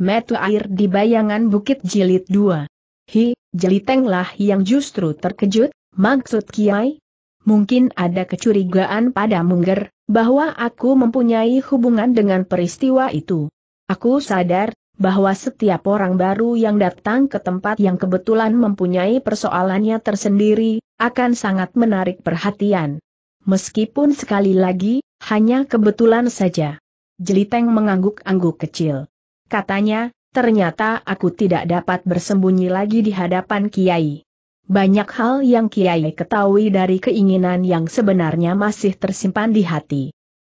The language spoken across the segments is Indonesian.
metu air di bayangan bukit jilid 2. Hi, jelitenglah yang justru terkejut, maksud Kiai? Mungkin ada kecurigaan pada Mungger, bahwa aku mempunyai hubungan dengan peristiwa itu. Aku sadar, bahwa setiap orang baru yang datang ke tempat yang kebetulan mempunyai persoalannya tersendiri, akan sangat menarik perhatian. Meskipun sekali lagi, hanya kebetulan saja. Jeliteng mengangguk-angguk kecil katanya, ternyata aku tidak dapat bersembunyi lagi di hadapan Kiai. Banyak hal yang Kiai ketahui dari keinginan yang sebenarnya masih tersimpan di hati.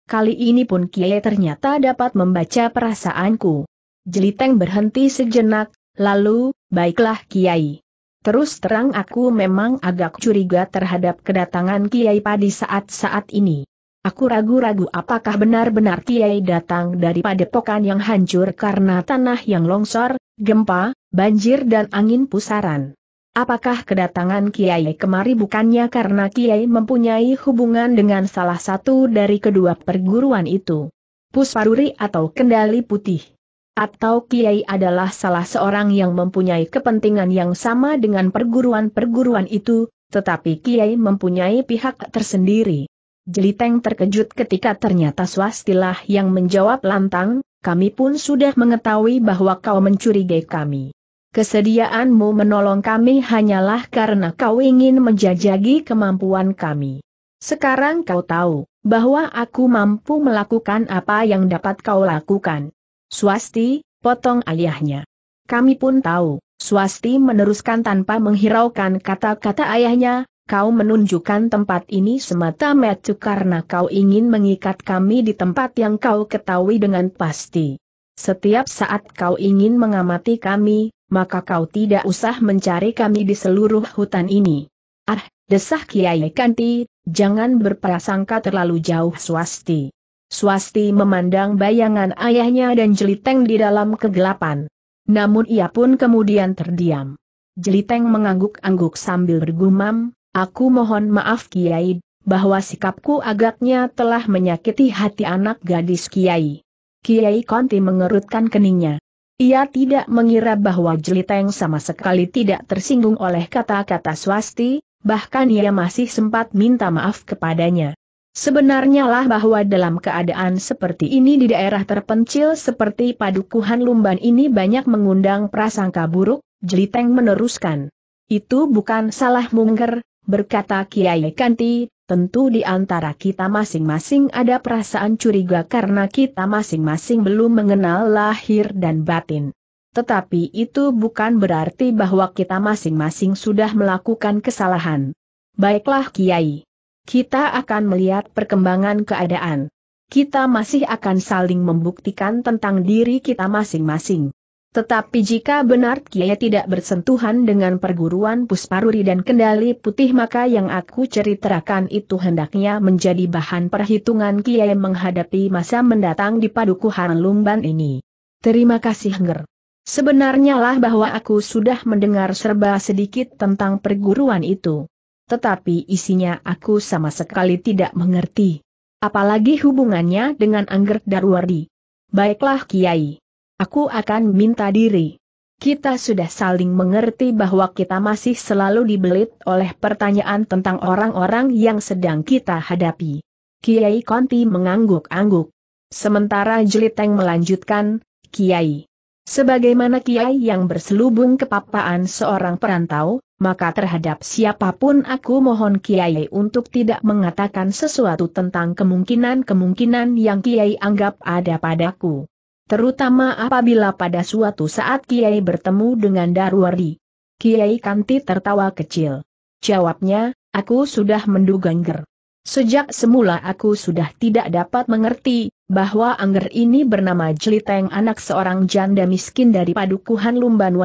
Kali ini pun Kiai ternyata dapat membaca perasaanku. Jeliteng berhenti sejenak, lalu, baiklah Kiai. Terus terang aku memang agak curiga terhadap kedatangan Kiai Padi saat-saat ini. Aku ragu-ragu apakah benar-benar Kiai datang dari padepokan yang hancur karena tanah yang longsor, gempa, banjir dan angin pusaran. Apakah kedatangan Kiai kemari bukannya karena Kiai mempunyai hubungan dengan salah satu dari kedua perguruan itu? Pusparuri atau Kendali Putih? Atau Kiai adalah salah seorang yang mempunyai kepentingan yang sama dengan perguruan-perguruan itu, tetapi Kiai mempunyai pihak tersendiri? Jeliteng terkejut ketika ternyata swastilah yang menjawab lantang, kami pun sudah mengetahui bahwa kau mencurigai kami. Kesediaanmu menolong kami hanyalah karena kau ingin menjajagi kemampuan kami. Sekarang kau tahu, bahwa aku mampu melakukan apa yang dapat kau lakukan. Swasti, potong ayahnya. Kami pun tahu, Swasti meneruskan tanpa menghiraukan kata-kata ayahnya, kau menunjukkan tempat ini semata-mata karena kau ingin mengikat kami di tempat yang kau ketahui dengan pasti. Setiap saat kau ingin mengamati kami, maka kau tidak usah mencari kami di seluruh hutan ini. Ah, desah Kiai Kanti, jangan berprasangka terlalu jauh swasti. Swasti memandang bayangan ayahnya dan jeliteng di dalam kegelapan. Namun ia pun kemudian terdiam. Jeliteng mengangguk-angguk sambil bergumam, Aku mohon maaf Kiai, bahwa sikapku agaknya telah menyakiti hati anak gadis Kiai. Kiai Konti mengerutkan keningnya. Ia tidak mengira bahwa Jeliteng sama sekali tidak tersinggung oleh kata-kata swasti, bahkan ia masih sempat minta maaf kepadanya. Sebenarnya lah bahwa dalam keadaan seperti ini di daerah terpencil seperti padukuhan lumban ini banyak mengundang prasangka buruk, Jeliteng meneruskan. Itu bukan salah mungker, berkata Kiai Kanti, tentu di antara kita masing-masing ada perasaan curiga karena kita masing-masing belum mengenal lahir dan batin. Tetapi itu bukan berarti bahwa kita masing-masing sudah melakukan kesalahan. Baiklah Kiai. Kita akan melihat perkembangan keadaan. Kita masih akan saling membuktikan tentang diri kita masing-masing. Tetapi jika benar Kiai tidak bersentuhan dengan perguruan Pusparuri dan Kendali Putih maka yang aku ceritakan itu hendaknya menjadi bahan perhitungan Kiai menghadapi masa mendatang di Padukuhan Lumban ini. Terima kasih ngger. Sebenarnya lah bahwa aku sudah mendengar serba sedikit tentang perguruan itu. Tetapi isinya aku sama sekali tidak mengerti. Apalagi hubungannya dengan Angger Darwardi. Baiklah Kiai. Aku akan minta diri. Kita sudah saling mengerti bahwa kita masih selalu dibelit oleh pertanyaan tentang orang-orang yang sedang kita hadapi. Kiai Konti mengangguk-angguk. Sementara Jeliteng melanjutkan, Kiai. Sebagaimana Kiai yang berselubung kepapaan seorang perantau, maka terhadap siapapun aku mohon Kiai untuk tidak mengatakan sesuatu tentang kemungkinan-kemungkinan yang Kiai anggap ada padaku. Terutama apabila pada suatu saat Kiai bertemu dengan Darwari. Kiai Kanti tertawa kecil. Jawabnya, aku sudah menduga Angger. Sejak semula aku sudah tidak dapat mengerti, bahwa Angger ini bernama Jeliteng anak seorang janda miskin dari padukuhan Lumban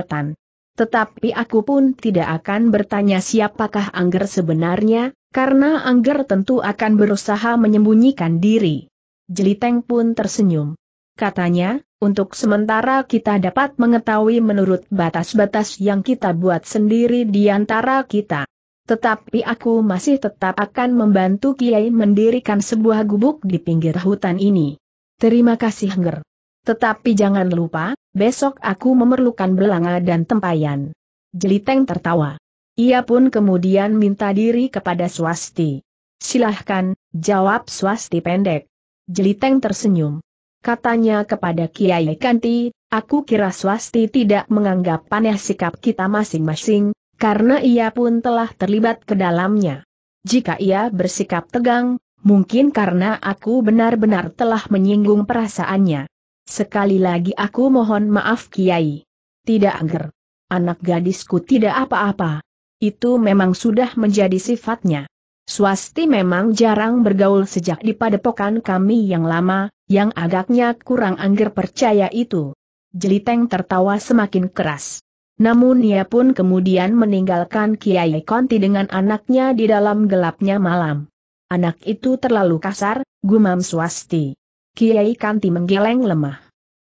Tetapi aku pun tidak akan bertanya siapakah Angger sebenarnya, karena Angger tentu akan berusaha menyembunyikan diri. Jeliteng pun tersenyum katanya, untuk sementara kita dapat mengetahui menurut batas-batas yang kita buat sendiri di antara kita. Tetapi aku masih tetap akan membantu Kiai mendirikan sebuah gubuk di pinggir hutan ini. Terima kasih ngger. Tetapi jangan lupa, besok aku memerlukan belanga dan tempayan. Jeliteng tertawa. Ia pun kemudian minta diri kepada Swasti. Silahkan, jawab Swasti pendek. Jeliteng tersenyum katanya kepada Kiai Kanti, aku kira swasti tidak menganggap panah sikap kita masing-masing, karena ia pun telah terlibat ke dalamnya. Jika ia bersikap tegang, mungkin karena aku benar-benar telah menyinggung perasaannya. Sekali lagi aku mohon maaf Kiai. Tidak angger. Anak gadisku tidak apa-apa. Itu memang sudah menjadi sifatnya. Swasti memang jarang bergaul sejak di padepokan kami yang lama, yang agaknya kurang angger percaya itu. Jeliteng tertawa semakin keras. Namun ia pun kemudian meninggalkan Kiai Konti dengan anaknya di dalam gelapnya malam. Anak itu terlalu kasar, gumam swasti. Kiai Kanti menggeleng lemah.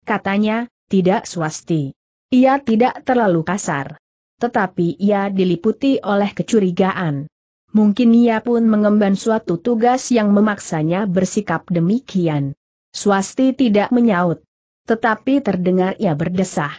Katanya, tidak swasti. Ia tidak terlalu kasar. Tetapi ia diliputi oleh kecurigaan. Mungkin ia pun mengemban suatu tugas yang memaksanya bersikap demikian. Swasti tidak menyaut. Tetapi terdengar ia berdesah.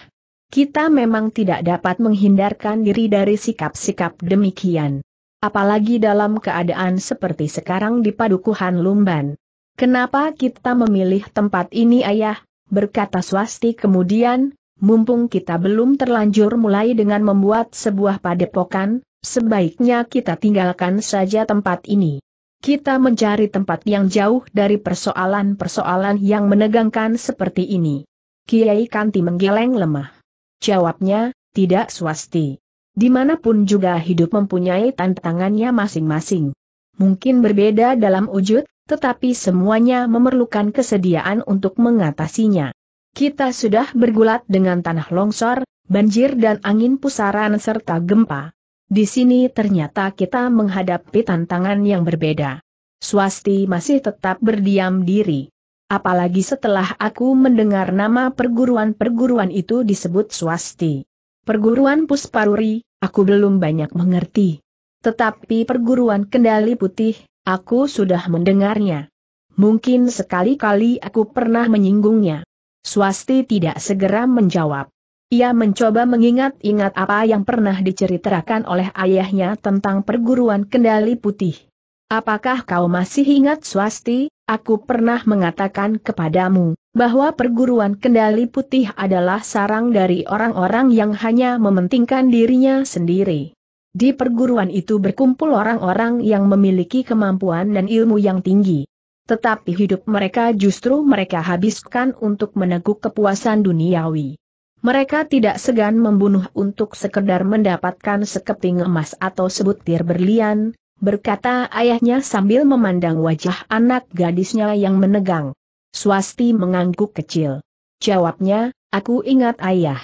Kita memang tidak dapat menghindarkan diri dari sikap-sikap demikian. Apalagi dalam keadaan seperti sekarang di padukuhan Lumban. Kenapa kita memilih tempat ini ayah? Berkata swasti kemudian, mumpung kita belum terlanjur mulai dengan membuat sebuah padepokan, sebaiknya kita tinggalkan saja tempat ini kita mencari tempat yang jauh dari persoalan-persoalan yang menegangkan seperti ini. Kiai Kanti menggeleng lemah. Jawabnya, tidak swasti. Dimanapun juga hidup mempunyai tantangannya masing-masing. Mungkin berbeda dalam wujud, tetapi semuanya memerlukan kesediaan untuk mengatasinya. Kita sudah bergulat dengan tanah longsor, banjir dan angin pusaran serta gempa. Di sini ternyata kita menghadapi tantangan yang berbeda. Swasti masih tetap berdiam diri. Apalagi setelah aku mendengar nama perguruan-perguruan itu disebut swasti. Perguruan Pusparuri, aku belum banyak mengerti. Tetapi perguruan kendali putih, aku sudah mendengarnya. Mungkin sekali-kali aku pernah menyinggungnya. Swasti tidak segera menjawab. Ia mencoba mengingat-ingat apa yang pernah diceritakan oleh ayahnya tentang perguruan kendali putih. Apakah kau masih ingat swasti, aku pernah mengatakan kepadamu, bahwa perguruan kendali putih adalah sarang dari orang-orang yang hanya mementingkan dirinya sendiri. Di perguruan itu berkumpul orang-orang yang memiliki kemampuan dan ilmu yang tinggi. Tetapi hidup mereka justru mereka habiskan untuk meneguk kepuasan duniawi. Mereka tidak segan membunuh untuk sekedar mendapatkan sekeping emas atau sebutir berlian, berkata ayahnya sambil memandang wajah anak gadisnya yang menegang. Swasti mengangguk kecil. Jawabnya, aku ingat ayah.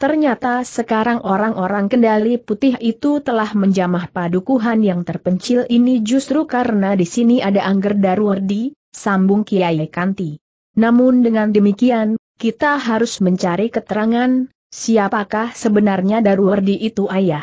Ternyata sekarang orang-orang kendali putih itu telah menjamah padukuhan yang terpencil ini justru karena di sini ada Angger Darwardi, sambung Kiai Kanti. Namun dengan demikian, kita harus mencari keterangan, siapakah sebenarnya Darwardi itu ayah.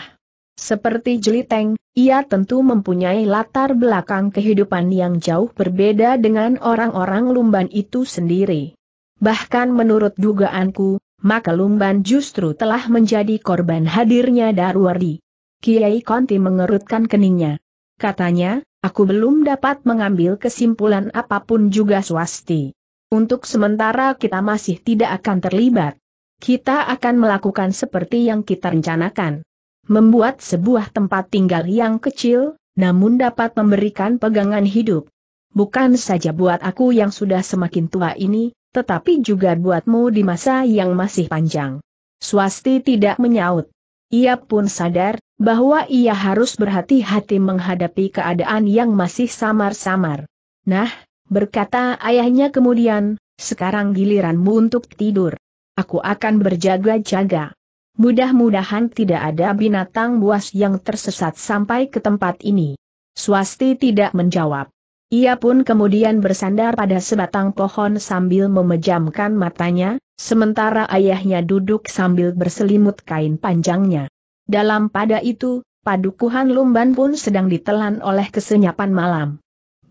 Seperti Jeliteng, ia tentu mempunyai latar belakang kehidupan yang jauh berbeda dengan orang-orang Lumban itu sendiri. Bahkan menurut dugaanku, maka Lumban justru telah menjadi korban hadirnya Darwardi. Kiai Konti mengerutkan keningnya. Katanya, aku belum dapat mengambil kesimpulan apapun juga swasti. Untuk sementara kita masih tidak akan terlibat. Kita akan melakukan seperti yang kita rencanakan. Membuat sebuah tempat tinggal yang kecil, namun dapat memberikan pegangan hidup. Bukan saja buat aku yang sudah semakin tua ini, tetapi juga buatmu di masa yang masih panjang. Swasti tidak menyaut. Ia pun sadar, bahwa ia harus berhati-hati menghadapi keadaan yang masih samar-samar. Nah, berkata ayahnya kemudian, sekarang giliranmu untuk tidur. Aku akan berjaga-jaga. Mudah-mudahan tidak ada binatang buas yang tersesat sampai ke tempat ini. Swasti tidak menjawab. Ia pun kemudian bersandar pada sebatang pohon sambil memejamkan matanya, sementara ayahnya duduk sambil berselimut kain panjangnya. Dalam pada itu, padukuhan lumban pun sedang ditelan oleh kesenyapan malam.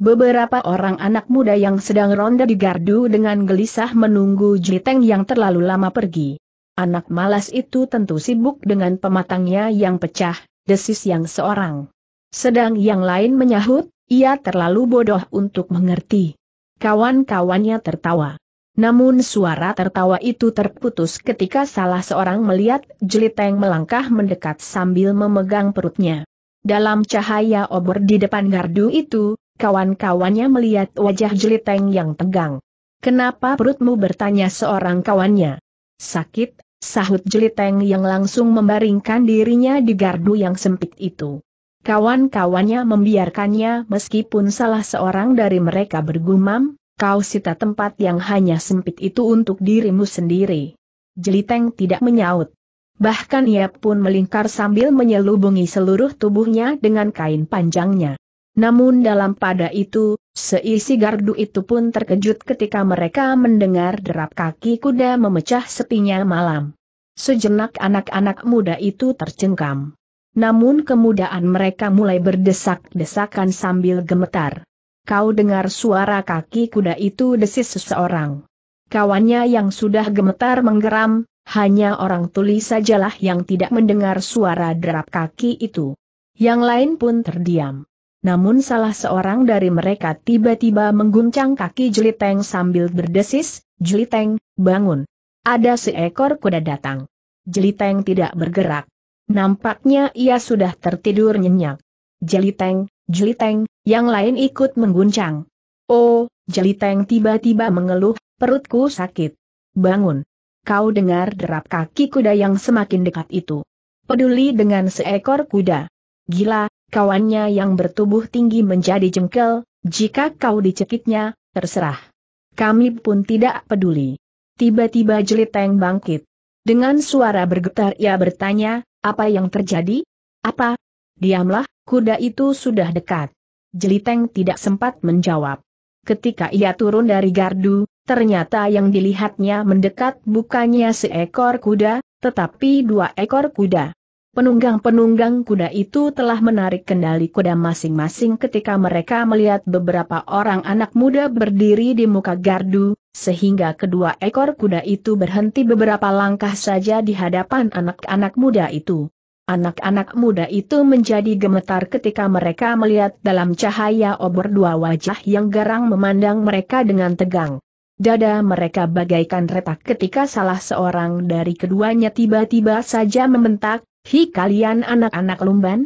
Beberapa orang anak muda yang sedang ronda di gardu dengan gelisah menunggu Jiteng yang terlalu lama pergi. Anak malas itu tentu sibuk dengan pematangnya yang pecah, desis yang seorang. Sedang yang lain menyahut, ia terlalu bodoh untuk mengerti. Kawan-kawannya tertawa. Namun suara tertawa itu terputus ketika salah seorang melihat Jiliteng melangkah mendekat sambil memegang perutnya. Dalam cahaya obor di depan gardu itu, Kawan-kawannya melihat wajah Jeliteng yang tegang. Kenapa perutmu bertanya seorang kawannya? Sakit, sahut Jeliteng yang langsung membaringkan dirinya di gardu yang sempit itu. Kawan-kawannya membiarkannya meskipun salah seorang dari mereka bergumam, kau sita tempat yang hanya sempit itu untuk dirimu sendiri. Jeliteng tidak menyaut. Bahkan ia pun melingkar sambil menyelubungi seluruh tubuhnya dengan kain panjangnya. Namun dalam pada itu, seisi gardu itu pun terkejut ketika mereka mendengar derap kaki kuda memecah sepinya malam. Sejenak anak-anak muda itu tercengkam. Namun kemudahan mereka mulai berdesak-desakan sambil gemetar. Kau dengar suara kaki kuda itu desis seseorang. Kawannya yang sudah gemetar menggeram, hanya orang tuli sajalah yang tidak mendengar suara derap kaki itu. Yang lain pun terdiam namun salah seorang dari mereka tiba-tiba mengguncang kaki Jeliteng sambil berdesis, Jeliteng, bangun. Ada seekor kuda datang. Jeliteng tidak bergerak. Nampaknya ia sudah tertidur nyenyak. Jeliteng, Jeliteng, yang lain ikut mengguncang. Oh, Jeliteng tiba-tiba mengeluh, perutku sakit. Bangun. Kau dengar derap kaki kuda yang semakin dekat itu. Peduli dengan seekor kuda. Gila, kawannya yang bertubuh tinggi menjadi jengkel, jika kau dicekiknya, terserah. Kami pun tidak peduli. Tiba-tiba jeliteng bangkit. Dengan suara bergetar ia bertanya, apa yang terjadi? Apa? Diamlah, kuda itu sudah dekat. Jeliteng tidak sempat menjawab. Ketika ia turun dari gardu, ternyata yang dilihatnya mendekat bukannya seekor kuda, tetapi dua ekor kuda. Penunggang-penunggang kuda itu telah menarik kendali kuda masing-masing ketika mereka melihat beberapa orang anak muda berdiri di muka gardu, sehingga kedua ekor kuda itu berhenti beberapa langkah saja di hadapan anak-anak muda itu. Anak-anak muda itu menjadi gemetar ketika mereka melihat dalam cahaya obor dua wajah yang garang memandang mereka dengan tegang. Dada mereka bagaikan retak ketika salah seorang dari keduanya tiba-tiba saja membentak, Hi kalian anak-anak lumban?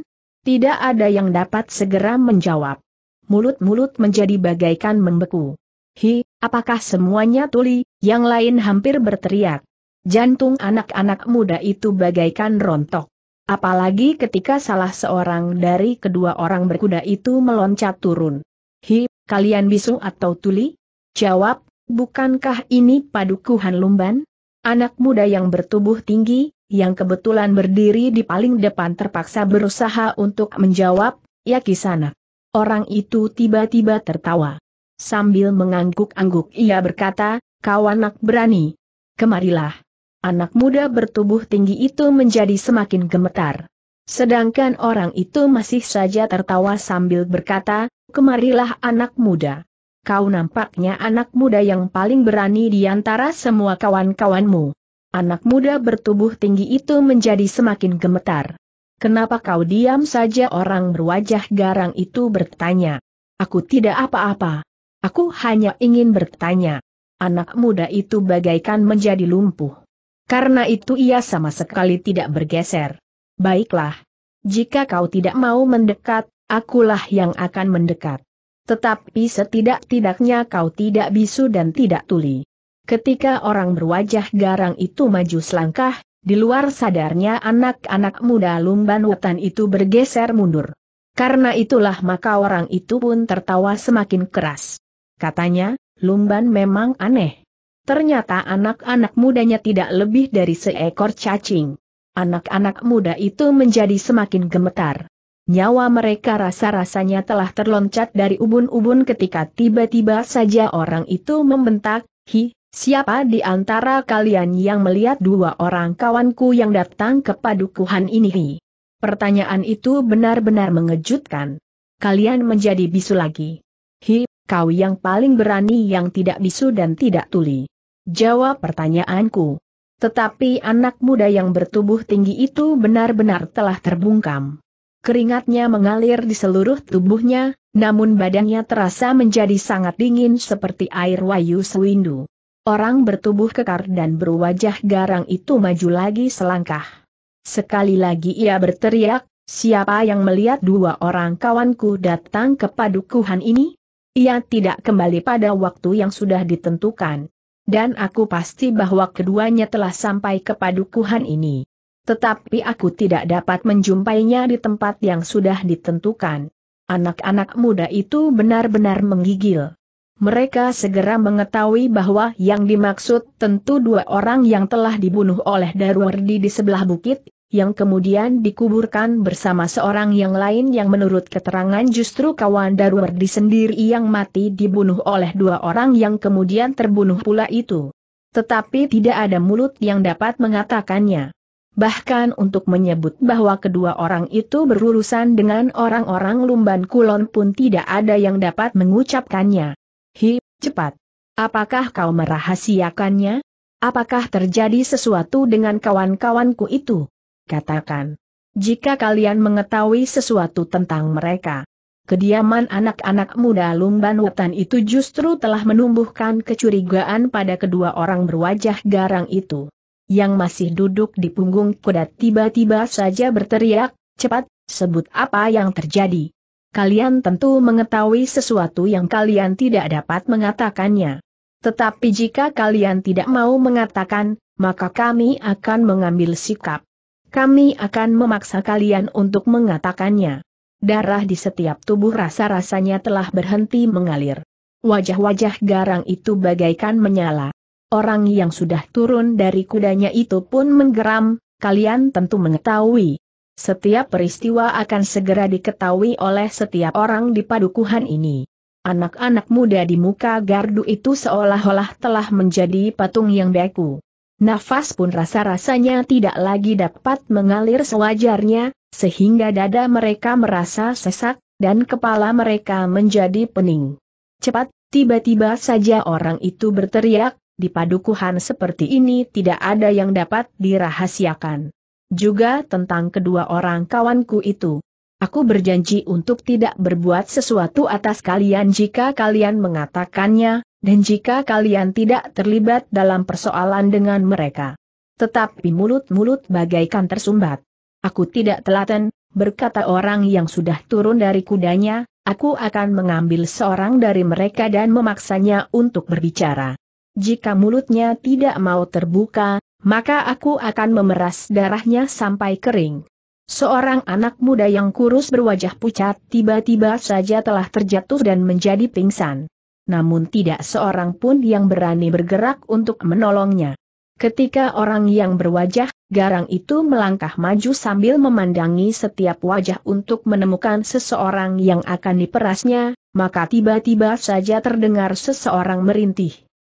Tidak ada yang dapat segera menjawab. Mulut-mulut menjadi bagaikan membeku. Hi, apakah semuanya tuli, yang lain hampir berteriak. Jantung anak-anak muda itu bagaikan rontok. Apalagi ketika salah seorang dari kedua orang berkuda itu meloncat turun. Hi, kalian bisu atau tuli? Jawab, bukankah ini padukuhan lumban? Anak muda yang bertubuh tinggi, yang kebetulan berdiri di paling depan terpaksa berusaha untuk menjawab, ya kisana. Orang itu tiba-tiba tertawa. Sambil mengangguk-angguk ia berkata, kau anak berani. Kemarilah. Anak muda bertubuh tinggi itu menjadi semakin gemetar. Sedangkan orang itu masih saja tertawa sambil berkata, kemarilah anak muda. Kau nampaknya anak muda yang paling berani di antara semua kawan-kawanmu. Anak muda bertubuh tinggi itu menjadi semakin gemetar. Kenapa kau diam saja orang berwajah garang itu bertanya. Aku tidak apa-apa. Aku hanya ingin bertanya. Anak muda itu bagaikan menjadi lumpuh. Karena itu ia sama sekali tidak bergeser. Baiklah. Jika kau tidak mau mendekat, akulah yang akan mendekat. Tetapi setidak-tidaknya kau tidak bisu dan tidak tuli. Ketika orang berwajah garang itu maju selangkah, di luar sadarnya anak-anak muda lumban wetan itu bergeser mundur. Karena itulah maka orang itu pun tertawa semakin keras. Katanya, lumban memang aneh. Ternyata anak-anak mudanya tidak lebih dari seekor cacing. Anak-anak muda itu menjadi semakin gemetar. Nyawa mereka rasa-rasanya telah terloncat dari ubun-ubun ketika tiba-tiba saja orang itu membentak, Hi, Siapa di antara kalian yang melihat dua orang kawanku yang datang ke padukuhan ini? Pertanyaan itu benar-benar mengejutkan. Kalian menjadi bisu lagi. Hi, kau yang paling berani yang tidak bisu dan tidak tuli. Jawab pertanyaanku. Tetapi anak muda yang bertubuh tinggi itu benar-benar telah terbungkam. Keringatnya mengalir di seluruh tubuhnya, namun badannya terasa menjadi sangat dingin seperti air wayu sewindu. Orang bertubuh kekar dan berwajah garang itu maju lagi selangkah. Sekali lagi ia berteriak, siapa yang melihat dua orang kawanku datang ke padukuhan ini? Ia tidak kembali pada waktu yang sudah ditentukan. Dan aku pasti bahwa keduanya telah sampai ke padukuhan ini. Tetapi aku tidak dapat menjumpainya di tempat yang sudah ditentukan. Anak-anak muda itu benar-benar menggigil mereka segera mengetahui bahwa yang dimaksud tentu dua orang yang telah dibunuh oleh Darwardi di sebelah bukit, yang kemudian dikuburkan bersama seorang yang lain yang menurut keterangan justru kawan Darwardi sendiri yang mati dibunuh oleh dua orang yang kemudian terbunuh pula itu. Tetapi tidak ada mulut yang dapat mengatakannya. Bahkan untuk menyebut bahwa kedua orang itu berurusan dengan orang-orang Lumban Kulon pun tidak ada yang dapat mengucapkannya. Hi, cepat. Apakah kau merahasiakannya? Apakah terjadi sesuatu dengan kawan-kawanku itu? Katakan. Jika kalian mengetahui sesuatu tentang mereka. Kediaman anak-anak muda Lumban Wetan itu justru telah menumbuhkan kecurigaan pada kedua orang berwajah garang itu. Yang masih duduk di punggung kuda tiba-tiba saja berteriak, cepat, sebut apa yang terjadi. Kalian tentu mengetahui sesuatu yang kalian tidak dapat mengatakannya. Tetapi jika kalian tidak mau mengatakan, maka kami akan mengambil sikap. Kami akan memaksa kalian untuk mengatakannya. Darah di setiap tubuh rasa-rasanya telah berhenti mengalir. Wajah-wajah garang itu bagaikan menyala. Orang yang sudah turun dari kudanya itu pun menggeram, kalian tentu mengetahui. Setiap peristiwa akan segera diketahui oleh setiap orang di padukuhan ini. Anak-anak muda di muka gardu itu seolah-olah telah menjadi patung yang beku. Nafas pun rasa-rasanya tidak lagi dapat mengalir sewajarnya, sehingga dada mereka merasa sesak, dan kepala mereka menjadi pening. Cepat, tiba-tiba saja orang itu berteriak, di padukuhan seperti ini tidak ada yang dapat dirahasiakan juga tentang kedua orang kawanku itu. Aku berjanji untuk tidak berbuat sesuatu atas kalian jika kalian mengatakannya, dan jika kalian tidak terlibat dalam persoalan dengan mereka. Tetapi mulut-mulut bagaikan tersumbat. Aku tidak telaten, berkata orang yang sudah turun dari kudanya, aku akan mengambil seorang dari mereka dan memaksanya untuk berbicara. Jika mulutnya tidak mau terbuka, maka aku akan memeras darahnya sampai kering. Seorang anak muda yang kurus berwajah pucat tiba-tiba saja telah terjatuh dan menjadi pingsan. Namun tidak seorang pun yang berani bergerak untuk menolongnya. Ketika orang yang berwajah garang itu melangkah maju sambil memandangi setiap wajah untuk menemukan seseorang yang akan diperasnya, maka tiba-tiba saja terdengar seseorang merintih.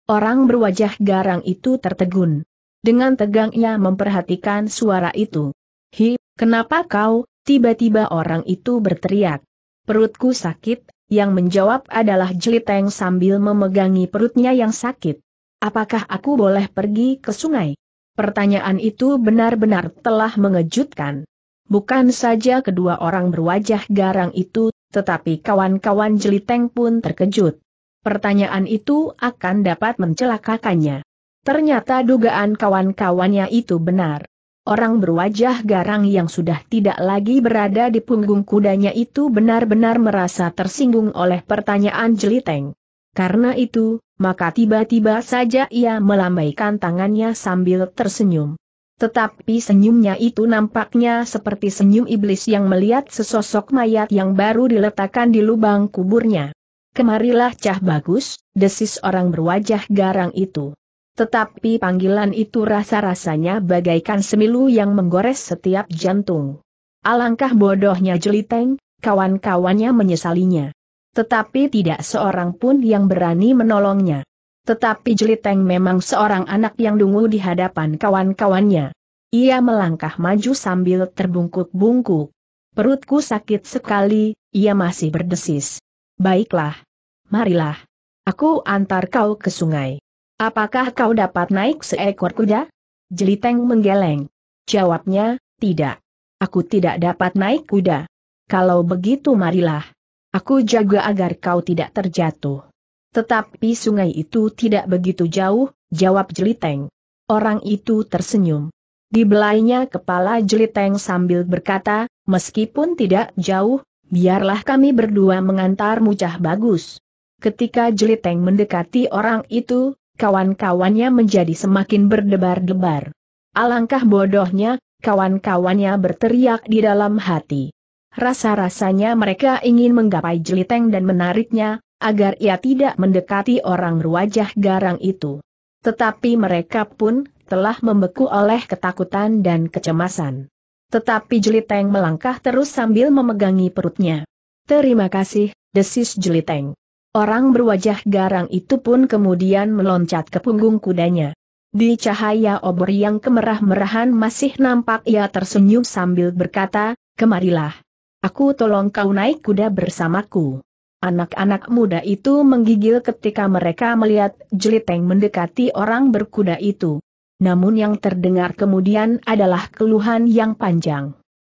Orang berwajah garang itu tertegun. Dengan tegang ia memperhatikan suara itu. Hi, kenapa kau? Tiba-tiba orang itu berteriak. Perutku sakit, yang menjawab adalah Jeliteng sambil memegangi perutnya yang sakit. Apakah aku boleh pergi ke sungai? Pertanyaan itu benar-benar telah mengejutkan. Bukan saja kedua orang berwajah garang itu, tetapi kawan-kawan Jeliteng pun terkejut. Pertanyaan itu akan dapat mencelakakannya. Ternyata dugaan kawan-kawannya itu benar. Orang berwajah garang yang sudah tidak lagi berada di punggung kudanya itu benar-benar merasa tersinggung oleh pertanyaan Jeliteng. Karena itu, maka tiba-tiba saja ia melambaikan tangannya sambil tersenyum. Tetapi senyumnya itu nampaknya seperti senyum iblis yang melihat sesosok mayat yang baru diletakkan di lubang kuburnya. Kemarilah cah bagus, desis orang berwajah garang itu. Tetapi panggilan itu rasa-rasanya bagaikan semilu yang menggores setiap jantung. Alangkah bodohnya Jeliteng, kawan-kawannya menyesalinya. Tetapi tidak seorang pun yang berani menolongnya. Tetapi Jeliteng memang seorang anak yang dungu di hadapan kawan-kawannya. Ia melangkah maju sambil terbungkuk-bungkuk. Perutku sakit sekali, ia masih berdesis. Baiklah. Marilah. Aku antar kau ke sungai. Apakah kau dapat naik seekor kuda? Jeliteng menggeleng. Jawabnya, tidak. Aku tidak dapat naik kuda. Kalau begitu marilah. Aku jaga agar kau tidak terjatuh. Tetapi sungai itu tidak begitu jauh, jawab Jeliteng. Orang itu tersenyum. Dibelainya kepala Jeliteng sambil berkata, meskipun tidak jauh, biarlah kami berdua mengantar mucah bagus. Ketika Jeliteng mendekati orang itu, kawan-kawannya menjadi semakin berdebar-debar. Alangkah bodohnya, kawan-kawannya berteriak di dalam hati. Rasa-rasanya mereka ingin menggapai jeliteng dan menariknya, agar ia tidak mendekati orang ruwajah garang itu. Tetapi mereka pun telah membeku oleh ketakutan dan kecemasan. Tetapi Jeliteng melangkah terus sambil memegangi perutnya. Terima kasih, desis Jeliteng. Orang berwajah garang itu pun kemudian meloncat ke punggung kudanya. Di cahaya obor yang kemerah-merahan masih nampak ia tersenyum sambil berkata, Kemarilah. Aku tolong kau naik kuda bersamaku. Anak-anak muda itu menggigil ketika mereka melihat jeliteng mendekati orang berkuda itu. Namun yang terdengar kemudian adalah keluhan yang panjang.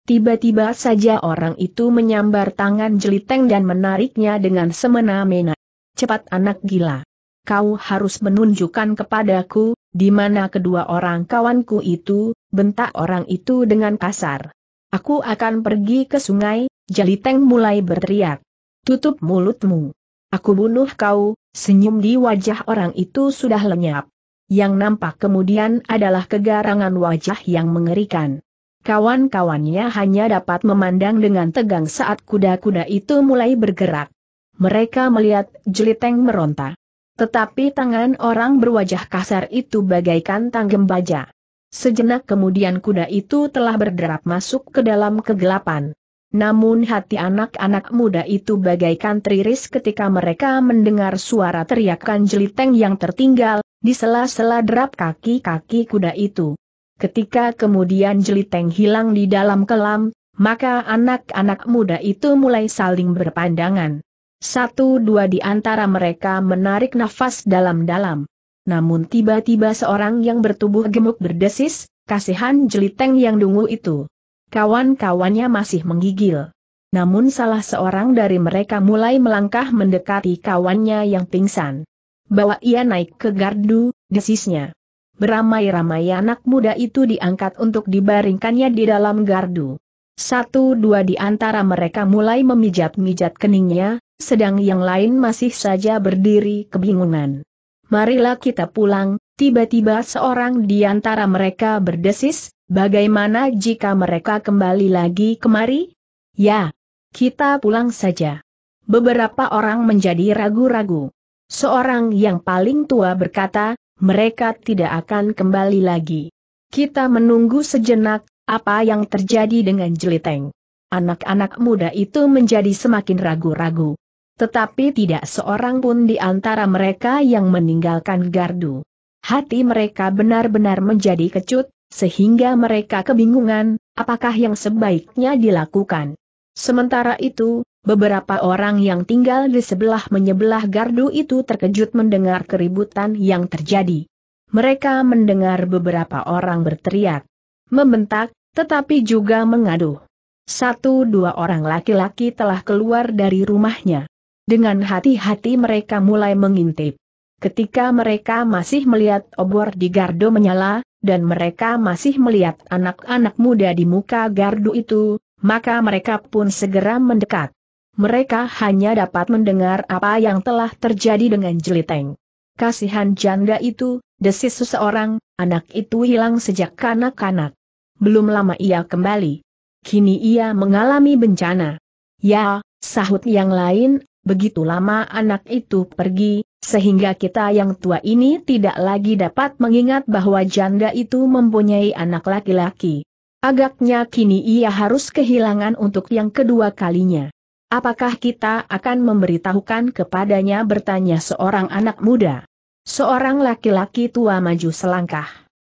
Tiba-tiba saja orang itu menyambar tangan jeliteng dan menariknya dengan semena-mena. Cepat anak gila. Kau harus menunjukkan kepadaku, di mana kedua orang kawanku itu, bentak orang itu dengan kasar. Aku akan pergi ke sungai, jeliteng mulai berteriak. Tutup mulutmu. Aku bunuh kau, senyum di wajah orang itu sudah lenyap. Yang nampak kemudian adalah kegarangan wajah yang mengerikan. Kawan-kawannya hanya dapat memandang dengan tegang saat kuda-kuda itu mulai bergerak. Mereka melihat jeliteng meronta. Tetapi tangan orang berwajah kasar itu bagaikan tanggem baja. Sejenak kemudian kuda itu telah berderap masuk ke dalam kegelapan. Namun hati anak-anak muda itu bagaikan teriris ketika mereka mendengar suara teriakan jeliteng yang tertinggal, di sela-sela derap kaki-kaki kuda itu. Ketika kemudian Jeliteng hilang di dalam kelam, maka anak-anak muda itu mulai saling berpandangan. Satu dua di antara mereka menarik nafas dalam-dalam. Namun tiba-tiba seorang yang bertubuh gemuk berdesis, kasihan Jeliteng yang dungu itu. Kawan-kawannya masih menggigil. Namun salah seorang dari mereka mulai melangkah mendekati kawannya yang pingsan. Bawa ia naik ke gardu, desisnya. Beramai-ramai anak muda itu diangkat untuk dibaringkannya di dalam gardu. Satu dua di antara mereka mulai memijat-mijat keningnya, sedang yang lain masih saja berdiri kebingungan. Marilah kita pulang, tiba-tiba seorang di antara mereka berdesis, bagaimana jika mereka kembali lagi kemari? Ya, kita pulang saja. Beberapa orang menjadi ragu-ragu. Seorang yang paling tua berkata, mereka tidak akan kembali lagi. Kita menunggu sejenak, apa yang terjadi dengan Jeliteng. Anak-anak muda itu menjadi semakin ragu-ragu. Tetapi tidak seorang pun di antara mereka yang meninggalkan gardu. Hati mereka benar-benar menjadi kecut, sehingga mereka kebingungan, apakah yang sebaiknya dilakukan. Sementara itu, Beberapa orang yang tinggal di sebelah menyebelah gardu itu terkejut mendengar keributan yang terjadi. Mereka mendengar beberapa orang berteriak, membentak, tetapi juga mengadu. Satu dua orang laki-laki telah keluar dari rumahnya. Dengan hati-hati mereka mulai mengintip. Ketika mereka masih melihat obor di gardu menyala, dan mereka masih melihat anak-anak muda di muka gardu itu, maka mereka pun segera mendekat mereka hanya dapat mendengar apa yang telah terjadi dengan Jeliteng. Kasihan janda itu, desis seseorang, anak itu hilang sejak kanak-kanak. Belum lama ia kembali. Kini ia mengalami bencana. Ya, sahut yang lain, begitu lama anak itu pergi, sehingga kita yang tua ini tidak lagi dapat mengingat bahwa janda itu mempunyai anak laki-laki. Agaknya kini ia harus kehilangan untuk yang kedua kalinya. Apakah kita akan memberitahukan kepadanya bertanya seorang anak muda? Seorang laki-laki tua maju selangkah.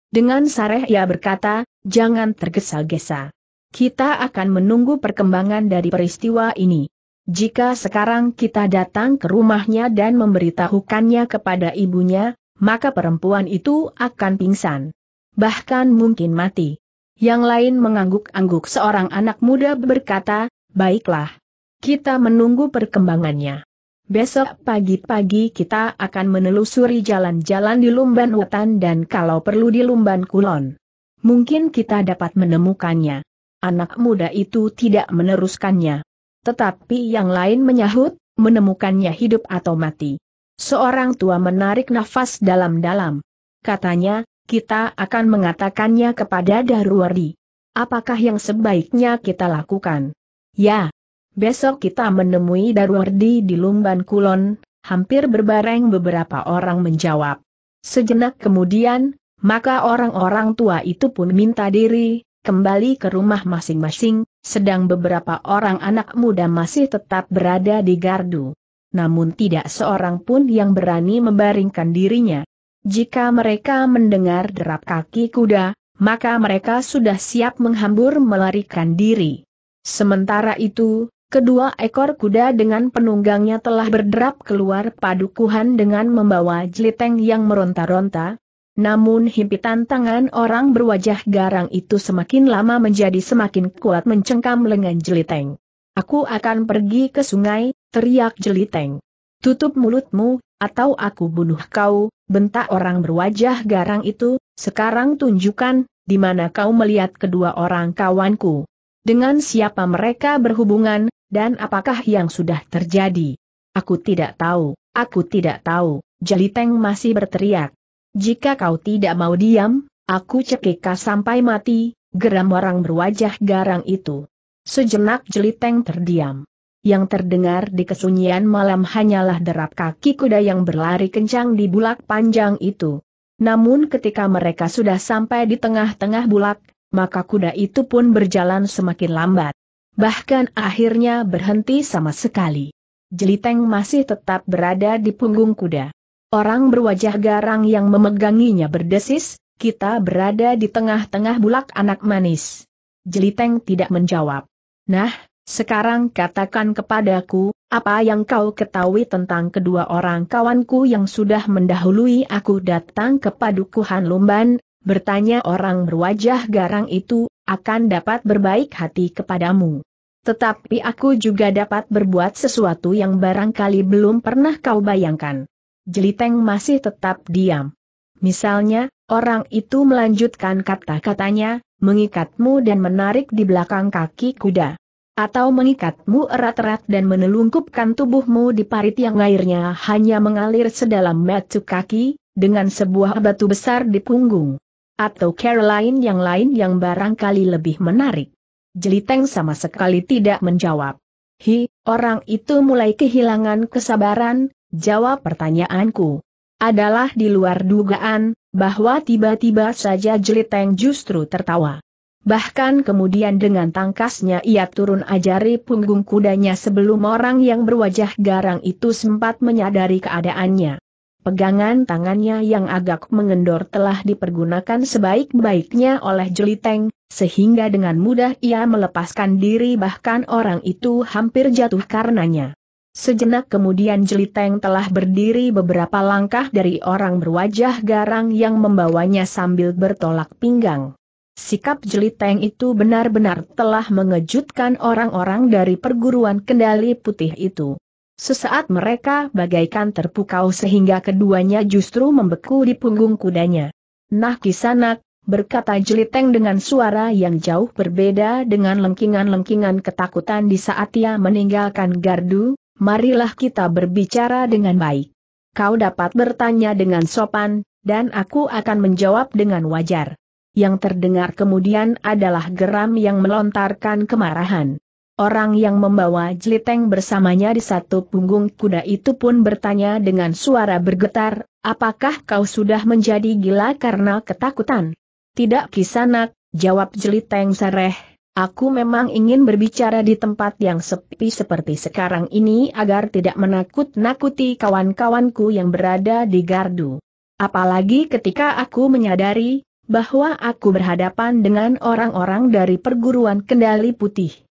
Dengan sareh ia berkata, jangan tergesa-gesa. Kita akan menunggu perkembangan dari peristiwa ini. Jika sekarang kita datang ke rumahnya dan memberitahukannya kepada ibunya, maka perempuan itu akan pingsan. Bahkan mungkin mati. Yang lain mengangguk-angguk seorang anak muda berkata, baiklah. Kita menunggu perkembangannya. Besok pagi-pagi kita akan menelusuri jalan-jalan di Lumban Wetan dan kalau perlu di Lumban Kulon. Mungkin kita dapat menemukannya. Anak muda itu tidak meneruskannya. Tetapi yang lain menyahut, menemukannya hidup atau mati. Seorang tua menarik nafas dalam-dalam. Katanya, kita akan mengatakannya kepada Daruwardi. Apakah yang sebaiknya kita lakukan? Ya, Besok kita menemui Darwardi di Lumban Kulon, hampir berbareng beberapa orang menjawab. Sejenak kemudian, maka orang-orang tua itu pun minta diri, kembali ke rumah masing-masing, sedang beberapa orang anak muda masih tetap berada di gardu. Namun tidak seorang pun yang berani membaringkan dirinya. Jika mereka mendengar derap kaki kuda, maka mereka sudah siap menghambur melarikan diri. Sementara itu, Kedua ekor kuda dengan penunggangnya telah berderap keluar padukuhan dengan membawa jeliteng yang meronta-ronta. Namun himpitan tangan orang berwajah garang itu semakin lama menjadi semakin kuat mencengkam lengan jeliteng. Aku akan pergi ke sungai, teriak jeliteng. Tutup mulutmu, atau aku bunuh kau, bentak orang berwajah garang itu, sekarang tunjukkan, di mana kau melihat kedua orang kawanku. Dengan siapa mereka berhubungan, dan apakah yang sudah terjadi? Aku tidak tahu, aku tidak tahu, Jeliteng masih berteriak. Jika kau tidak mau diam, aku cekik sampai mati, geram orang berwajah garang itu. Sejenak Jeliteng terdiam. Yang terdengar di kesunyian malam hanyalah derap kaki kuda yang berlari kencang di bulak panjang itu. Namun ketika mereka sudah sampai di tengah-tengah bulak, maka kuda itu pun berjalan semakin lambat bahkan akhirnya berhenti sama sekali. Jeliteng masih tetap berada di punggung kuda. Orang berwajah garang yang memeganginya berdesis, kita berada di tengah-tengah bulak anak manis. Jeliteng tidak menjawab. Nah, sekarang katakan kepadaku, apa yang kau ketahui tentang kedua orang kawanku yang sudah mendahului aku datang ke padukuhan Lumban, bertanya orang berwajah garang itu, akan dapat berbaik hati kepadamu. Tetapi aku juga dapat berbuat sesuatu yang barangkali belum pernah kau bayangkan. Jeliteng masih tetap diam. Misalnya, orang itu melanjutkan kata-katanya, mengikatmu dan menarik di belakang kaki kuda. Atau mengikatmu erat-erat dan menelungkupkan tubuhmu di parit yang airnya hanya mengalir sedalam metu kaki, dengan sebuah batu besar di punggung. Atau Caroline yang lain yang barangkali lebih menarik? Jeliteng sama sekali tidak menjawab. Hi, orang itu mulai kehilangan kesabaran, jawab pertanyaanku. Adalah di luar dugaan, bahwa tiba-tiba saja Jeliteng justru tertawa. Bahkan kemudian dengan tangkasnya ia turun ajari punggung kudanya sebelum orang yang berwajah garang itu sempat menyadari keadaannya. Pegangan tangannya yang agak mengendor telah dipergunakan sebaik-baiknya oleh Jeliteng, sehingga dengan mudah ia melepaskan diri bahkan orang itu hampir jatuh karenanya. Sejenak kemudian Jeliteng telah berdiri beberapa langkah dari orang berwajah garang yang membawanya sambil bertolak pinggang. Sikap Jeliteng itu benar-benar telah mengejutkan orang-orang dari perguruan kendali putih itu. Sesaat mereka bagaikan terpukau sehingga keduanya justru membeku di punggung kudanya. Nah kisanak, berkata Jeliteng dengan suara yang jauh berbeda dengan lengkingan-lengkingan ketakutan di saat ia meninggalkan gardu, marilah kita berbicara dengan baik. Kau dapat bertanya dengan sopan, dan aku akan menjawab dengan wajar. Yang terdengar kemudian adalah geram yang melontarkan kemarahan. Orang yang membawa jeliteng bersamanya di satu punggung kuda itu pun bertanya dengan suara bergetar, apakah kau sudah menjadi gila karena ketakutan? Tidak kisanak, jawab jeliteng sereh. aku memang ingin berbicara di tempat yang sepi seperti sekarang ini agar tidak menakut-nakuti kawan-kawanku yang berada di gardu. Apalagi ketika aku menyadari, bahwa aku berhadapan dengan orang-orang dari perguruan kendali putih.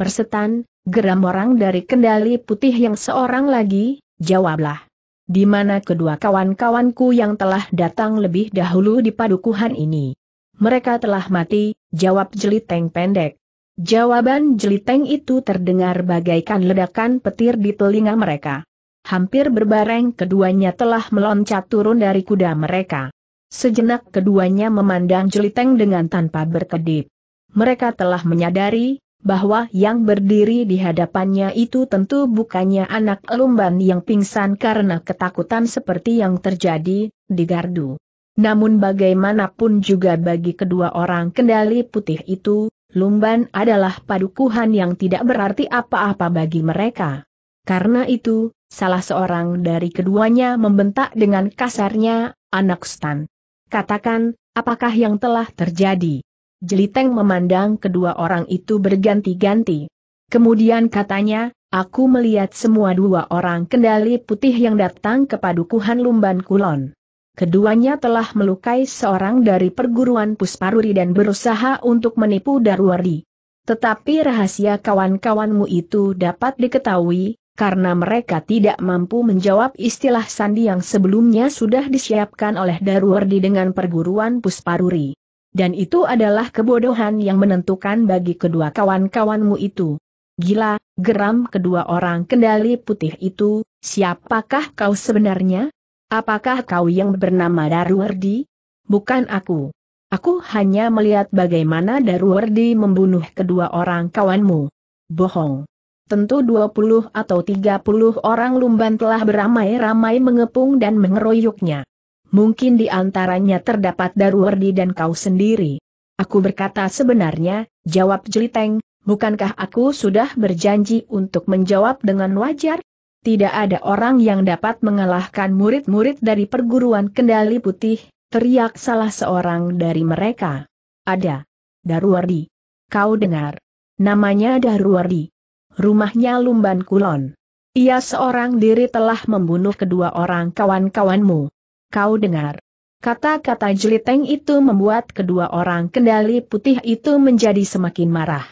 Persetan, geram orang dari kendali putih yang seorang lagi, jawablah. Di mana kedua kawan-kawanku yang telah datang lebih dahulu di padukuhan ini? Mereka telah mati, jawab jeliteng pendek. Jawaban jeliteng itu terdengar bagaikan ledakan petir di telinga mereka. Hampir berbareng keduanya telah meloncat turun dari kuda mereka. Sejenak keduanya memandang jeliteng dengan tanpa berkedip. Mereka telah menyadari, bahwa yang berdiri di hadapannya itu tentu bukannya anak lumban yang pingsan karena ketakutan seperti yang terjadi di Gardu. Namun bagaimanapun juga bagi kedua orang kendali putih itu, lumban adalah padukuhan yang tidak berarti apa-apa bagi mereka. Karena itu, salah seorang dari keduanya membentak dengan kasarnya, anak stan. Katakan, apakah yang telah terjadi? Jeliteng memandang kedua orang itu berganti-ganti. Kemudian katanya, aku melihat semua dua orang kendali putih yang datang ke padukuhan Lumban Kulon. Keduanya telah melukai seorang dari perguruan Pusparuri dan berusaha untuk menipu Darwari. Tetapi rahasia kawan-kawanmu itu dapat diketahui, karena mereka tidak mampu menjawab istilah sandi yang sebelumnya sudah disiapkan oleh Darwardi dengan perguruan Pusparuri. Dan itu adalah kebodohan yang menentukan bagi kedua kawan-kawanmu itu. Gila, geram kedua orang kendali putih itu, siapakah kau sebenarnya? Apakah kau yang bernama Daruwardi? Bukan aku. Aku hanya melihat bagaimana Daruwardi membunuh kedua orang kawanmu. Bohong. Tentu 20 atau 30 orang lumban telah beramai-ramai mengepung dan mengeroyoknya. Mungkin di antaranya terdapat Darwardi dan kau sendiri. Aku berkata sebenarnya, jawab Jeliteng, bukankah aku sudah berjanji untuk menjawab dengan wajar? Tidak ada orang yang dapat mengalahkan murid-murid dari perguruan kendali putih, teriak salah seorang dari mereka. Ada. Darwardi. Kau dengar. Namanya Darwardi. Rumahnya Lumban Kulon. Ia seorang diri telah membunuh kedua orang kawan-kawanmu kau dengar. Kata-kata jeliteng itu membuat kedua orang kendali putih itu menjadi semakin marah.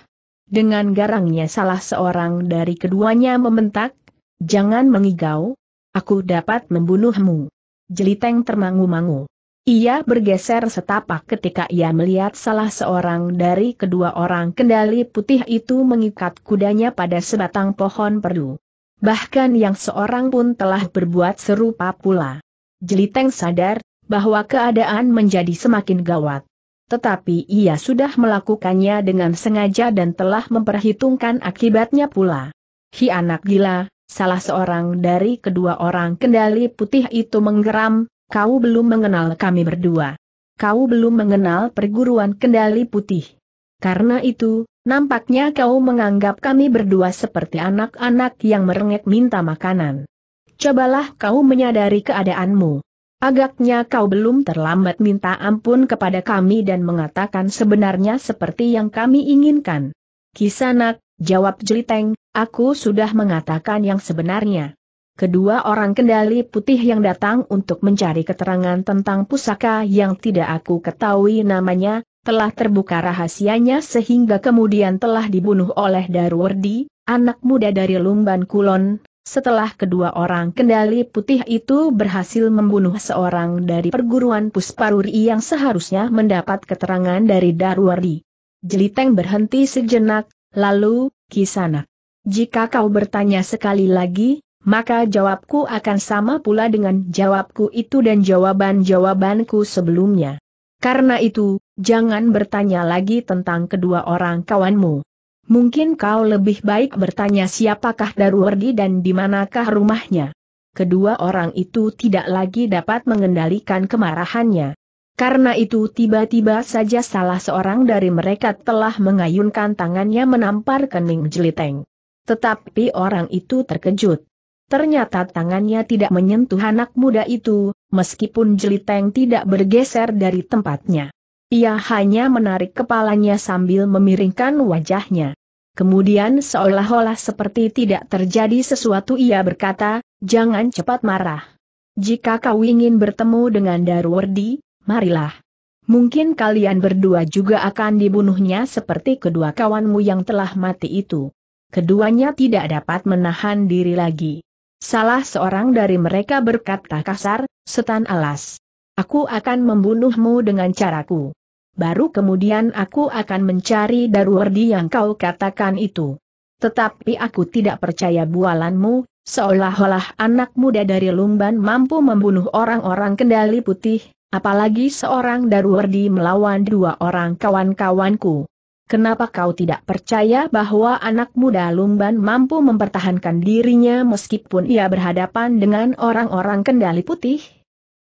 Dengan garangnya salah seorang dari keduanya membentak, jangan mengigau, aku dapat membunuhmu. Jeliteng termangu-mangu. Ia bergeser setapak ketika ia melihat salah seorang dari kedua orang kendali putih itu mengikat kudanya pada sebatang pohon perdu. Bahkan yang seorang pun telah berbuat serupa pula. Jeliteng sadar bahwa keadaan menjadi semakin gawat. Tetapi ia sudah melakukannya dengan sengaja dan telah memperhitungkan akibatnya pula. Hi anak gila, salah seorang dari kedua orang kendali putih itu menggeram, kau belum mengenal kami berdua. Kau belum mengenal perguruan kendali putih. Karena itu, nampaknya kau menganggap kami berdua seperti anak-anak yang merengek minta makanan cobalah kau menyadari keadaanmu. Agaknya kau belum terlambat minta ampun kepada kami dan mengatakan sebenarnya seperti yang kami inginkan. Kisanak, jawab Jeliteng, aku sudah mengatakan yang sebenarnya. Kedua orang kendali putih yang datang untuk mencari keterangan tentang pusaka yang tidak aku ketahui namanya, telah terbuka rahasianya sehingga kemudian telah dibunuh oleh Darwardi, anak muda dari Lumban Kulon, setelah kedua orang kendali putih itu berhasil membunuh seorang dari perguruan Pusparuri yang seharusnya mendapat keterangan dari Darwardi. Jeliteng berhenti sejenak, lalu, Kisana, Jika kau bertanya sekali lagi, maka jawabku akan sama pula dengan jawabku itu dan jawaban-jawabanku sebelumnya. Karena itu, jangan bertanya lagi tentang kedua orang kawanmu. Mungkin kau lebih baik bertanya siapakah Daruwerdi dan di manakah rumahnya. Kedua orang itu tidak lagi dapat mengendalikan kemarahannya. Karena itu tiba-tiba saja salah seorang dari mereka telah mengayunkan tangannya menampar kening jeliteng. Tetapi orang itu terkejut. Ternyata tangannya tidak menyentuh anak muda itu, meskipun Jeliteng tidak bergeser dari tempatnya. Ia hanya menarik kepalanya sambil memiringkan wajahnya. Kemudian seolah-olah seperti tidak terjadi sesuatu ia berkata, jangan cepat marah. Jika kau ingin bertemu dengan Darwardi, marilah. Mungkin kalian berdua juga akan dibunuhnya seperti kedua kawanmu yang telah mati itu. Keduanya tidak dapat menahan diri lagi. Salah seorang dari mereka berkata kasar, setan alas. Aku akan membunuhmu dengan caraku baru kemudian aku akan mencari Darwardi yang kau katakan itu. Tetapi aku tidak percaya bualanmu, seolah-olah anak muda dari Lumban mampu membunuh orang-orang kendali putih, apalagi seorang Darwardi melawan dua orang kawan-kawanku. Kenapa kau tidak percaya bahwa anak muda Lumban mampu mempertahankan dirinya meskipun ia berhadapan dengan orang-orang kendali putih?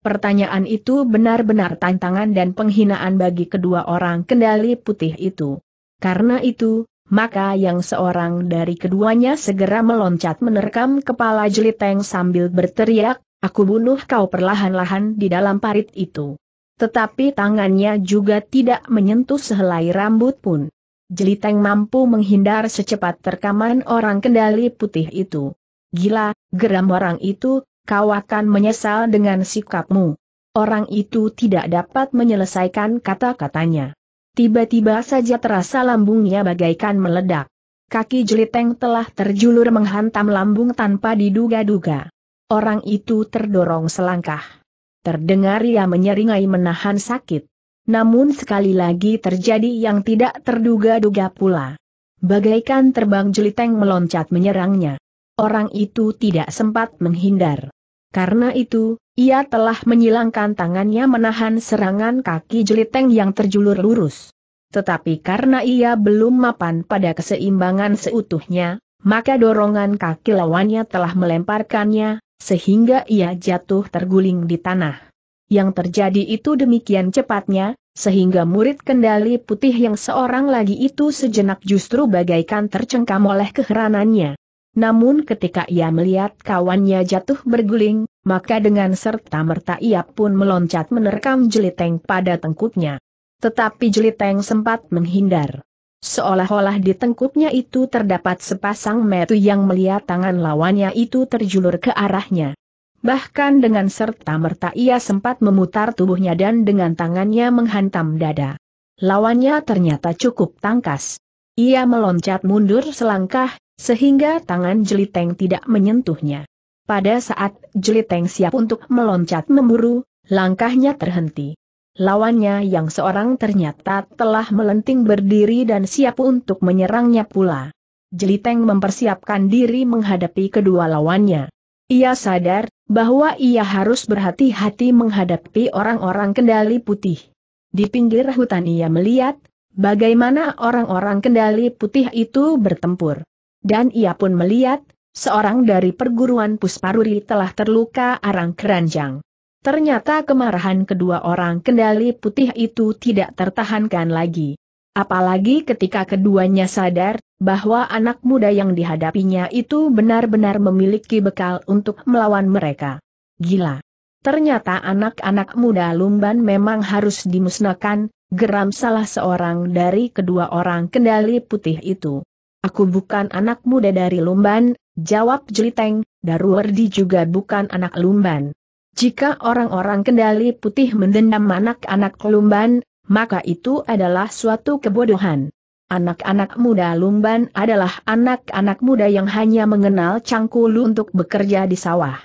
Pertanyaan itu benar-benar tantangan dan penghinaan bagi kedua orang kendali putih itu. Karena itu, maka yang seorang dari keduanya segera meloncat menerkam kepala jeliteng sambil berteriak, aku bunuh kau perlahan-lahan di dalam parit itu. Tetapi tangannya juga tidak menyentuh sehelai rambut pun. Jeliteng mampu menghindar secepat terkaman orang kendali putih itu. Gila, geram orang itu, kau akan menyesal dengan sikapmu. Orang itu tidak dapat menyelesaikan kata-katanya. Tiba-tiba saja terasa lambungnya bagaikan meledak. Kaki jeliteng telah terjulur menghantam lambung tanpa diduga-duga. Orang itu terdorong selangkah. Terdengar ia menyeringai menahan sakit. Namun sekali lagi terjadi yang tidak terduga-duga pula. Bagaikan terbang jeliteng meloncat menyerangnya. Orang itu tidak sempat menghindar. Karena itu, ia telah menyilangkan tangannya menahan serangan kaki jeliteng yang terjulur lurus. Tetapi karena ia belum mapan pada keseimbangan seutuhnya, maka dorongan kaki lawannya telah melemparkannya, sehingga ia jatuh terguling di tanah. Yang terjadi itu demikian cepatnya, sehingga murid kendali putih yang seorang lagi itu sejenak justru bagaikan tercengkam oleh keheranannya. Namun ketika ia melihat kawannya jatuh berguling, maka dengan serta-merta ia pun meloncat menerkam jeliteng pada tengkuknya. Tetapi jeliteng sempat menghindar. Seolah-olah di tengkuknya itu terdapat sepasang metu yang melihat tangan lawannya itu terjulur ke arahnya. Bahkan dengan serta-merta ia sempat memutar tubuhnya dan dengan tangannya menghantam dada. Lawannya ternyata cukup tangkas. Ia meloncat mundur selangkah, sehingga tangan Jeliteng tidak menyentuhnya. Pada saat Jeliteng siap untuk meloncat memburu, langkahnya terhenti. Lawannya yang seorang ternyata telah melenting berdiri dan siap untuk menyerangnya pula. Jeliteng mempersiapkan diri menghadapi kedua lawannya. Ia sadar bahwa ia harus berhati-hati menghadapi orang-orang kendali putih. Di pinggir hutan ia melihat bagaimana orang-orang kendali putih itu bertempur dan ia pun melihat, seorang dari perguruan Pusparuri telah terluka arang keranjang. Ternyata kemarahan kedua orang kendali putih itu tidak tertahankan lagi. Apalagi ketika keduanya sadar, bahwa anak muda yang dihadapinya itu benar-benar memiliki bekal untuk melawan mereka. Gila. Ternyata anak-anak muda Lumban memang harus dimusnahkan, geram salah seorang dari kedua orang kendali putih itu. Aku bukan anak muda dari Lumban, jawab Jeliteng, Darwardi juga bukan anak Lumban. Jika orang-orang kendali putih mendendam anak-anak Lumban, maka itu adalah suatu kebodohan. Anak-anak muda Lumban adalah anak-anak muda yang hanya mengenal cangkulu untuk bekerja di sawah.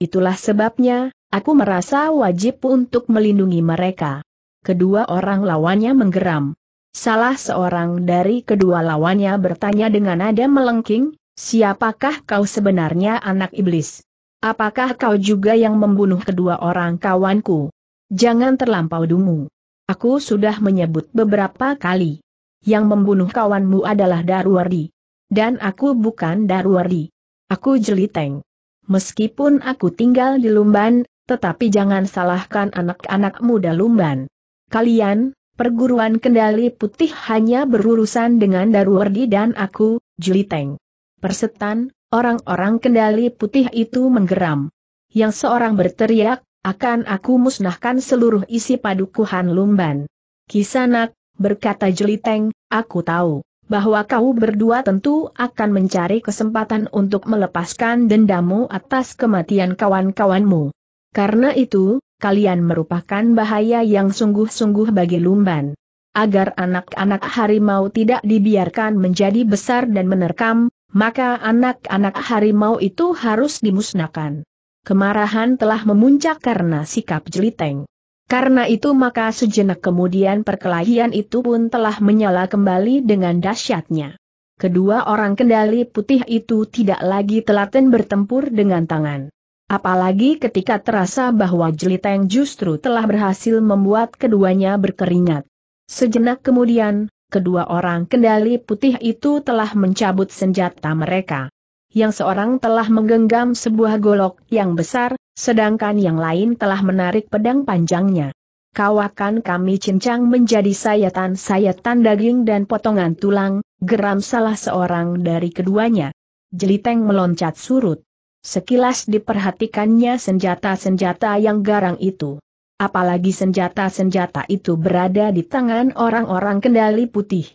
Itulah sebabnya, aku merasa wajib untuk melindungi mereka. Kedua orang lawannya menggeram. Salah seorang dari kedua lawannya bertanya dengan nada melengking, siapakah kau sebenarnya anak iblis? Apakah kau juga yang membunuh kedua orang kawanku? Jangan terlampau dungu. Aku sudah menyebut beberapa kali. Yang membunuh kawanmu adalah Darwardi. Dan aku bukan Darwardi. Aku jeliteng. Meskipun aku tinggal di Lumban, tetapi jangan salahkan anak-anak muda Lumban. Kalian, Perguruan Kendali Putih hanya berurusan dengan Darwardi dan aku, Juliteng. Persetan, orang-orang Kendali Putih itu menggeram. Yang seorang berteriak, akan aku musnahkan seluruh isi padukuhan Lumban. Kisanak, berkata Juliteng, aku tahu bahwa kau berdua tentu akan mencari kesempatan untuk melepaskan dendamu atas kematian kawan-kawanmu. Karena itu, kalian merupakan bahaya yang sungguh-sungguh bagi Lumban. Agar anak-anak harimau tidak dibiarkan menjadi besar dan menerkam, maka anak-anak harimau itu harus dimusnahkan. Kemarahan telah memuncak karena sikap jeliteng. Karena itu maka sejenak kemudian perkelahian itu pun telah menyala kembali dengan dahsyatnya. Kedua orang kendali putih itu tidak lagi telaten bertempur dengan tangan. Apalagi ketika terasa bahwa Jeliteng justru telah berhasil membuat keduanya berkeringat. Sejenak kemudian, kedua orang kendali putih itu telah mencabut senjata mereka. Yang seorang telah menggenggam sebuah golok yang besar, sedangkan yang lain telah menarik pedang panjangnya. Kawakan kami cincang menjadi sayatan-sayatan daging dan potongan tulang, geram salah seorang dari keduanya. Jeliteng meloncat surut. Sekilas diperhatikannya senjata-senjata yang garang itu. Apalagi senjata-senjata itu berada di tangan orang-orang kendali putih.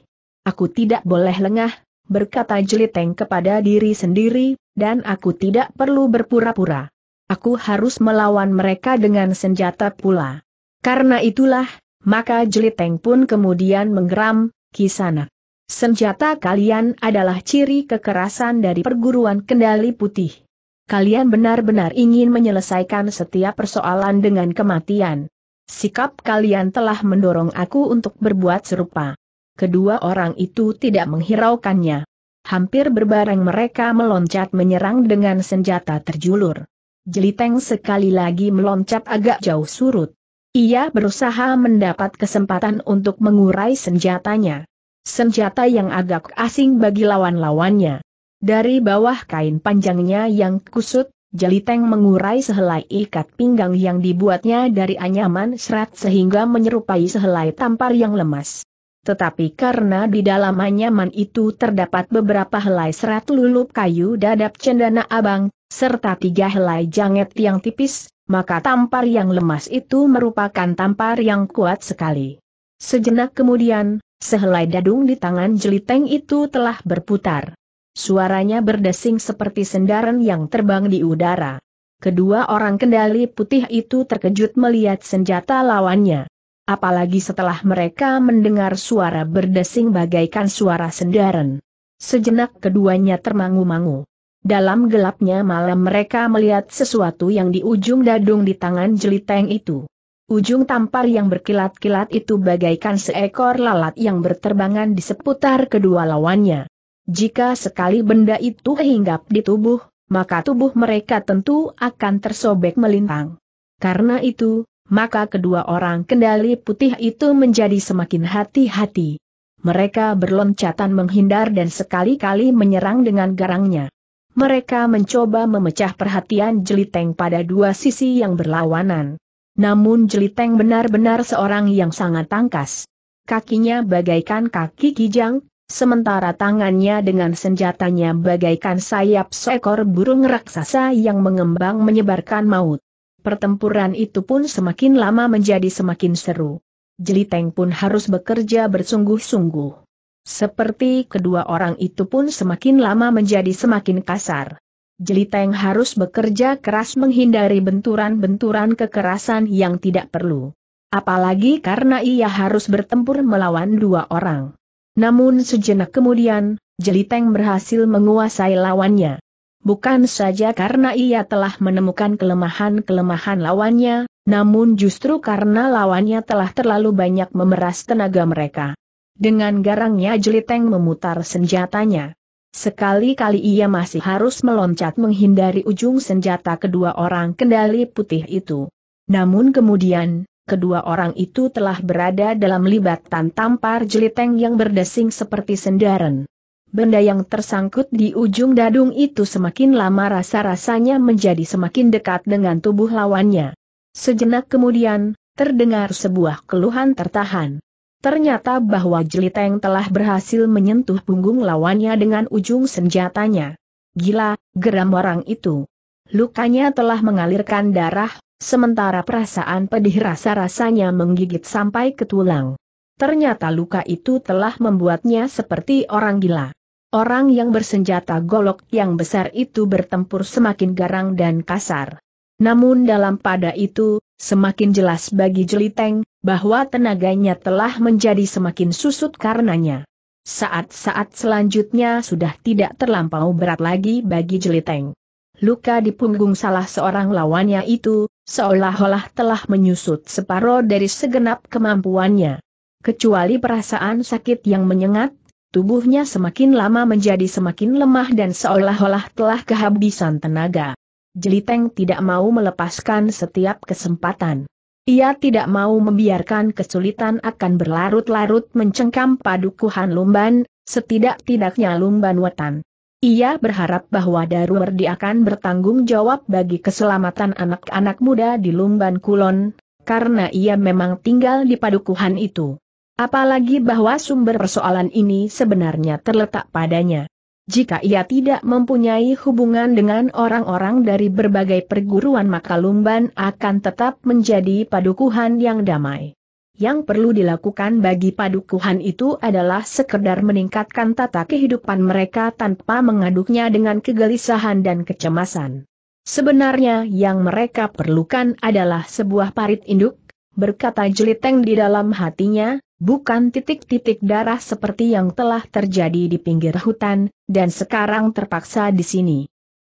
Aku tidak boleh lengah, berkata Jeliteng kepada diri sendiri, dan aku tidak perlu berpura-pura. Aku harus melawan mereka dengan senjata pula. Karena itulah, maka Jeliteng pun kemudian menggeram, kisana. Senjata kalian adalah ciri kekerasan dari perguruan kendali putih kalian benar-benar ingin menyelesaikan setiap persoalan dengan kematian. Sikap kalian telah mendorong aku untuk berbuat serupa. Kedua orang itu tidak menghiraukannya. Hampir berbareng mereka meloncat menyerang dengan senjata terjulur. Jeliteng sekali lagi meloncat agak jauh surut. Ia berusaha mendapat kesempatan untuk mengurai senjatanya. Senjata yang agak asing bagi lawan-lawannya. Dari bawah kain panjangnya yang kusut, Jeliteng mengurai sehelai ikat pinggang yang dibuatnya dari anyaman serat sehingga menyerupai sehelai tampar yang lemas. Tetapi karena di dalam anyaman itu terdapat beberapa helai serat lulup kayu dadap cendana abang, serta tiga helai janget yang tipis, maka tampar yang lemas itu merupakan tampar yang kuat sekali. Sejenak kemudian, sehelai dadung di tangan jeliteng itu telah berputar. Suaranya berdesing seperti sendaran yang terbang di udara. Kedua orang kendali putih itu terkejut melihat senjata lawannya. Apalagi setelah mereka mendengar suara berdesing bagaikan suara sendaran. Sejenak keduanya termangu-mangu. Dalam gelapnya malam mereka melihat sesuatu yang di ujung dadung di tangan jeliteng itu. Ujung tampar yang berkilat-kilat itu bagaikan seekor lalat yang berterbangan di seputar kedua lawannya. Jika sekali benda itu hinggap di tubuh, maka tubuh mereka tentu akan tersobek melintang. Karena itu, maka kedua orang kendali putih itu menjadi semakin hati-hati. Mereka berloncatan menghindar dan sekali-kali menyerang dengan garangnya. Mereka mencoba memecah perhatian jeliteng pada dua sisi yang berlawanan. Namun jeliteng benar-benar seorang yang sangat tangkas. Kakinya bagaikan kaki kijang, sementara tangannya dengan senjatanya bagaikan sayap seekor burung raksasa yang mengembang menyebarkan maut. Pertempuran itu pun semakin lama menjadi semakin seru. Jeliteng pun harus bekerja bersungguh-sungguh. Seperti kedua orang itu pun semakin lama menjadi semakin kasar. Jeliteng harus bekerja keras menghindari benturan-benturan kekerasan yang tidak perlu. Apalagi karena ia harus bertempur melawan dua orang. Namun sejenak kemudian, Jeliteng berhasil menguasai lawannya. Bukan saja karena ia telah menemukan kelemahan-kelemahan lawannya, namun justru karena lawannya telah terlalu banyak memeras tenaga mereka. Dengan garangnya Jeliteng memutar senjatanya. Sekali-kali ia masih harus meloncat menghindari ujung senjata kedua orang kendali putih itu. Namun kemudian, kedua orang itu telah berada dalam libatan tampar jeliteng yang berdesing seperti sendaren. Benda yang tersangkut di ujung dadung itu semakin lama rasa-rasanya menjadi semakin dekat dengan tubuh lawannya. Sejenak kemudian, terdengar sebuah keluhan tertahan. Ternyata bahwa Jeliteng telah berhasil menyentuh punggung lawannya dengan ujung senjatanya. Gila, geram orang itu. Lukanya telah mengalirkan darah, Sementara perasaan pedih rasa-rasanya menggigit sampai ke tulang. Ternyata luka itu telah membuatnya seperti orang gila. Orang yang bersenjata golok yang besar itu bertempur semakin garang dan kasar. Namun dalam pada itu, semakin jelas bagi Jeliteng, bahwa tenaganya telah menjadi semakin susut karenanya. Saat-saat selanjutnya sudah tidak terlampau berat lagi bagi Jeliteng. Luka di punggung salah seorang lawannya itu, seolah-olah telah menyusut separuh dari segenap kemampuannya. Kecuali perasaan sakit yang menyengat, tubuhnya semakin lama menjadi semakin lemah dan seolah-olah telah kehabisan tenaga. Jeliteng tidak mau melepaskan setiap kesempatan. Ia tidak mau membiarkan kesulitan akan berlarut-larut mencengkam padukuhan Lumban, setidak-tidaknya Lumban Wetan. Ia berharap bahwa Daruwerdi akan bertanggung jawab bagi keselamatan anak-anak muda di Lumban Kulon, karena ia memang tinggal di padukuhan itu. Apalagi bahwa sumber persoalan ini sebenarnya terletak padanya. Jika ia tidak mempunyai hubungan dengan orang-orang dari berbagai perguruan maka Lumban akan tetap menjadi padukuhan yang damai. Yang perlu dilakukan bagi padukuhan itu adalah sekedar meningkatkan tata kehidupan mereka tanpa mengaduknya dengan kegelisahan dan kecemasan. Sebenarnya yang mereka perlukan adalah sebuah parit induk, berkata jeliteng di dalam hatinya, bukan titik-titik darah seperti yang telah terjadi di pinggir hutan, dan sekarang terpaksa di sini.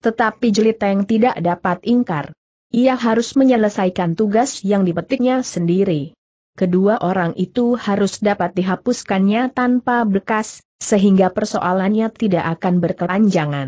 Tetapi jeliteng tidak dapat ingkar. Ia harus menyelesaikan tugas yang dipetiknya sendiri kedua orang itu harus dapat dihapuskannya tanpa bekas, sehingga persoalannya tidak akan berkelanjangan.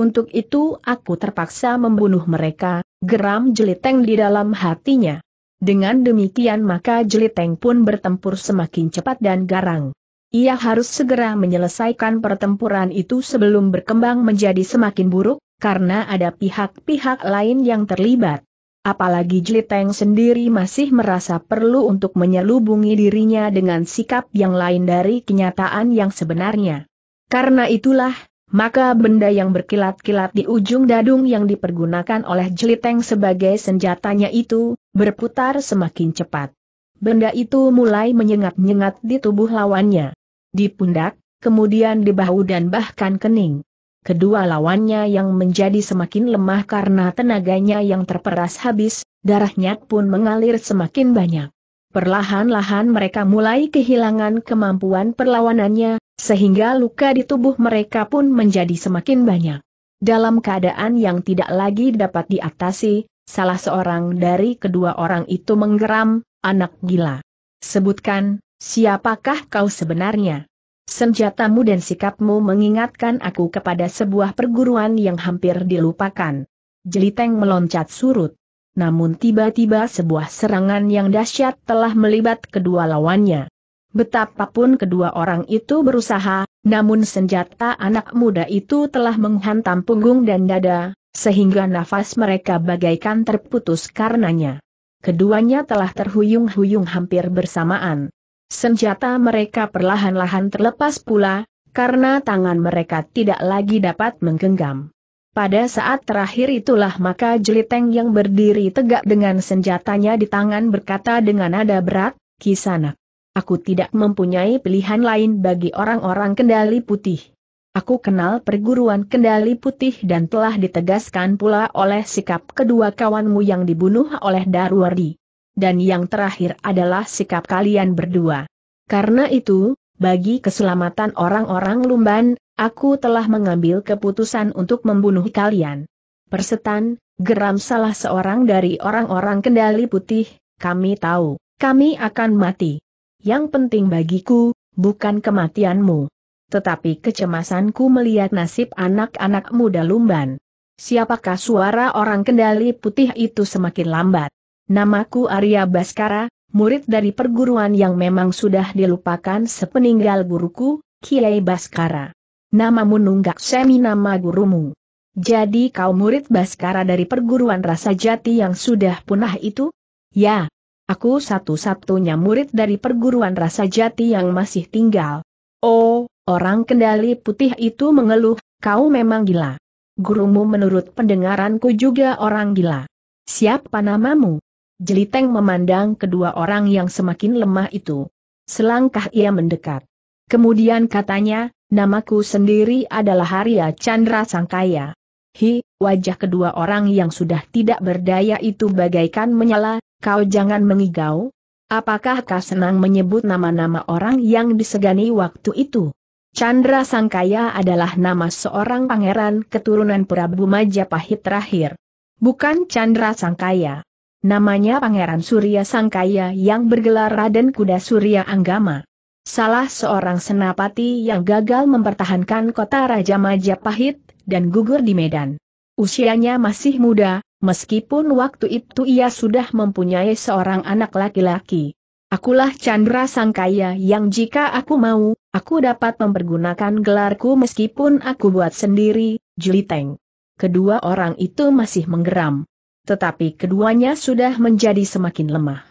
Untuk itu aku terpaksa membunuh mereka, geram Jeliteng di dalam hatinya. Dengan demikian maka Jeliteng pun bertempur semakin cepat dan garang. Ia harus segera menyelesaikan pertempuran itu sebelum berkembang menjadi semakin buruk, karena ada pihak-pihak lain yang terlibat. Apalagi Jiteng sendiri masih merasa perlu untuk menyelubungi dirinya dengan sikap yang lain dari kenyataan yang sebenarnya. Karena itulah, maka benda yang berkilat-kilat di ujung dadung yang dipergunakan oleh Jiteng sebagai senjatanya itu, berputar semakin cepat. Benda itu mulai menyengat-nyengat di tubuh lawannya. Di pundak, kemudian di bahu dan bahkan kening kedua lawannya yang menjadi semakin lemah karena tenaganya yang terperas habis, darahnya pun mengalir semakin banyak. Perlahan-lahan mereka mulai kehilangan kemampuan perlawanannya, sehingga luka di tubuh mereka pun menjadi semakin banyak. Dalam keadaan yang tidak lagi dapat diatasi, salah seorang dari kedua orang itu menggeram, anak gila. Sebutkan, siapakah kau sebenarnya? Senjatamu dan sikapmu mengingatkan aku kepada sebuah perguruan yang hampir dilupakan. Jeliteng meloncat surut. Namun tiba-tiba sebuah serangan yang dahsyat telah melibat kedua lawannya. Betapapun kedua orang itu berusaha, namun senjata anak muda itu telah menghantam punggung dan dada, sehingga nafas mereka bagaikan terputus karenanya. Keduanya telah terhuyung-huyung hampir bersamaan. Senjata mereka perlahan-lahan terlepas pula, karena tangan mereka tidak lagi dapat menggenggam. Pada saat terakhir itulah maka jeliteng yang berdiri tegak dengan senjatanya di tangan berkata dengan nada berat, Kisana, Aku tidak mempunyai pilihan lain bagi orang-orang kendali putih. Aku kenal perguruan kendali putih dan telah ditegaskan pula oleh sikap kedua kawanmu yang dibunuh oleh Darwardi dan yang terakhir adalah sikap kalian berdua. Karena itu, bagi keselamatan orang-orang Lumban, aku telah mengambil keputusan untuk membunuh kalian. Persetan, geram salah seorang dari orang-orang kendali putih, kami tahu, kami akan mati. Yang penting bagiku, bukan kematianmu. Tetapi kecemasanku melihat nasib anak-anak muda Lumban. Siapakah suara orang kendali putih itu semakin lambat? namaku Arya Baskara, murid dari perguruan yang memang sudah dilupakan sepeninggal guruku, Kiai Baskara. Namamu nunggak semi nama gurumu. Jadi kau murid Baskara dari perguruan rasa jati yang sudah punah itu? Ya, aku satu-satunya murid dari perguruan rasa jati yang masih tinggal. Oh, orang kendali putih itu mengeluh, kau memang gila. Gurumu menurut pendengaranku juga orang gila. Siapa namamu? Jeliteng memandang kedua orang yang semakin lemah itu. Selangkah ia mendekat. Kemudian katanya, namaku sendiri adalah Arya Chandra Sangkaya. Hi, wajah kedua orang yang sudah tidak berdaya itu bagaikan menyala, kau jangan mengigau. Apakah kau senang menyebut nama-nama orang yang disegani waktu itu? Chandra Sangkaya adalah nama seorang pangeran keturunan Prabu Majapahit terakhir. Bukan Chandra Sangkaya. Namanya Pangeran Surya Sangkaya yang bergelar Raden Kuda Surya Anggama. Salah seorang senapati yang gagal mempertahankan kota Raja Majapahit, dan gugur di Medan. Usianya masih muda, meskipun waktu itu ia sudah mempunyai seorang anak laki-laki. Akulah Chandra Sangkaya yang jika aku mau, aku dapat mempergunakan gelarku meskipun aku buat sendiri, Juliteng. Kedua orang itu masih menggeram. Tetapi keduanya sudah menjadi semakin lemah.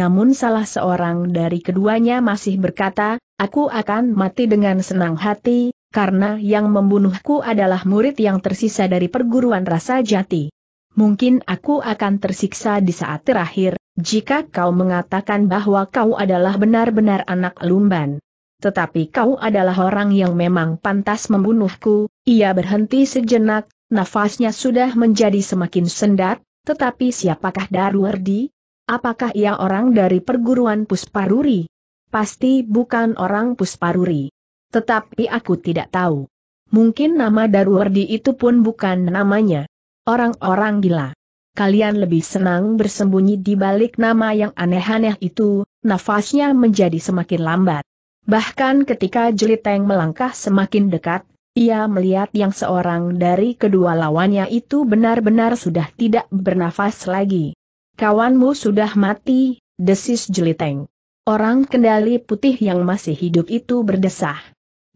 Namun salah seorang dari keduanya masih berkata, aku akan mati dengan senang hati, karena yang membunuhku adalah murid yang tersisa dari perguruan rasa jati. Mungkin aku akan tersiksa di saat terakhir, jika kau mengatakan bahwa kau adalah benar-benar anak lumban. Tetapi kau adalah orang yang memang pantas membunuhku, ia berhenti sejenak, nafasnya sudah menjadi semakin sendat, tetapi siapakah Darwardi? Apakah ia orang dari perguruan Pusparuri? Pasti bukan orang Pusparuri. Tetapi aku tidak tahu. Mungkin nama Darwardi itu pun bukan namanya. Orang-orang gila. Kalian lebih senang bersembunyi di balik nama yang aneh-aneh itu, nafasnya menjadi semakin lambat. Bahkan ketika Jeliteng melangkah semakin dekat, ia melihat yang seorang dari kedua lawannya itu benar-benar sudah tidak bernafas lagi. Kawanmu sudah mati, desis jeliteng. Orang kendali putih yang masih hidup itu berdesah.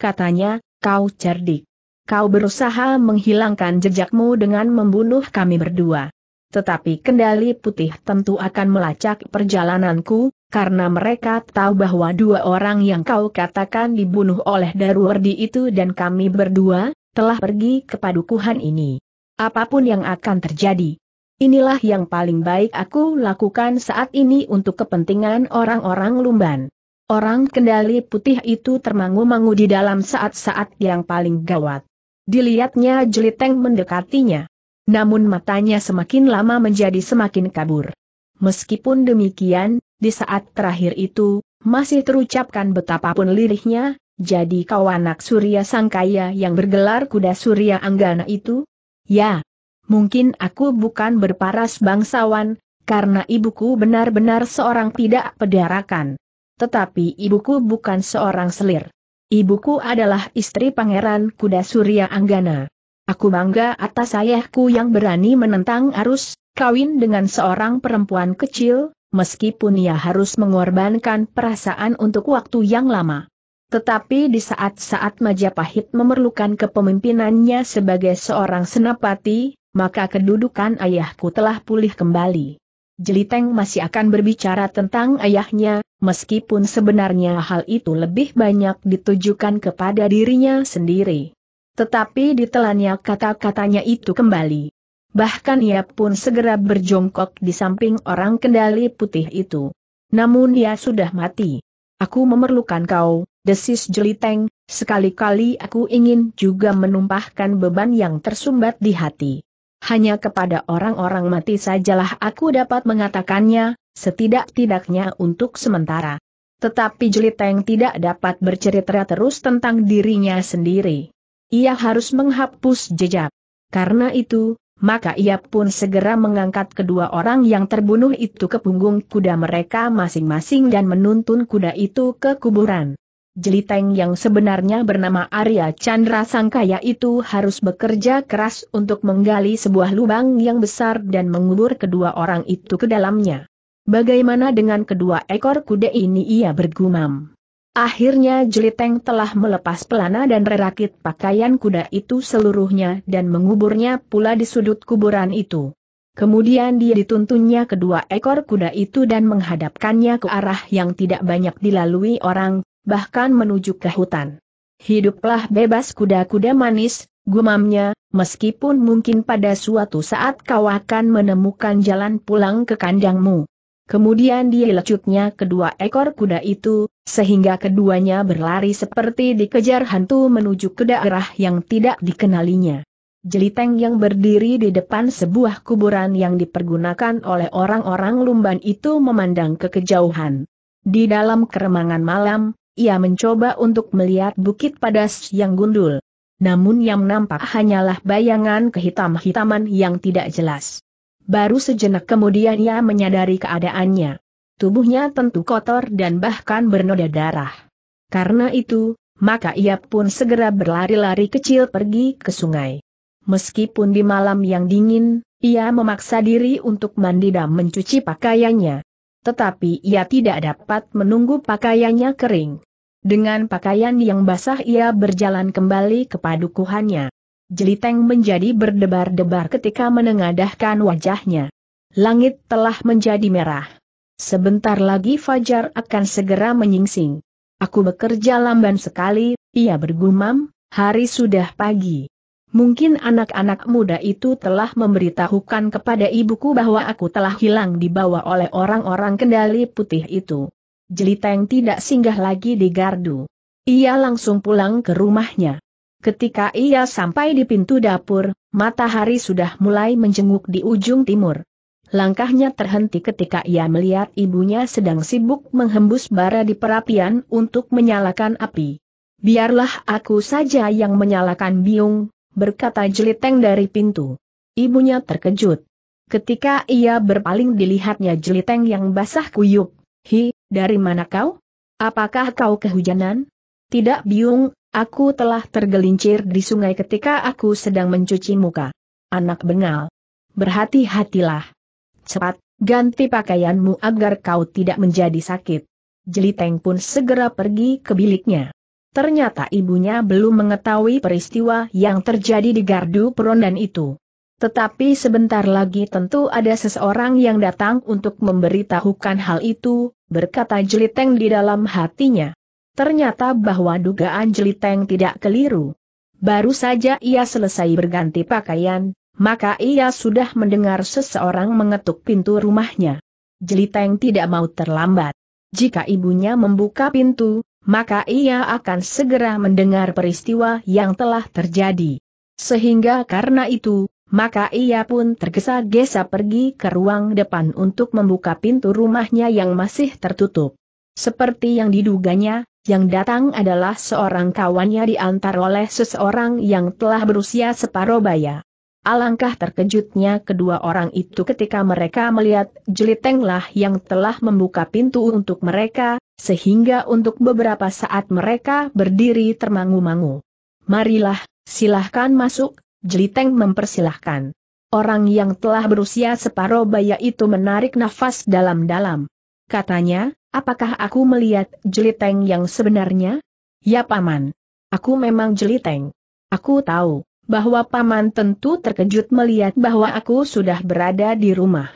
Katanya, kau cerdik. Kau berusaha menghilangkan jejakmu dengan membunuh kami berdua. Tetapi kendali putih tentu akan melacak perjalananku, karena mereka tahu bahwa dua orang yang kau katakan dibunuh oleh Darwardi itu dan kami berdua, telah pergi ke padukuhan ini. Apapun yang akan terjadi. Inilah yang paling baik aku lakukan saat ini untuk kepentingan orang-orang Lumban. Orang kendali putih itu termangu-mangu di dalam saat-saat yang paling gawat. Dilihatnya jeliteng mendekatinya. Namun matanya semakin lama menjadi semakin kabur. Meskipun demikian, di saat terakhir itu, masih terucapkan betapapun lirihnya, jadi kau anak Surya Sangkaya yang bergelar kuda Surya Anggana itu? Ya. Mungkin aku bukan berparas bangsawan, karena ibuku benar-benar seorang tidak pedarakan. Tetapi ibuku bukan seorang selir. Ibuku adalah istri pangeran kuda Surya Anggana. Aku bangga atas ayahku yang berani menentang arus, kawin dengan seorang perempuan kecil, meskipun ia harus mengorbankan perasaan untuk waktu yang lama. Tetapi di saat-saat Majapahit memerlukan kepemimpinannya sebagai seorang senapati, maka kedudukan ayahku telah pulih kembali. Jeliteng masih akan berbicara tentang ayahnya, meskipun sebenarnya hal itu lebih banyak ditujukan kepada dirinya sendiri. Tetapi ditelannya kata-katanya itu kembali. Bahkan ia pun segera berjongkok di samping orang kendali putih itu. Namun ia sudah mati. Aku memerlukan kau, desis jeliteng, sekali-kali aku ingin juga menumpahkan beban yang tersumbat di hati. Hanya kepada orang-orang mati sajalah aku dapat mengatakannya, setidak-tidaknya untuk sementara. Tetapi Jeliteng tidak dapat bercerita terus tentang dirinya sendiri. Ia harus menghapus jejak. Karena itu, maka ia pun segera mengangkat kedua orang yang terbunuh itu ke punggung kuda mereka masing-masing dan menuntun kuda itu ke kuburan. Jeliteng yang sebenarnya bernama Arya Chandra Sangkaya itu harus bekerja keras untuk menggali sebuah lubang yang besar dan mengubur kedua orang itu ke dalamnya. Bagaimana dengan kedua ekor kuda ini ia bergumam. Akhirnya Jeliteng telah melepas pelana dan rerakit pakaian kuda itu seluruhnya dan menguburnya pula di sudut kuburan itu. Kemudian dia dituntunnya kedua ekor kuda itu dan menghadapkannya ke arah yang tidak banyak dilalui orang, bahkan menuju ke hutan. Hiduplah bebas kuda-kuda manis, gumamnya, meskipun mungkin pada suatu saat kau akan menemukan jalan pulang ke kandangmu. Kemudian dia lecutnya kedua ekor kuda itu, sehingga keduanya berlari seperti dikejar hantu menuju ke daerah yang tidak dikenalinya. Jeliteng yang berdiri di depan sebuah kuburan yang dipergunakan oleh orang-orang lumban itu memandang ke kejauhan. Di dalam keremangan malam, ia mencoba untuk melihat bukit padas yang gundul. Namun yang nampak hanyalah bayangan kehitam-hitaman yang tidak jelas. Baru sejenak kemudian ia menyadari keadaannya tubuhnya tentu kotor dan bahkan bernoda darah. Karena itu, maka ia pun segera berlari-lari kecil pergi ke sungai. Meskipun di malam yang dingin, ia memaksa diri untuk mandi dan mencuci pakaiannya. Tetapi ia tidak dapat menunggu pakaiannya kering. Dengan pakaian yang basah ia berjalan kembali ke padukuhannya. Jeliteng menjadi berdebar-debar ketika menengadahkan wajahnya. Langit telah menjadi merah. Sebentar lagi Fajar akan segera menyingsing. Aku bekerja lamban sekali, ia bergumam, hari sudah pagi. Mungkin anak-anak muda itu telah memberitahukan kepada ibuku bahwa aku telah hilang dibawa oleh orang-orang kendali putih itu. Jeliteng tidak singgah lagi di gardu. Ia langsung pulang ke rumahnya. Ketika ia sampai di pintu dapur, matahari sudah mulai menjenguk di ujung timur. Langkahnya terhenti ketika ia melihat ibunya sedang sibuk menghembus bara di perapian untuk menyalakan api. Biarlah aku saja yang menyalakan biung, berkata jeliteng dari pintu. Ibunya terkejut. Ketika ia berpaling dilihatnya jeliteng yang basah kuyup. Hi, dari mana kau? Apakah kau kehujanan? Tidak biung, aku telah tergelincir di sungai ketika aku sedang mencuci muka. Anak bengal. Berhati-hatilah cepat, ganti pakaianmu agar kau tidak menjadi sakit. Jeliteng pun segera pergi ke biliknya. Ternyata ibunya belum mengetahui peristiwa yang terjadi di gardu perondan itu. Tetapi sebentar lagi tentu ada seseorang yang datang untuk memberitahukan hal itu, berkata Jeliteng di dalam hatinya. Ternyata bahwa dugaan Jeliteng tidak keliru. Baru saja ia selesai berganti pakaian, maka ia sudah mendengar seseorang mengetuk pintu rumahnya. Jeliteng tidak mau terlambat. Jika ibunya membuka pintu, maka ia akan segera mendengar peristiwa yang telah terjadi. Sehingga karena itu, maka ia pun tergesa-gesa pergi ke ruang depan untuk membuka pintu rumahnya yang masih tertutup. Seperti yang diduganya, yang datang adalah seorang kawannya diantar oleh seseorang yang telah berusia separuh baya. Alangkah terkejutnya kedua orang itu ketika mereka melihat Jelitenglah yang telah membuka pintu untuk mereka, sehingga untuk beberapa saat mereka berdiri termangu-mangu. Marilah, silahkan masuk, Jeliteng mempersilahkan. Orang yang telah berusia separuh baya itu menarik nafas dalam-dalam. Katanya, apakah aku melihat jeliteng yang sebenarnya? Ya paman. Aku memang jeliteng. Aku tahu bahwa paman tentu terkejut melihat bahwa aku sudah berada di rumah.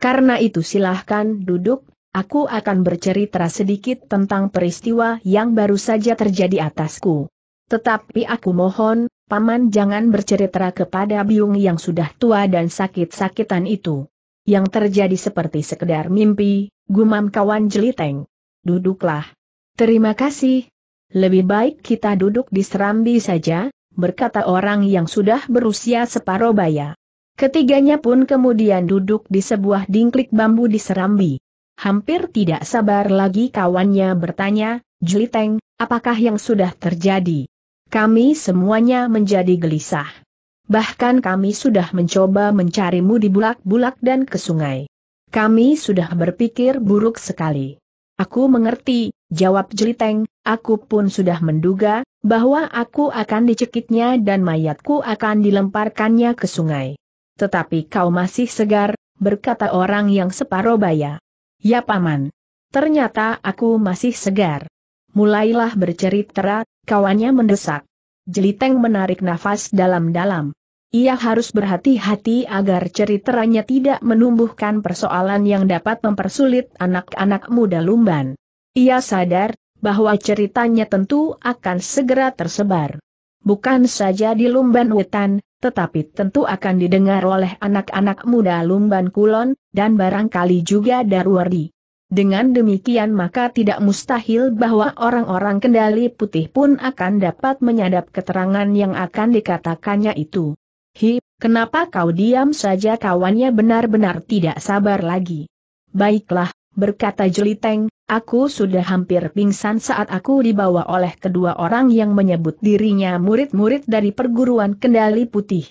Karena itu silahkan duduk, aku akan bercerita sedikit tentang peristiwa yang baru saja terjadi atasku. Tetapi aku mohon, paman jangan bercerita kepada biung yang sudah tua dan sakit-sakitan itu. Yang terjadi seperti sekedar mimpi, gumam kawan jeliteng. Duduklah. Terima kasih. Lebih baik kita duduk di serambi saja, berkata orang yang sudah berusia separuh baya. Ketiganya pun kemudian duduk di sebuah dingklik bambu di Serambi. Hampir tidak sabar lagi kawannya bertanya, Jeliteng, apakah yang sudah terjadi? Kami semuanya menjadi gelisah. Bahkan kami sudah mencoba mencarimu di bulak-bulak dan ke sungai. Kami sudah berpikir buruk sekali. Aku mengerti, jawab Jeliteng, aku pun sudah menduga, bahwa aku akan dicekiknya dan mayatku akan dilemparkannya ke sungai. Tetapi kau masih segar, berkata orang yang separoh baya. Ya paman. Ternyata aku masih segar. Mulailah bercerita, kawannya mendesak. Jeliteng menarik nafas dalam-dalam. Ia harus berhati-hati agar ceritanya tidak menumbuhkan persoalan yang dapat mempersulit anak-anak muda Lumban. Ia sadar, bahwa ceritanya tentu akan segera tersebar. Bukan saja di Lumban Wetan, tetapi tentu akan didengar oleh anak-anak muda Lumban Kulon, dan barangkali juga Darwardi. Dengan demikian maka tidak mustahil bahwa orang-orang kendali putih pun akan dapat menyadap keterangan yang akan dikatakannya itu. Hi, kenapa kau diam saja kawannya benar-benar tidak sabar lagi. Baiklah, berkata Jeliteng, aku sudah hampir pingsan saat aku dibawa oleh kedua orang yang menyebut dirinya murid-murid dari perguruan kendali putih.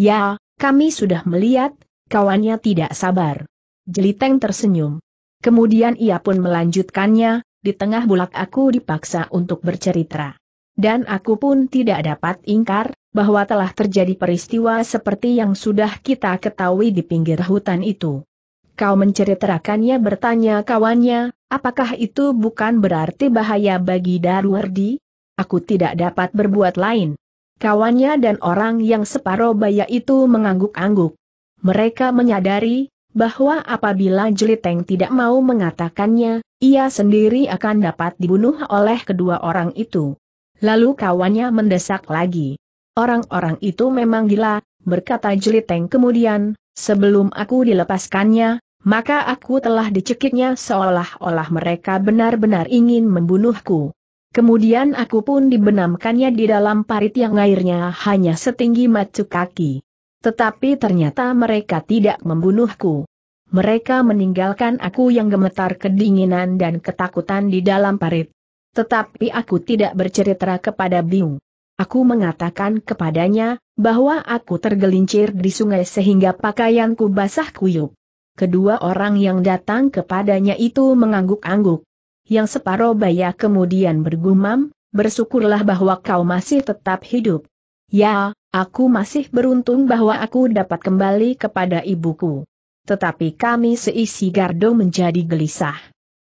Ya, kami sudah melihat, kawannya tidak sabar. Jeliteng tersenyum. Kemudian ia pun melanjutkannya, di tengah bulak aku dipaksa untuk bercerita. Dan aku pun tidak dapat ingkar, bahwa telah terjadi peristiwa seperti yang sudah kita ketahui di pinggir hutan itu. Kau menceritakannya bertanya kawannya, apakah itu bukan berarti bahaya bagi Darwardi? Aku tidak dapat berbuat lain. Kawannya dan orang yang separuh baya itu mengangguk-angguk. Mereka menyadari, bahwa apabila Jeliteng tidak mau mengatakannya, ia sendiri akan dapat dibunuh oleh kedua orang itu. Lalu kawannya mendesak lagi. Orang-orang itu memang gila, berkata Jeliteng kemudian, sebelum aku dilepaskannya, maka aku telah dicekiknya seolah-olah mereka benar-benar ingin membunuhku. Kemudian aku pun dibenamkannya di dalam parit yang airnya hanya setinggi macu kaki. Tetapi ternyata mereka tidak membunuhku. Mereka meninggalkan aku yang gemetar kedinginan dan ketakutan di dalam parit. Tetapi aku tidak bercerita kepada Biung. Aku mengatakan kepadanya, bahwa aku tergelincir di sungai sehingga pakaianku basah kuyup kedua orang yang datang kepadanya itu mengangguk-angguk. Yang separuh baya kemudian bergumam, bersyukurlah bahwa kau masih tetap hidup. Ya, aku masih beruntung bahwa aku dapat kembali kepada ibuku. Tetapi kami seisi gardo menjadi gelisah.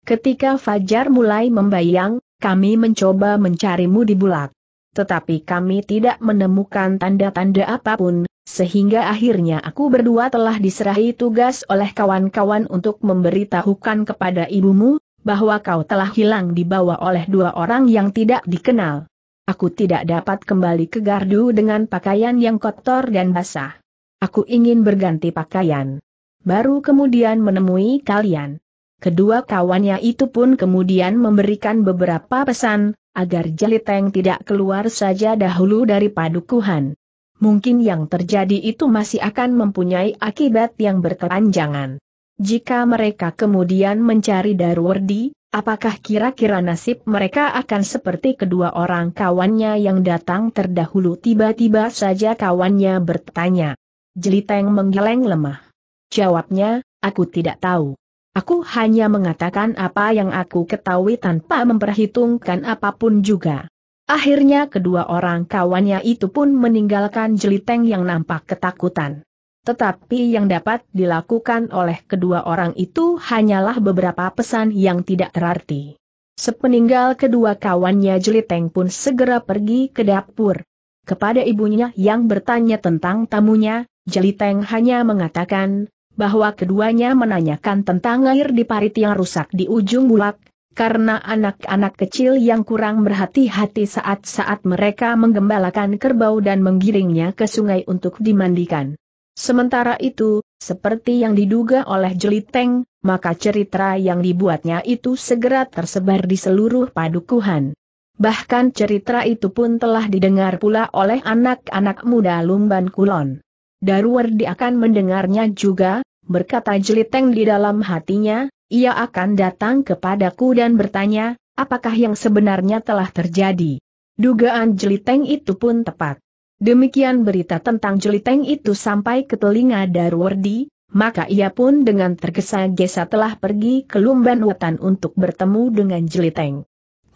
Ketika Fajar mulai membayang, kami mencoba mencarimu di bulak. Tetapi kami tidak menemukan tanda-tanda apapun, sehingga akhirnya aku berdua telah diserahi tugas oleh kawan-kawan untuk memberitahukan kepada ibumu, bahwa kau telah hilang dibawa oleh dua orang yang tidak dikenal. Aku tidak dapat kembali ke gardu dengan pakaian yang kotor dan basah. Aku ingin berganti pakaian. Baru kemudian menemui kalian. Kedua kawannya itu pun kemudian memberikan beberapa pesan, agar Jeliteng tidak keluar saja dahulu dari padukuhan mungkin yang terjadi itu masih akan mempunyai akibat yang berkepanjangan. Jika mereka kemudian mencari Darwardi, apakah kira-kira nasib mereka akan seperti kedua orang kawannya yang datang terdahulu tiba-tiba saja kawannya bertanya. Jeliteng menggeleng lemah. Jawabnya, aku tidak tahu. Aku hanya mengatakan apa yang aku ketahui tanpa memperhitungkan apapun juga. Akhirnya kedua orang kawannya itu pun meninggalkan jeliteng yang nampak ketakutan. Tetapi yang dapat dilakukan oleh kedua orang itu hanyalah beberapa pesan yang tidak terarti. Sepeninggal kedua kawannya jeliteng pun segera pergi ke dapur. Kepada ibunya yang bertanya tentang tamunya, Jeliteng hanya mengatakan, bahwa keduanya menanyakan tentang air di parit yang rusak di ujung bulak, karena anak-anak kecil yang kurang berhati-hati saat-saat mereka menggembalakan kerbau dan menggiringnya ke sungai untuk dimandikan. Sementara itu, seperti yang diduga oleh Jeliteng, maka cerita yang dibuatnya itu segera tersebar di seluruh padukuhan. Bahkan cerita itu pun telah didengar pula oleh anak-anak muda Lumban Kulon. Darwardi akan mendengarnya juga, berkata Jeliteng di dalam hatinya, ia akan datang kepadaku dan bertanya, apakah yang sebenarnya telah terjadi. Dugaan Jeliteng itu pun tepat. Demikian berita tentang Jeliteng itu sampai ke telinga Darwardi, maka ia pun dengan tergesa-gesa telah pergi ke Lumban hutan untuk bertemu dengan Jeliteng.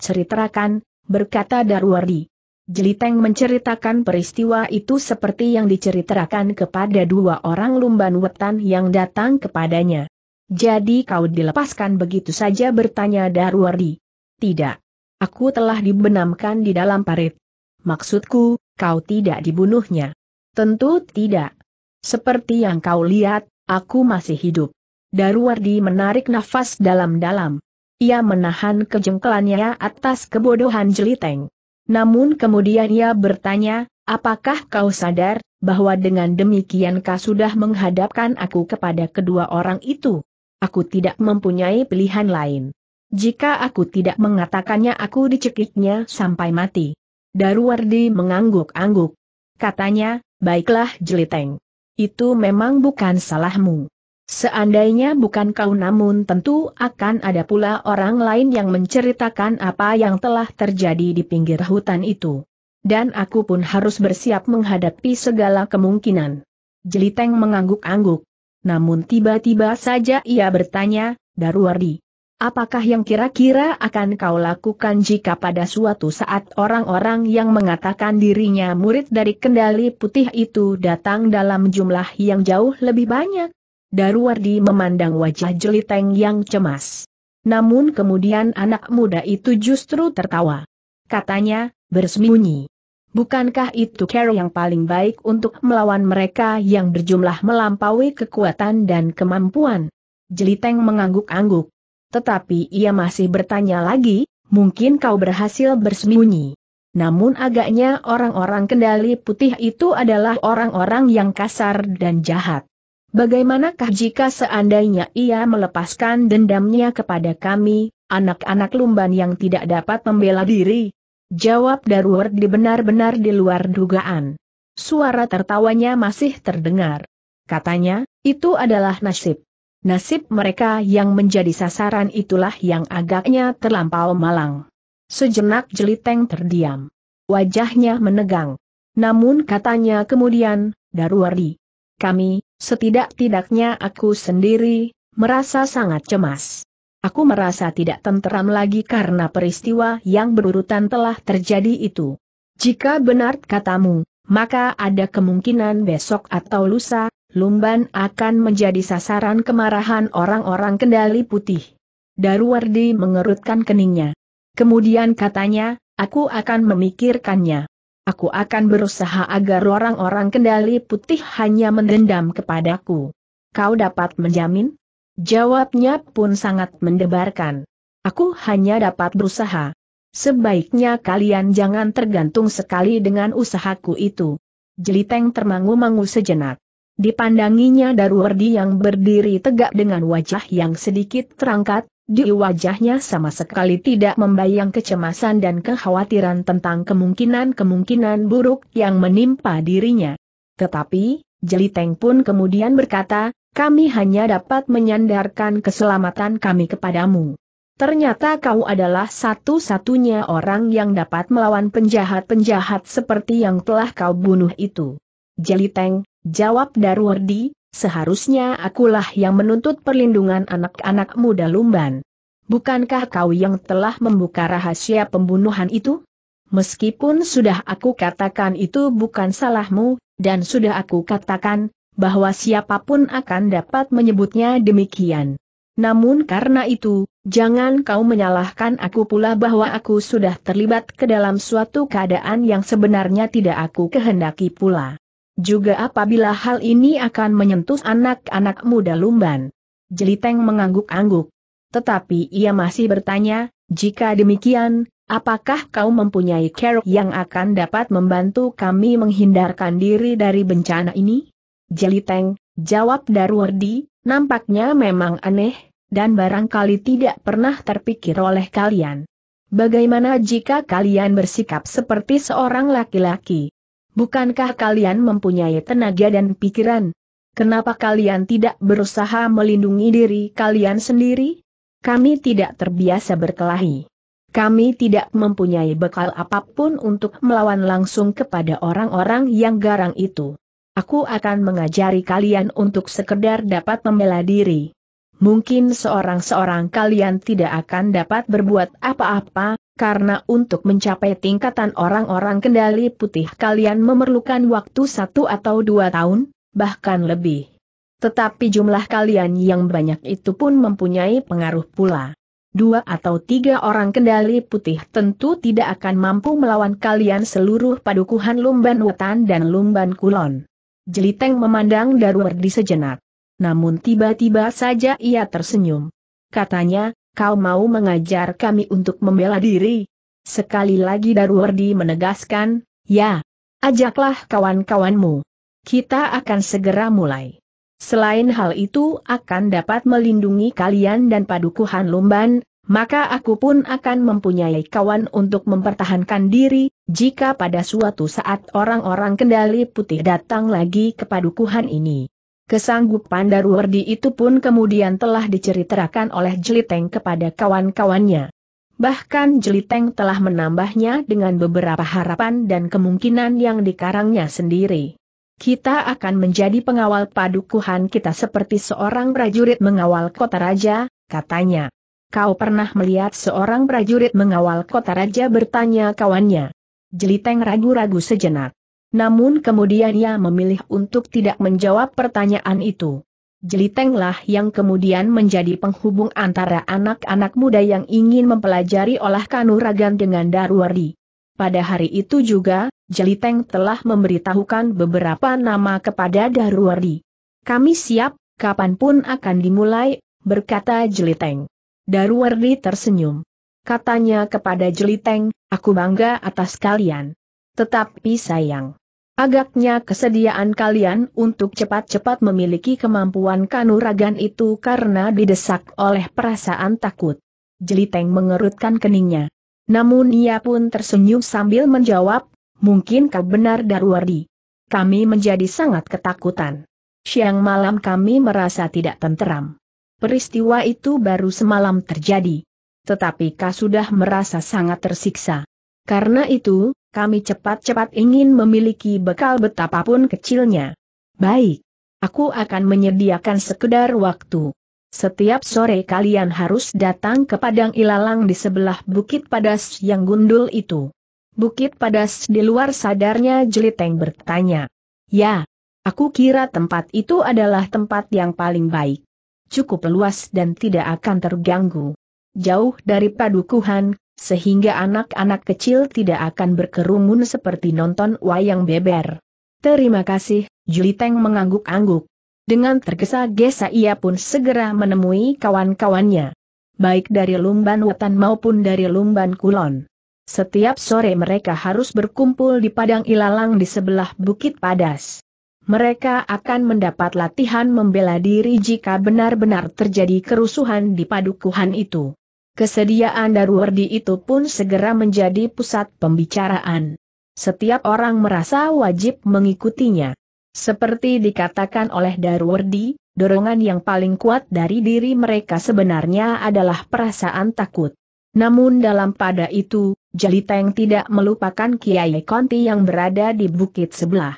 Ceritakan, berkata Darwardi. Jeliteng menceritakan peristiwa itu seperti yang diceritakan kepada dua orang Lumban Wetan yang datang kepadanya. Jadi kau dilepaskan begitu saja bertanya Darwari. Tidak. Aku telah dibenamkan di dalam parit. Maksudku, kau tidak dibunuhnya. Tentu tidak. Seperti yang kau lihat, aku masih hidup. Darwardi menarik nafas dalam-dalam. Ia menahan kejengkelannya atas kebodohan jeliteng. Namun kemudian ia bertanya, apakah kau sadar, bahwa dengan demikian kau sudah menghadapkan aku kepada kedua orang itu? Aku tidak mempunyai pilihan lain. Jika aku tidak mengatakannya aku dicekiknya sampai mati. Daruwardi mengangguk-angguk. Katanya, baiklah jeliteng. Itu memang bukan salahmu. Seandainya bukan kau namun tentu akan ada pula orang lain yang menceritakan apa yang telah terjadi di pinggir hutan itu. Dan aku pun harus bersiap menghadapi segala kemungkinan. Jeliteng mengangguk-angguk. Namun tiba-tiba saja ia bertanya, Darwardi, apakah yang kira-kira akan kau lakukan jika pada suatu saat orang-orang yang mengatakan dirinya murid dari kendali putih itu datang dalam jumlah yang jauh lebih banyak? Darwardi memandang wajah Jeliteng yang cemas. Namun kemudian anak muda itu justru tertawa. Katanya, bersembunyi. Bukankah itu cara yang paling baik untuk melawan mereka yang berjumlah melampaui kekuatan dan kemampuan? Jeliteng mengangguk-angguk. Tetapi ia masih bertanya lagi, mungkin kau berhasil bersembunyi. Namun agaknya orang-orang kendali putih itu adalah orang-orang yang kasar dan jahat. Bagaimanakah jika seandainya ia melepaskan dendamnya kepada kami, anak-anak lumban yang tidak dapat membela diri? Jawab Darwardi benar-benar di luar dugaan. Suara tertawanya masih terdengar. Katanya, itu adalah nasib. Nasib mereka yang menjadi sasaran itulah yang agaknya terlampau malang. Sejenak jeliteng terdiam. Wajahnya menegang. Namun katanya kemudian, Darwardi. Kami, setidak-tidaknya aku sendiri, merasa sangat cemas. Aku merasa tidak tenteram lagi karena peristiwa yang berurutan telah terjadi itu. Jika benar katamu, maka ada kemungkinan besok atau lusa, Lumban akan menjadi sasaran kemarahan orang-orang kendali putih. Darwardi mengerutkan keningnya. Kemudian katanya, aku akan memikirkannya. Aku akan berusaha agar orang-orang kendali putih hanya mendendam kepadaku. Kau dapat menjamin? Jawabnya pun sangat mendebarkan. Aku hanya dapat berusaha. Sebaiknya kalian jangan tergantung sekali dengan usahaku itu. Jeliteng termangu-mangu sejenak. Dipandanginya Darwardi yang berdiri tegak dengan wajah yang sedikit terangkat, di wajahnya sama sekali tidak membayang kecemasan dan kekhawatiran tentang kemungkinan-kemungkinan buruk yang menimpa dirinya. Tetapi, Jeliteng pun kemudian berkata, kami hanya dapat menyandarkan keselamatan kami kepadamu. Ternyata kau adalah satu-satunya orang yang dapat melawan penjahat-penjahat seperti yang telah kau bunuh itu. Jeliteng, jawab Darwardi, seharusnya akulah yang menuntut perlindungan anak-anak muda Lumban. Bukankah kau yang telah membuka rahasia pembunuhan itu? Meskipun sudah aku katakan itu bukan salahmu, dan sudah aku katakan, bahwa siapapun akan dapat menyebutnya demikian. Namun karena itu, jangan kau menyalahkan aku pula bahwa aku sudah terlibat ke dalam suatu keadaan yang sebenarnya tidak aku kehendaki pula. Juga apabila hal ini akan menyentuh anak-anak muda Lumban. Jeliteng mengangguk-angguk. Tetapi ia masih bertanya, jika demikian, apakah kau mempunyai kerok yang akan dapat membantu kami menghindarkan diri dari bencana ini? Jeliteng, jawab Darwardi, nampaknya memang aneh, dan barangkali tidak pernah terpikir oleh kalian. Bagaimana jika kalian bersikap seperti seorang laki-laki? Bukankah kalian mempunyai tenaga dan pikiran? Kenapa kalian tidak berusaha melindungi diri kalian sendiri? Kami tidak terbiasa berkelahi. Kami tidak mempunyai bekal apapun untuk melawan langsung kepada orang-orang yang garang itu. Aku akan mengajari kalian untuk sekedar dapat membela diri. Mungkin seorang-seorang kalian tidak akan dapat berbuat apa-apa, karena untuk mencapai tingkatan orang-orang kendali putih kalian memerlukan waktu satu atau dua tahun, bahkan lebih. Tetapi jumlah kalian yang banyak itu pun mempunyai pengaruh pula dua atau tiga orang kendali putih tentu tidak akan mampu melawan kalian seluruh padukuhan Lumban Wetan dan Lumban Kulon. Jeliteng memandang Darwardi sejenak. Namun tiba-tiba saja ia tersenyum. Katanya, kau mau mengajar kami untuk membela diri? Sekali lagi Darwardi menegaskan, ya, ajaklah kawan-kawanmu. Kita akan segera mulai. Selain hal itu akan dapat melindungi kalian dan padukuhan Lumban, maka aku pun akan mempunyai kawan untuk mempertahankan diri, jika pada suatu saat orang-orang kendali putih datang lagi ke padukuhan ini. Kesanggupan Daruwerdi itu pun kemudian telah diceritakan oleh Jeliteng kepada kawan-kawannya. Bahkan Jeliteng telah menambahnya dengan beberapa harapan dan kemungkinan yang dikarangnya sendiri. Kita akan menjadi pengawal padukuhan kita seperti seorang prajurit mengawal kota raja, katanya. Kau pernah melihat seorang prajurit mengawal kota raja bertanya kawannya. Jeliteng ragu-ragu sejenak. Namun kemudian ia memilih untuk tidak menjawab pertanyaan itu. Jelitenglah yang kemudian menjadi penghubung antara anak-anak muda yang ingin mempelajari olah kanuragan dengan Darwari. Pada hari itu juga, Jeliteng telah memberitahukan beberapa nama kepada Darwari. Kami siap, kapanpun akan dimulai, berkata Jeliteng. Daruwardi tersenyum. Katanya kepada Jeliteng, aku bangga atas kalian. Tetapi sayang. Agaknya kesediaan kalian untuk cepat-cepat memiliki kemampuan kanuragan itu karena didesak oleh perasaan takut. Jeliteng mengerutkan keningnya. Namun ia pun tersenyum sambil menjawab, mungkin kau benar Darwardi. Kami menjadi sangat ketakutan. Siang malam kami merasa tidak tenteram. Peristiwa itu baru semalam terjadi. Tetapi kau sudah merasa sangat tersiksa. Karena itu, kami cepat-cepat ingin memiliki bekal betapapun kecilnya. Baik. Aku akan menyediakan sekedar waktu. Setiap sore kalian harus datang ke Padang Ilalang di sebelah Bukit Padas yang gundul itu. Bukit Padas di luar sadarnya Jeliteng bertanya. Ya, aku kira tempat itu adalah tempat yang paling baik cukup luas dan tidak akan terganggu. Jauh dari padukuhan, sehingga anak-anak kecil tidak akan berkerumun seperti nonton wayang beber. Terima kasih, Juliteng mengangguk-angguk. Dengan tergesa-gesa ia pun segera menemui kawan-kawannya. Baik dari Lumban Wetan maupun dari Lumban Kulon. Setiap sore mereka harus berkumpul di Padang Ilalang di sebelah Bukit Padas mereka akan mendapat latihan membela diri jika benar-benar terjadi kerusuhan di padukuhan itu. Kesediaan Darwardi itu pun segera menjadi pusat pembicaraan. Setiap orang merasa wajib mengikutinya. Seperti dikatakan oleh Darwardi, dorongan yang paling kuat dari diri mereka sebenarnya adalah perasaan takut. Namun dalam pada itu, Jaliteng tidak melupakan Kiai Konti yang berada di bukit sebelah.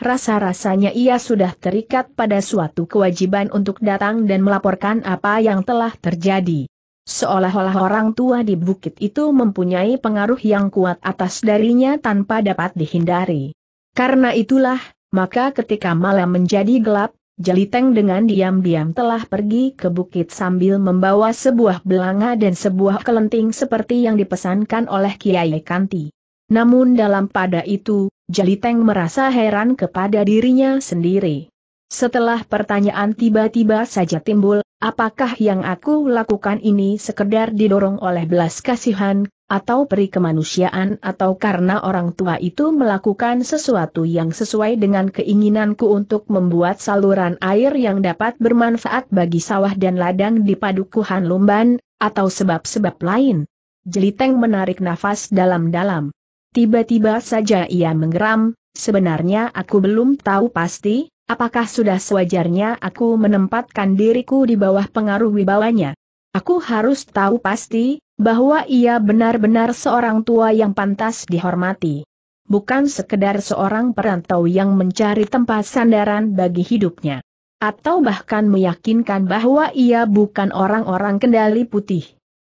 Rasa-rasanya ia sudah terikat pada suatu kewajiban untuk datang dan melaporkan apa yang telah terjadi. Seolah-olah orang tua di bukit itu mempunyai pengaruh yang kuat atas darinya tanpa dapat dihindari. Karena itulah, maka ketika malam menjadi gelap, Jeliteng dengan diam-diam telah pergi ke bukit sambil membawa sebuah belanga dan sebuah kelenting seperti yang dipesankan oleh Kiai Kanti. Namun dalam pada itu, Jaliteng merasa heran kepada dirinya sendiri. Setelah pertanyaan tiba-tiba saja timbul, apakah yang aku lakukan ini sekedar didorong oleh belas kasihan, atau peri kemanusiaan atau karena orang tua itu melakukan sesuatu yang sesuai dengan keinginanku untuk membuat saluran air yang dapat bermanfaat bagi sawah dan ladang di padukuhan Lumban, atau sebab-sebab lain. Jeliteng menarik nafas dalam-dalam. Tiba-tiba saja ia menggeram, sebenarnya aku belum tahu pasti, apakah sudah sewajarnya aku menempatkan diriku di bawah pengaruh wibawanya. Aku harus tahu pasti, bahwa ia benar-benar seorang tua yang pantas dihormati. Bukan sekedar seorang perantau yang mencari tempat sandaran bagi hidupnya. Atau bahkan meyakinkan bahwa ia bukan orang-orang kendali putih.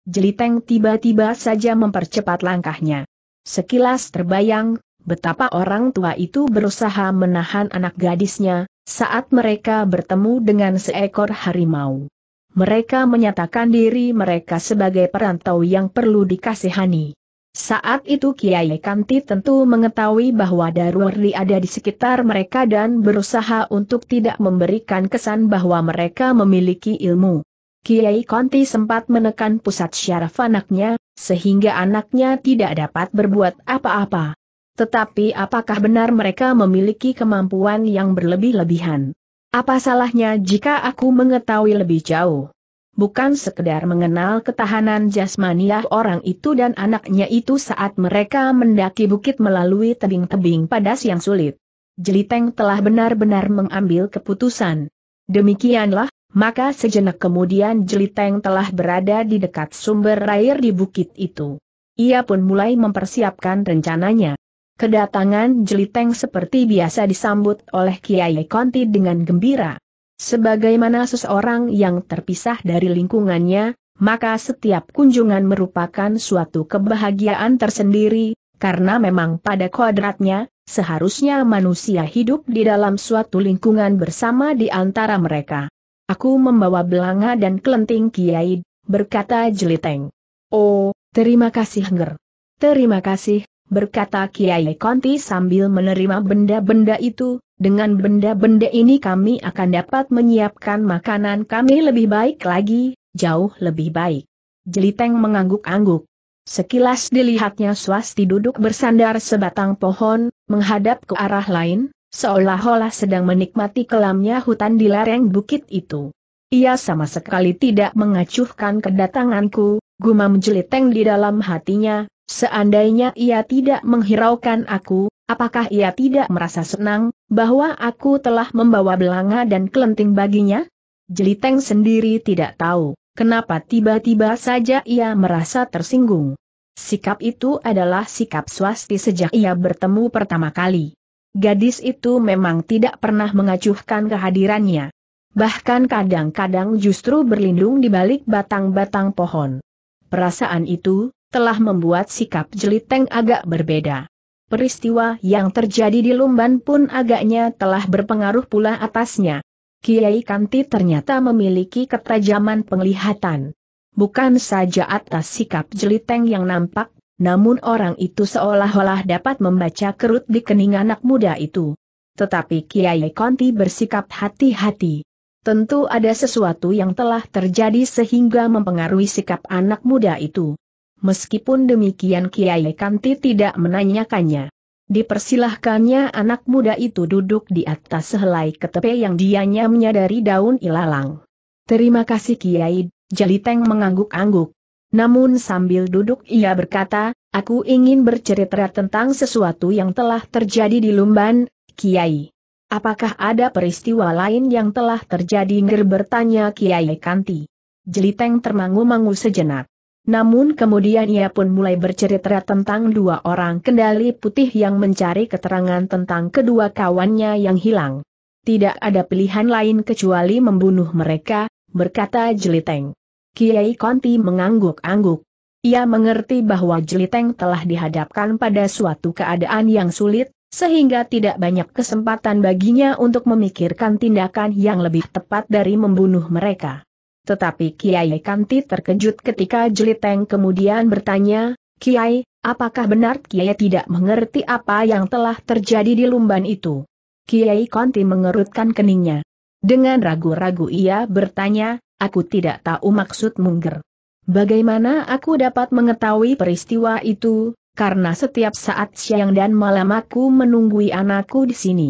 Jeliteng tiba-tiba saja mempercepat langkahnya. Sekilas terbayang, betapa orang tua itu berusaha menahan anak gadisnya, saat mereka bertemu dengan seekor harimau. Mereka menyatakan diri mereka sebagai perantau yang perlu dikasihani. Saat itu Kiai Kanti tentu mengetahui bahwa Darwardi ada di sekitar mereka dan berusaha untuk tidak memberikan kesan bahwa mereka memiliki ilmu. Kiai Kanti sempat menekan pusat syaraf anaknya, sehingga anaknya tidak dapat berbuat apa-apa. Tetapi apakah benar mereka memiliki kemampuan yang berlebih-lebihan? Apa salahnya jika aku mengetahui lebih jauh? Bukan sekedar mengenal ketahanan jasmaniah orang itu dan anaknya itu saat mereka mendaki bukit melalui tebing-tebing padas yang sulit. Jeliteng telah benar-benar mengambil keputusan. Demikianlah, maka sejenak kemudian Jeliteng telah berada di dekat sumber air di bukit itu. Ia pun mulai mempersiapkan rencananya. Kedatangan Jeliteng seperti biasa disambut oleh Kiai Konti dengan gembira. Sebagaimana seseorang yang terpisah dari lingkungannya, maka setiap kunjungan merupakan suatu kebahagiaan tersendiri, karena memang pada kodratnya, seharusnya manusia hidup di dalam suatu lingkungan bersama di antara mereka. Aku membawa belanga dan kelenting Kiai, berkata Jeliteng. Oh, terima kasih Nger. Terima kasih, berkata Kiai Konti sambil menerima benda-benda itu, dengan benda-benda ini kami akan dapat menyiapkan makanan kami lebih baik lagi, jauh lebih baik. Jeliteng mengangguk-angguk. Sekilas dilihatnya swasti duduk bersandar sebatang pohon, menghadap ke arah lain, Seolah-olah sedang menikmati kelamnya hutan di lereng bukit itu. Ia sama sekali tidak mengacuhkan kedatanganku, gumam jeliteng di dalam hatinya, seandainya ia tidak menghiraukan aku, apakah ia tidak merasa senang, bahwa aku telah membawa belanga dan kelenting baginya? Jeliteng sendiri tidak tahu, kenapa tiba-tiba saja ia merasa tersinggung. Sikap itu adalah sikap swasti sejak ia bertemu pertama kali. Gadis itu memang tidak pernah mengacuhkan kehadirannya. Bahkan kadang-kadang justru berlindung di balik batang-batang pohon. Perasaan itu, telah membuat sikap jeliteng agak berbeda. Peristiwa yang terjadi di Lumban pun agaknya telah berpengaruh pula atasnya. Kiai Kanti ternyata memiliki ketajaman penglihatan. Bukan saja atas sikap jeliteng yang nampak, namun orang itu seolah-olah dapat membaca kerut di kening anak muda itu. Tetapi Kiai Konti bersikap hati-hati. Tentu ada sesuatu yang telah terjadi sehingga mempengaruhi sikap anak muda itu. Meskipun demikian Kiai Kanti tidak menanyakannya. Dipersilahkannya anak muda itu duduk di atas sehelai ketepe yang dianya menyadari daun ilalang. Terima kasih Kiai, Jaliteng mengangguk-angguk. Namun sambil duduk ia berkata, aku ingin bercerita tentang sesuatu yang telah terjadi di Lumban, Kiai. Apakah ada peristiwa lain yang telah terjadi Nger bertanya Kiai Kanti. Jeliteng termangu-mangu sejenak. Namun kemudian ia pun mulai bercerita tentang dua orang kendali putih yang mencari keterangan tentang kedua kawannya yang hilang. Tidak ada pilihan lain kecuali membunuh mereka, berkata Jeliteng. Kiai Konti mengangguk-angguk. Ia mengerti bahwa Jeliteng telah dihadapkan pada suatu keadaan yang sulit, sehingga tidak banyak kesempatan baginya untuk memikirkan tindakan yang lebih tepat dari membunuh mereka. Tetapi Kiai Kanti terkejut ketika Jeliteng kemudian bertanya, Kiai, apakah benar Kiai tidak mengerti apa yang telah terjadi di Lumban itu? Kiai Konti mengerutkan keningnya. Dengan ragu-ragu ia bertanya, Aku tidak tahu maksud Mungger. Bagaimana aku dapat mengetahui peristiwa itu, karena setiap saat siang dan malam aku menunggui anakku di sini.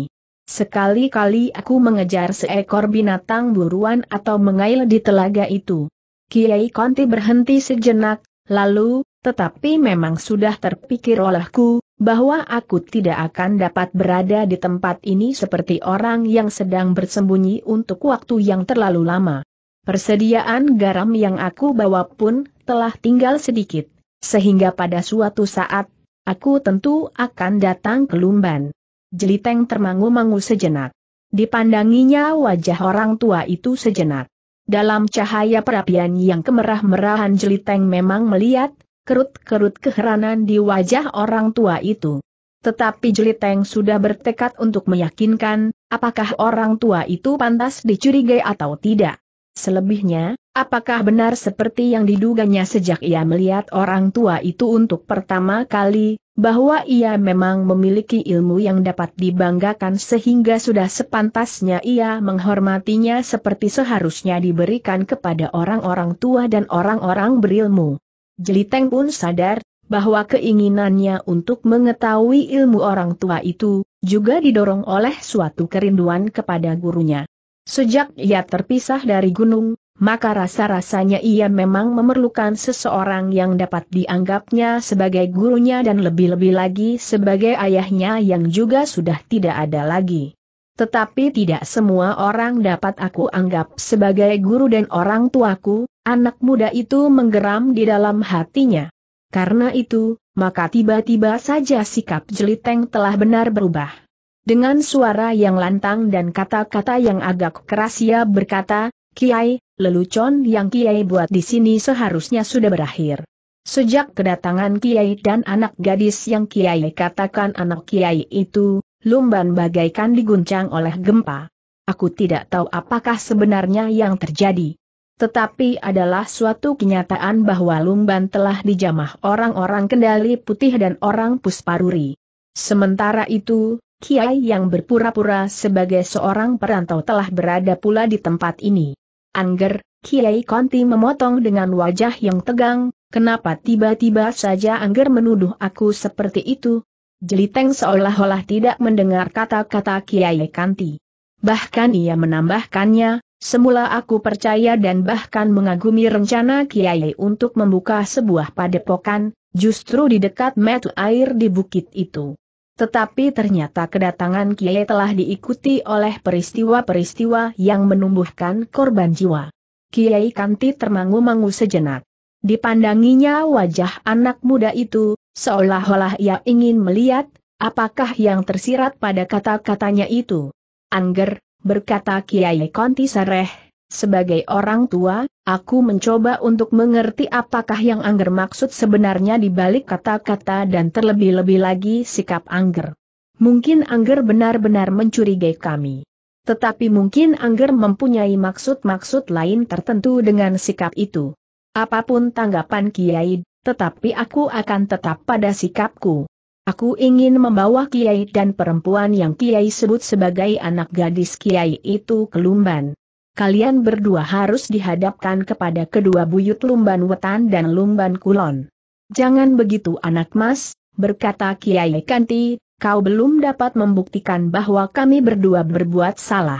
Sekali-kali aku mengejar seekor binatang buruan atau mengail di telaga itu. Kiai Konti berhenti sejenak, lalu, tetapi memang sudah terpikir olehku, bahwa aku tidak akan dapat berada di tempat ini seperti orang yang sedang bersembunyi untuk waktu yang terlalu lama. Persediaan garam yang aku bawa pun telah tinggal sedikit, sehingga pada suatu saat, aku tentu akan datang ke Lumban. Jeliteng termangu-mangu sejenak. Dipandanginya wajah orang tua itu sejenak. Dalam cahaya perapian yang kemerah-merahan Jeliteng memang melihat, kerut-kerut keheranan di wajah orang tua itu. Tetapi Jeliteng sudah bertekad untuk meyakinkan, apakah orang tua itu pantas dicurigai atau tidak. Selebihnya, apakah benar seperti yang diduganya sejak ia melihat orang tua itu untuk pertama kali, bahwa ia memang memiliki ilmu yang dapat dibanggakan sehingga sudah sepantasnya ia menghormatinya seperti seharusnya diberikan kepada orang-orang tua dan orang-orang berilmu. Jeliteng pun sadar, bahwa keinginannya untuk mengetahui ilmu orang tua itu, juga didorong oleh suatu kerinduan kepada gurunya. Sejak ia terpisah dari gunung, maka rasa-rasanya ia memang memerlukan seseorang yang dapat dianggapnya sebagai gurunya dan lebih-lebih lagi sebagai ayahnya yang juga sudah tidak ada lagi. Tetapi tidak semua orang dapat aku anggap sebagai guru dan orang tuaku, anak muda itu menggeram di dalam hatinya. Karena itu, maka tiba-tiba saja sikap Jeliteng telah benar berubah. Dengan suara yang lantang dan kata-kata yang agak keras ia berkata, Kiai, lelucon yang Kiai buat di sini seharusnya sudah berakhir. Sejak kedatangan Kiai dan anak gadis yang Kiai katakan anak Kiai itu, Lumban bagaikan diguncang oleh gempa. Aku tidak tahu apakah sebenarnya yang terjadi. Tetapi adalah suatu kenyataan bahwa Lumban telah dijamah orang-orang kendali putih dan orang pusparuri. Sementara itu, Kiai yang berpura-pura sebagai seorang perantau telah berada pula di tempat ini. Angger, Kiai Konti memotong dengan wajah yang tegang, kenapa tiba-tiba saja Angger menuduh aku seperti itu? Jeliteng seolah-olah tidak mendengar kata-kata Kiai Kanti. Bahkan ia menambahkannya, semula aku percaya dan bahkan mengagumi rencana Kiai untuk membuka sebuah padepokan, justru di dekat metu air di bukit itu. Tetapi ternyata kedatangan Kiai telah diikuti oleh peristiwa-peristiwa yang menumbuhkan korban jiwa. Kiai Kanti termangu-mangu sejenak. Dipandanginya wajah anak muda itu, seolah-olah ia ingin melihat, apakah yang tersirat pada kata-katanya itu. Angger, berkata Kiai Kanti sereh. Sebagai orang tua, aku mencoba untuk mengerti apakah yang Angger maksud sebenarnya di balik kata-kata dan terlebih-lebih lagi sikap Angger. Mungkin Angger benar-benar mencurigai kami. Tetapi mungkin Angger mempunyai maksud-maksud lain tertentu dengan sikap itu. Apapun tanggapan Kiai, tetapi aku akan tetap pada sikapku. Aku ingin membawa Kiai dan perempuan yang Kiai sebut sebagai anak gadis Kiai itu ke Lumban kalian berdua harus dihadapkan kepada kedua buyut Lumban Wetan dan Lumban Kulon. Jangan begitu anak mas, berkata Kiai Kanti, kau belum dapat membuktikan bahwa kami berdua berbuat salah.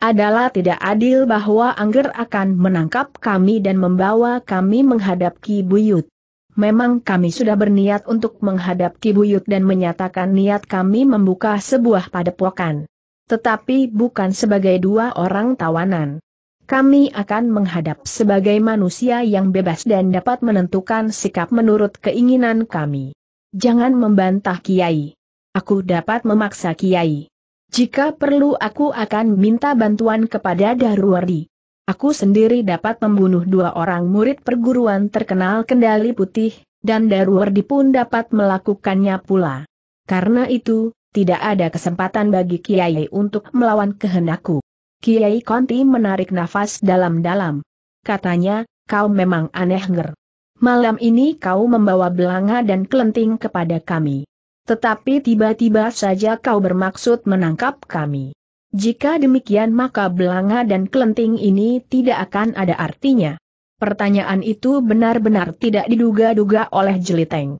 Adalah tidak adil bahwa Angger akan menangkap kami dan membawa kami menghadap Ki Buyut. Memang kami sudah berniat untuk menghadap Ki Buyut dan menyatakan niat kami membuka sebuah padepokan. Tetapi bukan sebagai dua orang tawanan. Kami akan menghadap sebagai manusia yang bebas dan dapat menentukan sikap menurut keinginan kami. Jangan membantah Kiai. Aku dapat memaksa Kiai. Jika perlu aku akan minta bantuan kepada Darwardi. Aku sendiri dapat membunuh dua orang murid perguruan terkenal kendali putih, dan Darwardi pun dapat melakukannya pula. Karena itu, tidak ada kesempatan bagi Kiai untuk melawan kehendakku. Kiai Konti menarik nafas dalam-dalam. Katanya, kau memang aneh nger. Malam ini kau membawa belanga dan kelenting kepada kami. Tetapi tiba-tiba saja kau bermaksud menangkap kami. Jika demikian maka belanga dan kelenting ini tidak akan ada artinya. Pertanyaan itu benar-benar tidak diduga-duga oleh Jeliteng.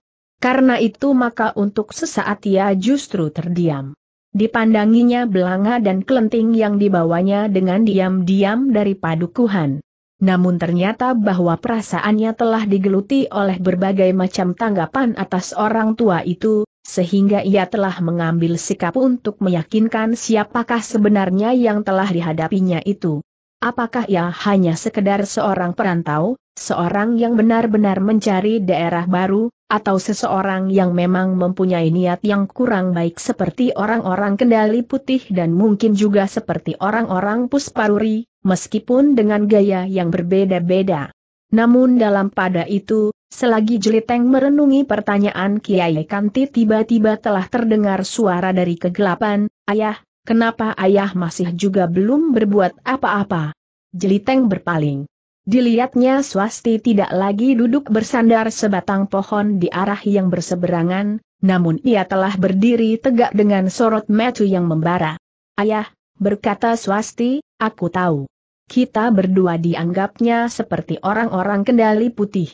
Karena itu maka untuk sesaat ia justru terdiam. Dipandanginya belanga dan kelenting yang dibawanya dengan diam-diam dari padukuhan. Namun ternyata bahwa perasaannya telah digeluti oleh berbagai macam tanggapan atas orang tua itu, sehingga ia telah mengambil sikap untuk meyakinkan siapakah sebenarnya yang telah dihadapinya itu. Apakah ia hanya sekedar seorang perantau, seorang yang benar-benar mencari daerah baru, atau seseorang yang memang mempunyai niat yang kurang baik seperti orang-orang kendali putih dan mungkin juga seperti orang-orang pusparuri, meskipun dengan gaya yang berbeda-beda. Namun dalam pada itu, selagi Jeliteng merenungi pertanyaan Kiai Kanti tiba-tiba telah terdengar suara dari kegelapan, Ayah, Kenapa ayah masih juga belum berbuat apa-apa? Jeliteng berpaling. Dilihatnya swasti tidak lagi duduk bersandar sebatang pohon di arah yang berseberangan, namun ia telah berdiri tegak dengan sorot metu yang membara. Ayah, berkata swasti, aku tahu. Kita berdua dianggapnya seperti orang-orang kendali putih.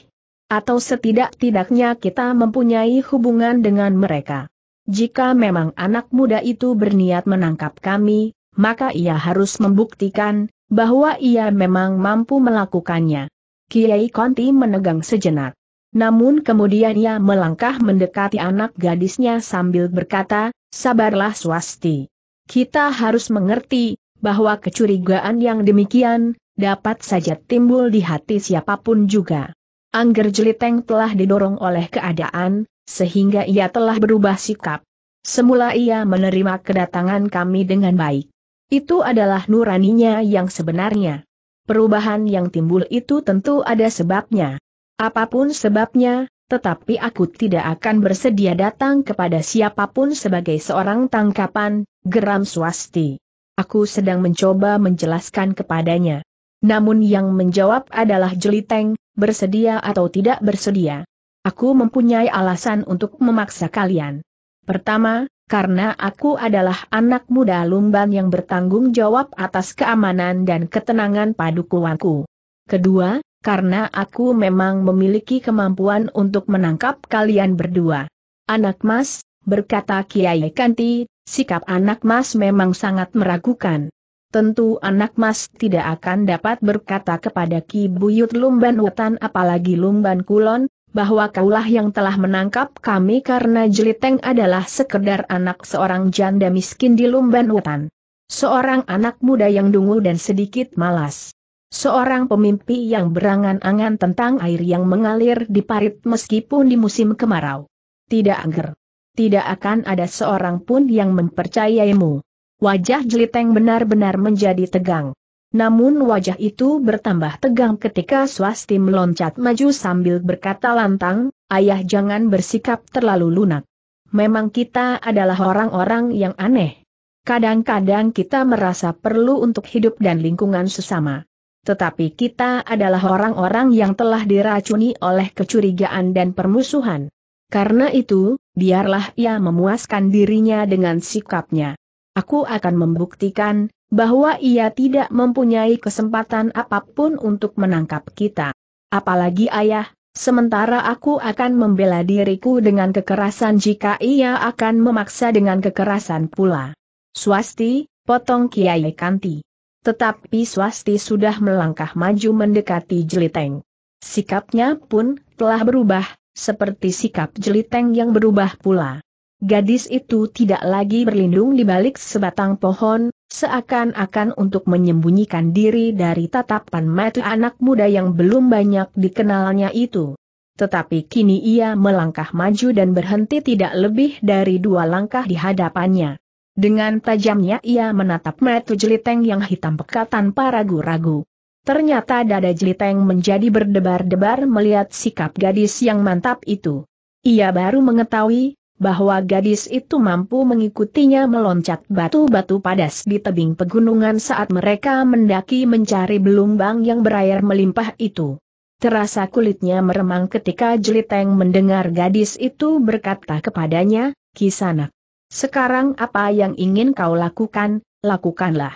Atau setidak-tidaknya kita mempunyai hubungan dengan mereka. Jika memang anak muda itu berniat menangkap kami, maka ia harus membuktikan bahwa ia memang mampu melakukannya. Kiai Konti menegang sejenak. Namun kemudian ia melangkah mendekati anak gadisnya sambil berkata, sabarlah swasti. Kita harus mengerti, bahwa kecurigaan yang demikian, dapat saja timbul di hati siapapun juga. Angger Jeliteng telah didorong oleh keadaan, sehingga ia telah berubah sikap. Semula ia menerima kedatangan kami dengan baik. Itu adalah nuraninya yang sebenarnya. Perubahan yang timbul itu tentu ada sebabnya. Apapun sebabnya, tetapi aku tidak akan bersedia datang kepada siapapun sebagai seorang tangkapan, geram swasti. Aku sedang mencoba menjelaskan kepadanya. Namun yang menjawab adalah jeliteng, bersedia atau tidak bersedia. Aku mempunyai alasan untuk memaksa kalian. Pertama, karena aku adalah anak muda Lumban yang bertanggung jawab atas keamanan dan ketenangan padukuanku. Kedua, karena aku memang memiliki kemampuan untuk menangkap kalian berdua. Anak mas, berkata Kiai Kanti, sikap anak mas memang sangat meragukan. Tentu anak mas tidak akan dapat berkata kepada Ki Buyut Lumban Wetan apalagi Lumban Kulon, bahwa kaulah yang telah menangkap kami karena Jeliteng adalah sekedar anak seorang janda miskin di Lumban hutan. Seorang anak muda yang dungu dan sedikit malas. Seorang pemimpi yang berangan-angan tentang air yang mengalir di parit meskipun di musim kemarau. Tidak agar. Tidak akan ada seorang pun yang mempercayaimu. Wajah Jeliteng benar-benar menjadi tegang. Namun wajah itu bertambah tegang ketika swasti meloncat maju sambil berkata lantang, ayah jangan bersikap terlalu lunak. Memang kita adalah orang-orang yang aneh. Kadang-kadang kita merasa perlu untuk hidup dan lingkungan sesama. Tetapi kita adalah orang-orang yang telah diracuni oleh kecurigaan dan permusuhan. Karena itu, biarlah ia memuaskan dirinya dengan sikapnya. Aku akan membuktikan, bahwa ia tidak mempunyai kesempatan apapun untuk menangkap kita. Apalagi ayah, sementara aku akan membela diriku dengan kekerasan jika ia akan memaksa dengan kekerasan pula. Swasti, potong Kiai Kanti. Tetapi Swasti sudah melangkah maju mendekati Jeliteng. Sikapnya pun telah berubah, seperti sikap Jeliteng yang berubah pula. Gadis itu tidak lagi berlindung di balik sebatang pohon, seakan-akan untuk menyembunyikan diri dari tatapan mata anak muda yang belum banyak dikenalnya itu. Tetapi kini ia melangkah maju dan berhenti tidak lebih dari dua langkah di hadapannya. Dengan tajamnya ia menatap mata jeliteng yang hitam pekat tanpa ragu-ragu. Ternyata dada jeliteng menjadi berdebar-debar melihat sikap gadis yang mantap itu. Ia baru mengetahui bahwa gadis itu mampu mengikutinya meloncat batu-batu padas di tebing pegunungan saat mereka mendaki mencari belumbang yang berair melimpah itu. Terasa kulitnya meremang ketika Jeliteng mendengar gadis itu berkata kepadanya, Kisanak. Sekarang apa yang ingin kau lakukan, lakukanlah.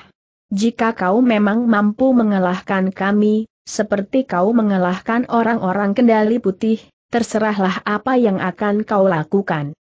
Jika kau memang mampu mengalahkan kami, seperti kau mengalahkan orang-orang kendali putih, terserahlah apa yang akan kau lakukan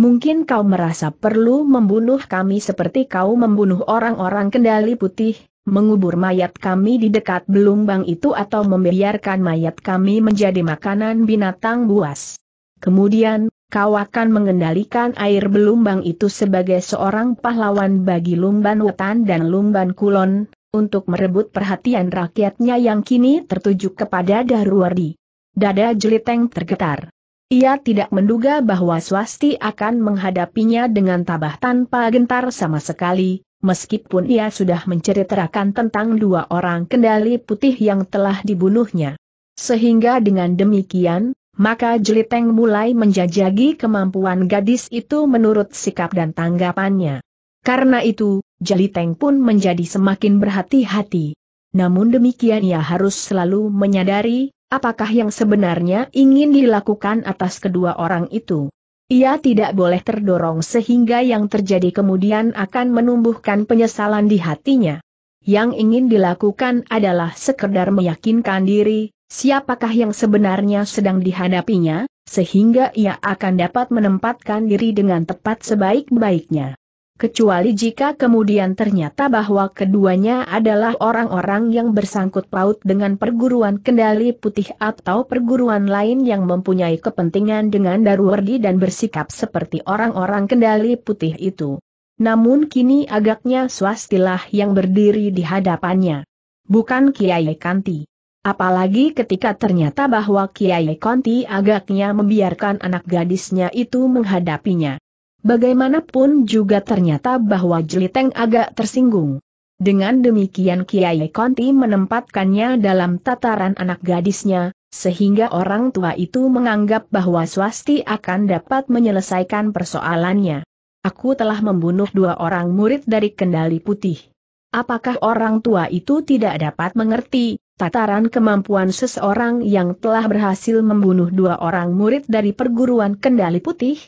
mungkin kau merasa perlu membunuh kami seperti kau membunuh orang-orang kendali putih, mengubur mayat kami di dekat belumbang itu atau membiarkan mayat kami menjadi makanan binatang buas. Kemudian, kau akan mengendalikan air belumbang itu sebagai seorang pahlawan bagi Lumban Wetan dan Lumban Kulon, untuk merebut perhatian rakyatnya yang kini tertuju kepada Darwardi. Dada Jeliteng tergetar. Ia tidak menduga bahwa swasti akan menghadapinya dengan tabah tanpa gentar sama sekali, meskipun ia sudah menceritakan tentang dua orang kendali putih yang telah dibunuhnya. Sehingga dengan demikian, maka Jeliteng mulai menjajagi kemampuan gadis itu menurut sikap dan tanggapannya. Karena itu, Jeliteng pun menjadi semakin berhati-hati. Namun demikian ia harus selalu menyadari, Apakah yang sebenarnya ingin dilakukan atas kedua orang itu? Ia tidak boleh terdorong sehingga yang terjadi kemudian akan menumbuhkan penyesalan di hatinya. Yang ingin dilakukan adalah sekedar meyakinkan diri, siapakah yang sebenarnya sedang dihadapinya, sehingga ia akan dapat menempatkan diri dengan tepat sebaik-baiknya kecuali jika kemudian ternyata bahwa keduanya adalah orang-orang yang bersangkut paut dengan perguruan kendali putih atau perguruan lain yang mempunyai kepentingan dengan Darwardi dan bersikap seperti orang-orang kendali putih itu. Namun kini agaknya swastilah yang berdiri di hadapannya. Bukan Kiai Kanti. Apalagi ketika ternyata bahwa Kiai Kanti agaknya membiarkan anak gadisnya itu menghadapinya. Bagaimanapun juga ternyata bahwa Jeliteng agak tersinggung. Dengan demikian Kiai Konti menempatkannya dalam tataran anak gadisnya, sehingga orang tua itu menganggap bahwa swasti akan dapat menyelesaikan persoalannya. Aku telah membunuh dua orang murid dari kendali putih. Apakah orang tua itu tidak dapat mengerti, tataran kemampuan seseorang yang telah berhasil membunuh dua orang murid dari perguruan kendali putih?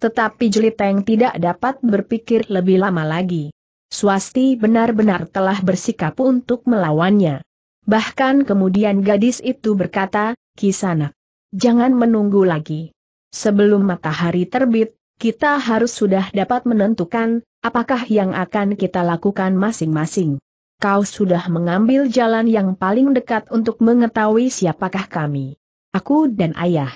Tetapi Jeliteng tidak dapat berpikir lebih lama lagi. Swasti benar-benar telah bersikap untuk melawannya. Bahkan kemudian gadis itu berkata, Kisana, jangan menunggu lagi. Sebelum matahari terbit, kita harus sudah dapat menentukan, apakah yang akan kita lakukan masing-masing. Kau sudah mengambil jalan yang paling dekat untuk mengetahui siapakah kami. Aku dan ayah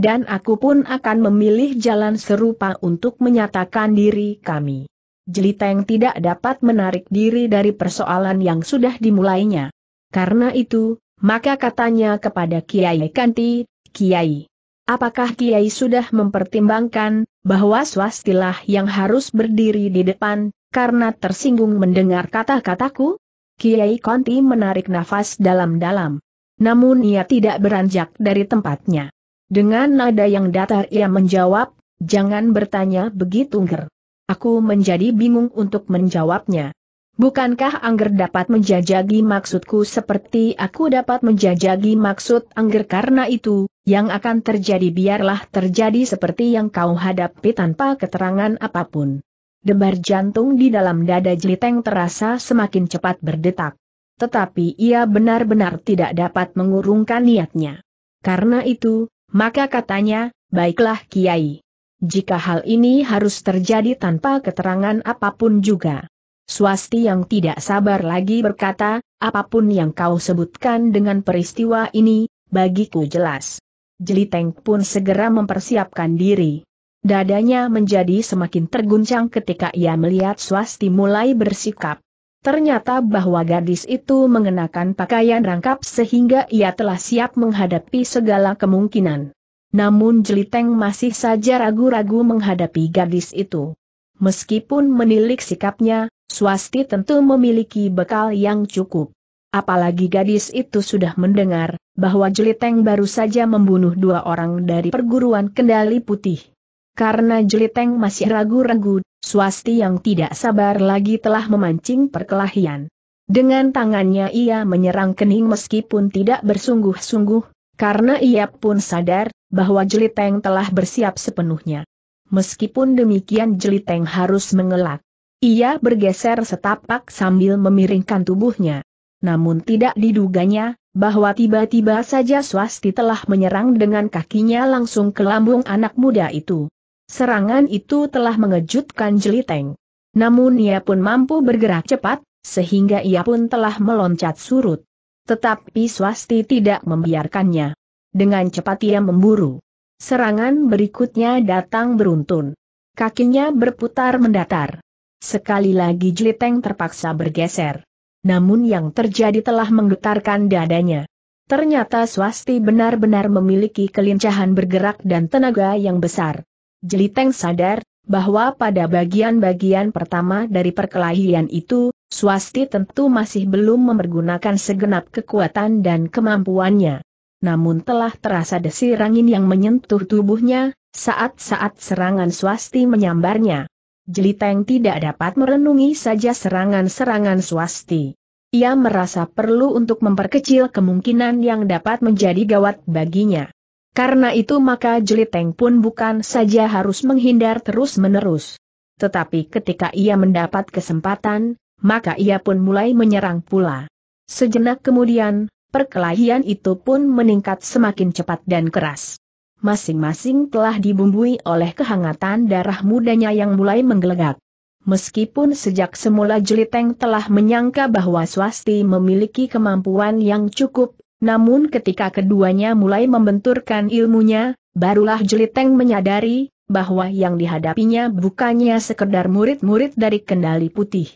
dan aku pun akan memilih jalan serupa untuk menyatakan diri kami. Jeliteng tidak dapat menarik diri dari persoalan yang sudah dimulainya. Karena itu, maka katanya kepada Kiai Kanti, Kiai, apakah Kiai sudah mempertimbangkan bahwa swastilah yang harus berdiri di depan karena tersinggung mendengar kata-kataku? Kiai Kanti menarik nafas dalam-dalam. Namun ia tidak beranjak dari tempatnya. Dengan nada yang datar ia menjawab, jangan bertanya begitu Ger. Aku menjadi bingung untuk menjawabnya. Bukankah Angger dapat menjajagi maksudku seperti aku dapat menjajagi maksud Angger karena itu, yang akan terjadi biarlah terjadi seperti yang kau hadapi tanpa keterangan apapun. Debar jantung di dalam dada jeliteng terasa semakin cepat berdetak. Tetapi ia benar-benar tidak dapat mengurungkan niatnya. Karena itu, maka katanya, baiklah Kiai. Jika hal ini harus terjadi tanpa keterangan apapun juga. Swasti yang tidak sabar lagi berkata, apapun yang kau sebutkan dengan peristiwa ini, bagiku jelas. Jeliteng pun segera mempersiapkan diri. Dadanya menjadi semakin terguncang ketika ia melihat Swasti mulai bersikap Ternyata bahwa gadis itu mengenakan pakaian rangkap sehingga ia telah siap menghadapi segala kemungkinan. Namun Jeliteng masih saja ragu-ragu menghadapi gadis itu. Meskipun menilik sikapnya, Swasti tentu memiliki bekal yang cukup. Apalagi gadis itu sudah mendengar bahwa Jeliteng baru saja membunuh dua orang dari perguruan kendali putih karena Jeliteng masih ragu-ragu, swasti yang tidak sabar lagi telah memancing perkelahian. Dengan tangannya ia menyerang kening meskipun tidak bersungguh-sungguh, karena ia pun sadar bahwa Jeliteng telah bersiap sepenuhnya. Meskipun demikian Jeliteng harus mengelak. Ia bergeser setapak sambil memiringkan tubuhnya. Namun tidak diduganya, bahwa tiba-tiba saja swasti telah menyerang dengan kakinya langsung ke lambung anak muda itu. Serangan itu telah mengejutkan Jeliteng. Namun ia pun mampu bergerak cepat, sehingga ia pun telah meloncat surut. Tetapi Swasti tidak membiarkannya. Dengan cepat ia memburu. Serangan berikutnya datang beruntun. Kakinya berputar mendatar. Sekali lagi Jeliteng terpaksa bergeser. Namun yang terjadi telah menggetarkan dadanya. Ternyata Swasti benar-benar memiliki kelincahan bergerak dan tenaga yang besar. Jeliteng sadar, bahwa pada bagian-bagian pertama dari perkelahian itu, Swasti tentu masih belum mempergunakan segenap kekuatan dan kemampuannya. Namun telah terasa desir angin yang menyentuh tubuhnya, saat-saat serangan Swasti menyambarnya. Jeliteng tidak dapat merenungi saja serangan-serangan Swasti. Ia merasa perlu untuk memperkecil kemungkinan yang dapat menjadi gawat baginya. Karena itu maka Jeliteng pun bukan saja harus menghindar terus-menerus. Tetapi ketika ia mendapat kesempatan, maka ia pun mulai menyerang pula. Sejenak kemudian, perkelahian itu pun meningkat semakin cepat dan keras. Masing-masing telah dibumbui oleh kehangatan darah mudanya yang mulai menggelegak. Meskipun sejak semula Jeliteng telah menyangka bahwa Swasti memiliki kemampuan yang cukup namun ketika keduanya mulai membenturkan ilmunya, barulah Jeliteng menyadari, bahwa yang dihadapinya bukannya sekedar murid-murid dari kendali putih.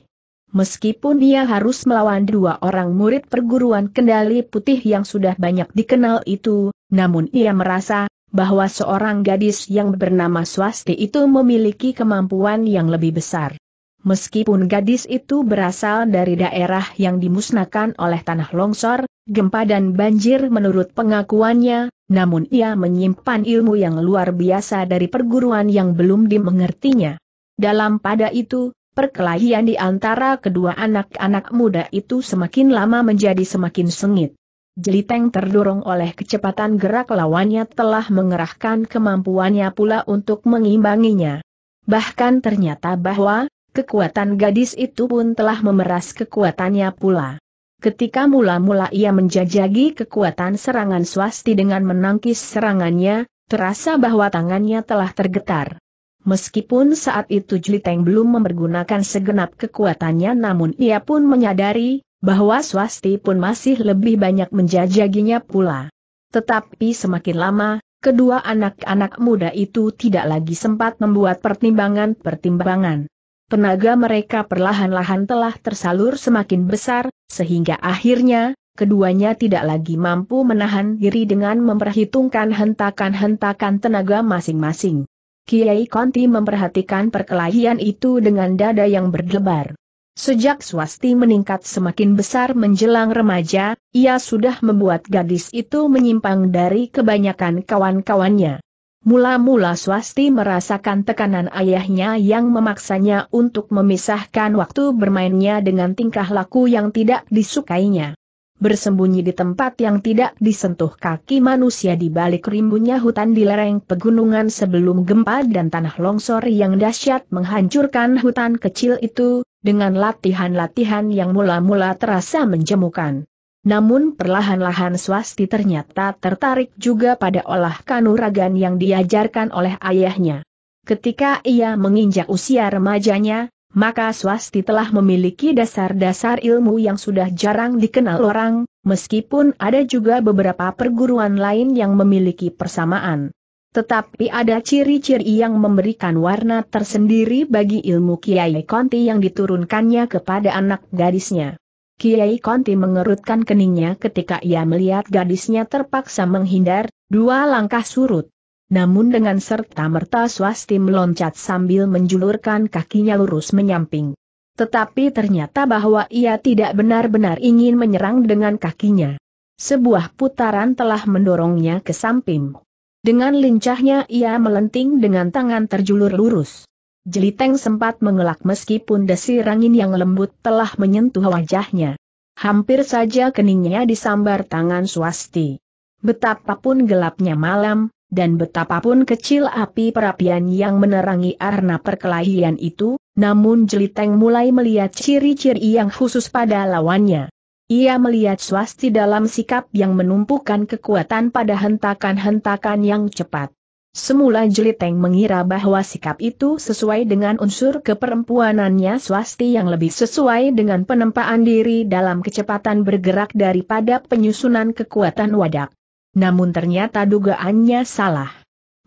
Meskipun dia harus melawan dua orang murid perguruan kendali putih yang sudah banyak dikenal itu, namun ia merasa, bahwa seorang gadis yang bernama Swasti itu memiliki kemampuan yang lebih besar. Meskipun gadis itu berasal dari daerah yang dimusnahkan oleh tanah longsor, gempa dan banjir menurut pengakuannya, namun ia menyimpan ilmu yang luar biasa dari perguruan yang belum dimengertinya. Dalam pada itu, perkelahian di antara kedua anak-anak muda itu semakin lama menjadi semakin sengit. Jeliteng terdorong oleh kecepatan gerak lawannya telah mengerahkan kemampuannya pula untuk mengimbanginya. Bahkan ternyata bahwa, kekuatan gadis itu pun telah memeras kekuatannya pula. Ketika mula-mula ia menjajagi kekuatan serangan swasti dengan menangkis serangannya, terasa bahwa tangannya telah tergetar. Meskipun saat itu Jeliteng belum mempergunakan segenap kekuatannya namun ia pun menyadari, bahwa swasti pun masih lebih banyak menjajaginya pula. Tetapi semakin lama, kedua anak-anak muda itu tidak lagi sempat membuat pertimbangan-pertimbangan tenaga mereka perlahan-lahan telah tersalur semakin besar, sehingga akhirnya, keduanya tidak lagi mampu menahan diri dengan memperhitungkan hentakan-hentakan tenaga masing-masing. Kiai Konti memperhatikan perkelahian itu dengan dada yang berdebar. Sejak swasti meningkat semakin besar menjelang remaja, ia sudah membuat gadis itu menyimpang dari kebanyakan kawan-kawannya. Mula-mula Swasti merasakan tekanan ayahnya yang memaksanya untuk memisahkan waktu bermainnya dengan tingkah laku yang tidak disukainya. Bersembunyi di tempat yang tidak disentuh kaki manusia di balik rimbunnya hutan di lereng pegunungan sebelum gempa dan tanah longsor yang dahsyat menghancurkan hutan kecil itu, dengan latihan-latihan yang mula-mula terasa menjemukan. Namun perlahan-lahan swasti ternyata tertarik juga pada olah kanuragan yang diajarkan oleh ayahnya. Ketika ia menginjak usia remajanya, maka swasti telah memiliki dasar-dasar ilmu yang sudah jarang dikenal orang, meskipun ada juga beberapa perguruan lain yang memiliki persamaan. Tetapi ada ciri-ciri yang memberikan warna tersendiri bagi ilmu Kiai Konti yang diturunkannya kepada anak gadisnya. Kiai Konti mengerutkan keningnya ketika ia melihat gadisnya terpaksa menghindar, dua langkah surut. Namun dengan serta-merta swasti meloncat sambil menjulurkan kakinya lurus menyamping. Tetapi ternyata bahwa ia tidak benar-benar ingin menyerang dengan kakinya. Sebuah putaran telah mendorongnya ke samping. Dengan lincahnya ia melenting dengan tangan terjulur lurus. Jeliteng sempat mengelak meskipun desir angin yang lembut telah menyentuh wajahnya. Hampir saja keningnya disambar tangan swasti. Betapapun gelapnya malam, dan betapapun kecil api perapian yang menerangi arna perkelahian itu, namun Jeliteng mulai melihat ciri-ciri yang khusus pada lawannya. Ia melihat swasti dalam sikap yang menumpukan kekuatan pada hentakan-hentakan yang cepat. Semula Jeliteng mengira bahwa sikap itu sesuai dengan unsur keperempuanannya swasti yang lebih sesuai dengan penempaan diri dalam kecepatan bergerak daripada penyusunan kekuatan wadak. Namun ternyata dugaannya salah.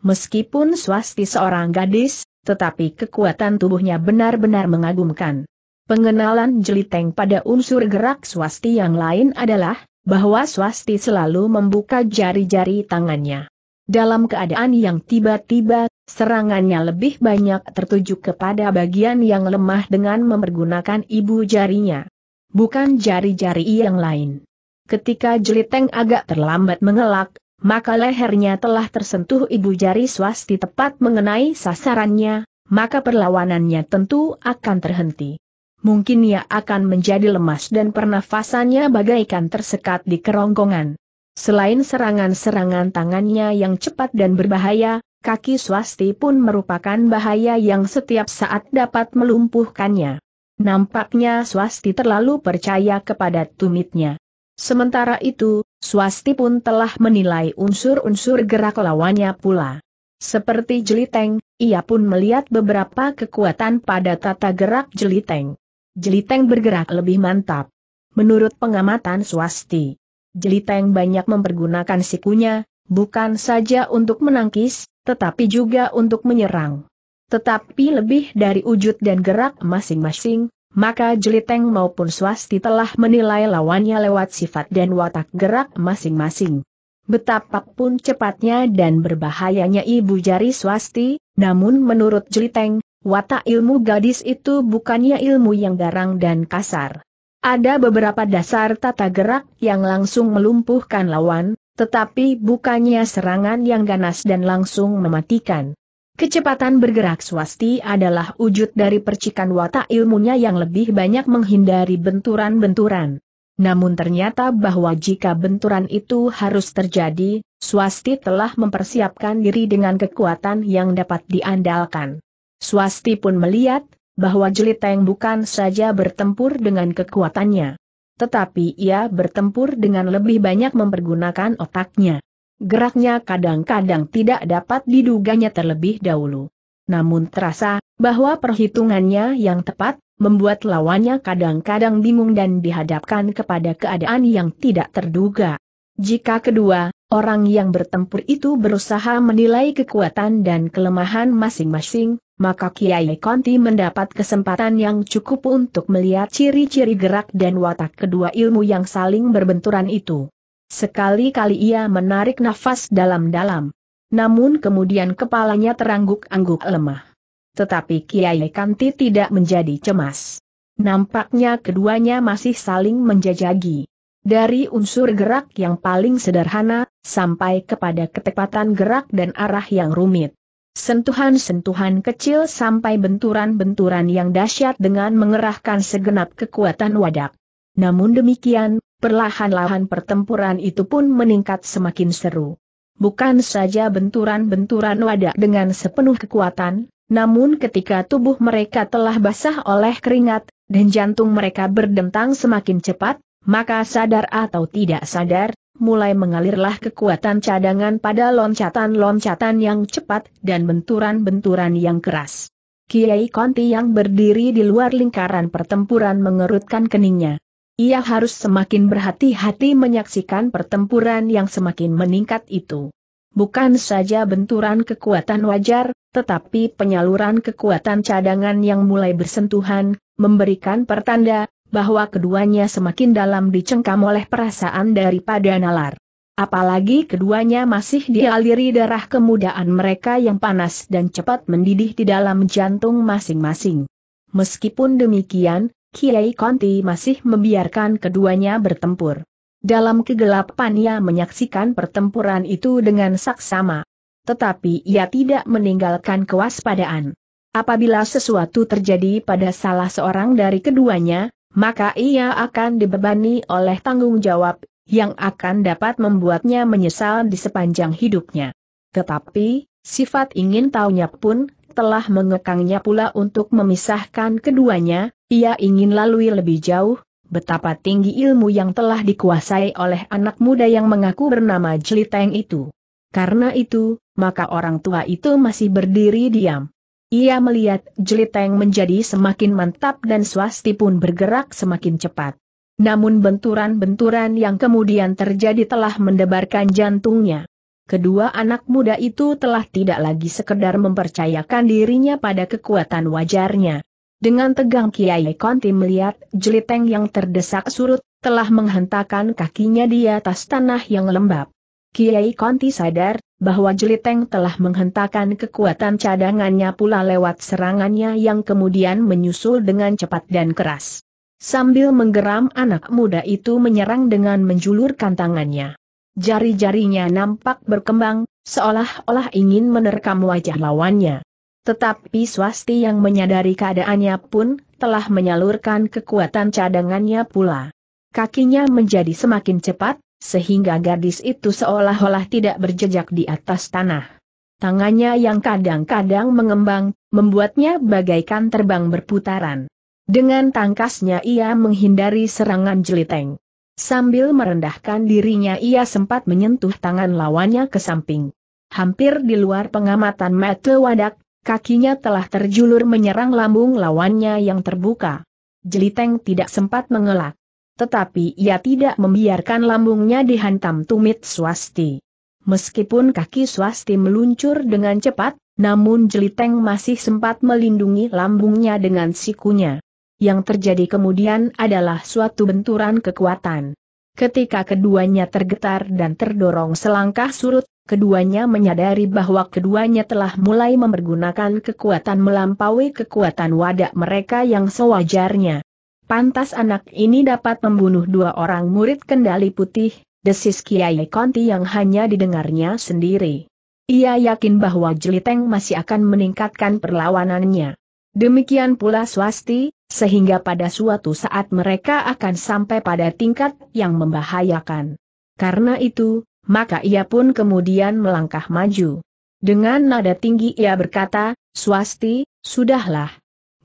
Meskipun swasti seorang gadis, tetapi kekuatan tubuhnya benar-benar mengagumkan. Pengenalan Jeliteng pada unsur gerak swasti yang lain adalah, bahwa swasti selalu membuka jari-jari tangannya. Dalam keadaan yang tiba-tiba, serangannya lebih banyak tertuju kepada bagian yang lemah dengan mempergunakan ibu jarinya. Bukan jari-jari yang lain. Ketika Jeliteng agak terlambat mengelak, maka lehernya telah tersentuh ibu jari swasti tepat mengenai sasarannya, maka perlawanannya tentu akan terhenti. Mungkin ia akan menjadi lemas dan pernafasannya bagaikan tersekat di kerongkongan. Selain serangan-serangan tangannya yang cepat dan berbahaya, kaki swasti pun merupakan bahaya yang setiap saat dapat melumpuhkannya. Nampaknya swasti terlalu percaya kepada tumitnya. Sementara itu, swasti pun telah menilai unsur-unsur gerak lawannya pula. Seperti jeliteng, ia pun melihat beberapa kekuatan pada tata gerak jeliteng. Jeliteng bergerak lebih mantap. Menurut pengamatan swasti, Jeliteng banyak mempergunakan sikunya, bukan saja untuk menangkis, tetapi juga untuk menyerang. Tetapi lebih dari wujud dan gerak masing-masing, maka Jeliteng maupun Swasti telah menilai lawannya lewat sifat dan watak gerak masing-masing. Betapapun cepatnya dan berbahayanya ibu jari Swasti, namun menurut Jeliteng, watak ilmu gadis itu bukannya ilmu yang garang dan kasar. Ada beberapa dasar tata gerak yang langsung melumpuhkan lawan, tetapi bukannya serangan yang ganas dan langsung mematikan. Kecepatan bergerak swasti adalah wujud dari percikan watak ilmunya yang lebih banyak menghindari benturan-benturan. Namun ternyata bahwa jika benturan itu harus terjadi, swasti telah mempersiapkan diri dengan kekuatan yang dapat diandalkan. Swasti pun melihat, bahwa Jeliteng bukan saja bertempur dengan kekuatannya. Tetapi ia bertempur dengan lebih banyak mempergunakan otaknya. Geraknya kadang-kadang tidak dapat diduganya terlebih dahulu. Namun terasa, bahwa perhitungannya yang tepat, membuat lawannya kadang-kadang bingung dan dihadapkan kepada keadaan yang tidak terduga. Jika kedua, Orang yang bertempur itu berusaha menilai kekuatan dan kelemahan masing-masing, maka Kiai Konti mendapat kesempatan yang cukup untuk melihat ciri-ciri gerak dan watak kedua ilmu yang saling berbenturan itu. Sekali-kali ia menarik nafas dalam-dalam. Namun kemudian kepalanya terangguk-angguk lemah. Tetapi Kiai Kanti tidak menjadi cemas. Nampaknya keduanya masih saling menjajagi. Dari unsur gerak yang paling sederhana, sampai kepada ketepatan gerak dan arah yang rumit. Sentuhan-sentuhan kecil sampai benturan-benturan yang dahsyat dengan mengerahkan segenap kekuatan wadak. Namun demikian, perlahan-lahan pertempuran itu pun meningkat semakin seru. Bukan saja benturan-benturan wadak dengan sepenuh kekuatan, namun ketika tubuh mereka telah basah oleh keringat, dan jantung mereka berdentang semakin cepat, maka sadar atau tidak sadar, mulai mengalirlah kekuatan cadangan pada loncatan-loncatan yang cepat dan benturan-benturan yang keras. Kiai Konti yang berdiri di luar lingkaran pertempuran mengerutkan keningnya. Ia harus semakin berhati-hati menyaksikan pertempuran yang semakin meningkat itu. Bukan saja benturan kekuatan wajar, tetapi penyaluran kekuatan cadangan yang mulai bersentuhan, memberikan pertanda bahwa keduanya semakin dalam dicengkam oleh perasaan daripada nalar. Apalagi keduanya masih dialiri darah kemudaan mereka yang panas dan cepat mendidih di dalam jantung masing-masing. Meskipun demikian, Kiai Konti masih membiarkan keduanya bertempur. Dalam kegelapan ia menyaksikan pertempuran itu dengan saksama. Tetapi ia tidak meninggalkan kewaspadaan. Apabila sesuatu terjadi pada salah seorang dari keduanya, maka ia akan dibebani oleh tanggung jawab yang akan dapat membuatnya menyesal di sepanjang hidupnya. Tetapi, sifat ingin tahunya pun telah mengekangnya pula untuk memisahkan keduanya, ia ingin lalui lebih jauh, betapa tinggi ilmu yang telah dikuasai oleh anak muda yang mengaku bernama Jeliteng itu. Karena itu, maka orang tua itu masih berdiri diam. Ia melihat jeliteng menjadi semakin mantap dan swasti pun bergerak semakin cepat. Namun benturan-benturan yang kemudian terjadi telah mendebarkan jantungnya. Kedua anak muda itu telah tidak lagi sekedar mempercayakan dirinya pada kekuatan wajarnya. Dengan tegang Kiai Konti melihat jeliteng yang terdesak surut, telah menghentakkan kakinya di atas tanah yang lembab. Kiai Konti sadar bahwa Jeliteng telah menghentakkan kekuatan cadangannya pula lewat serangannya yang kemudian menyusul dengan cepat dan keras. Sambil menggeram anak muda itu menyerang dengan menjulurkan tangannya. Jari-jarinya nampak berkembang, seolah-olah ingin menerkam wajah lawannya. Tetapi swasti yang menyadari keadaannya pun, telah menyalurkan kekuatan cadangannya pula. Kakinya menjadi semakin cepat, sehingga gadis itu seolah-olah tidak berjejak di atas tanah. Tangannya yang kadang-kadang mengembang, membuatnya bagaikan terbang berputaran. Dengan tangkasnya ia menghindari serangan jeliteng. Sambil merendahkan dirinya ia sempat menyentuh tangan lawannya ke samping. Hampir di luar pengamatan mata wadak, kakinya telah terjulur menyerang lambung lawannya yang terbuka. Jeliteng tidak sempat mengelak tetapi ia tidak membiarkan lambungnya dihantam tumit swasti. Meskipun kaki swasti meluncur dengan cepat, namun jeliteng masih sempat melindungi lambungnya dengan sikunya. Yang terjadi kemudian adalah suatu benturan kekuatan. Ketika keduanya tergetar dan terdorong selangkah surut, keduanya menyadari bahwa keduanya telah mulai mempergunakan kekuatan melampaui kekuatan wadah mereka yang sewajarnya. Pantas anak ini dapat membunuh dua orang murid kendali putih, desis Kiai Konti yang hanya didengarnya sendiri. Ia yakin bahwa Jeliteng masih akan meningkatkan perlawanannya. Demikian pula Swasti, sehingga pada suatu saat mereka akan sampai pada tingkat yang membahayakan. Karena itu, maka ia pun kemudian melangkah maju. Dengan nada tinggi ia berkata, Swasti, sudahlah,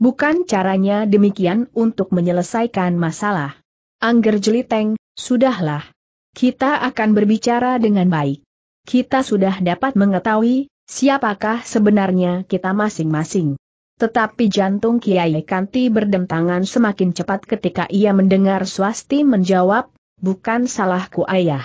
Bukan caranya demikian untuk menyelesaikan masalah. Angger Jeliteng, sudahlah. Kita akan berbicara dengan baik. Kita sudah dapat mengetahui siapakah sebenarnya kita masing-masing. Tetapi jantung Kiai Kanti berdentangan semakin cepat ketika ia mendengar Swasti menjawab, bukan salahku ayah.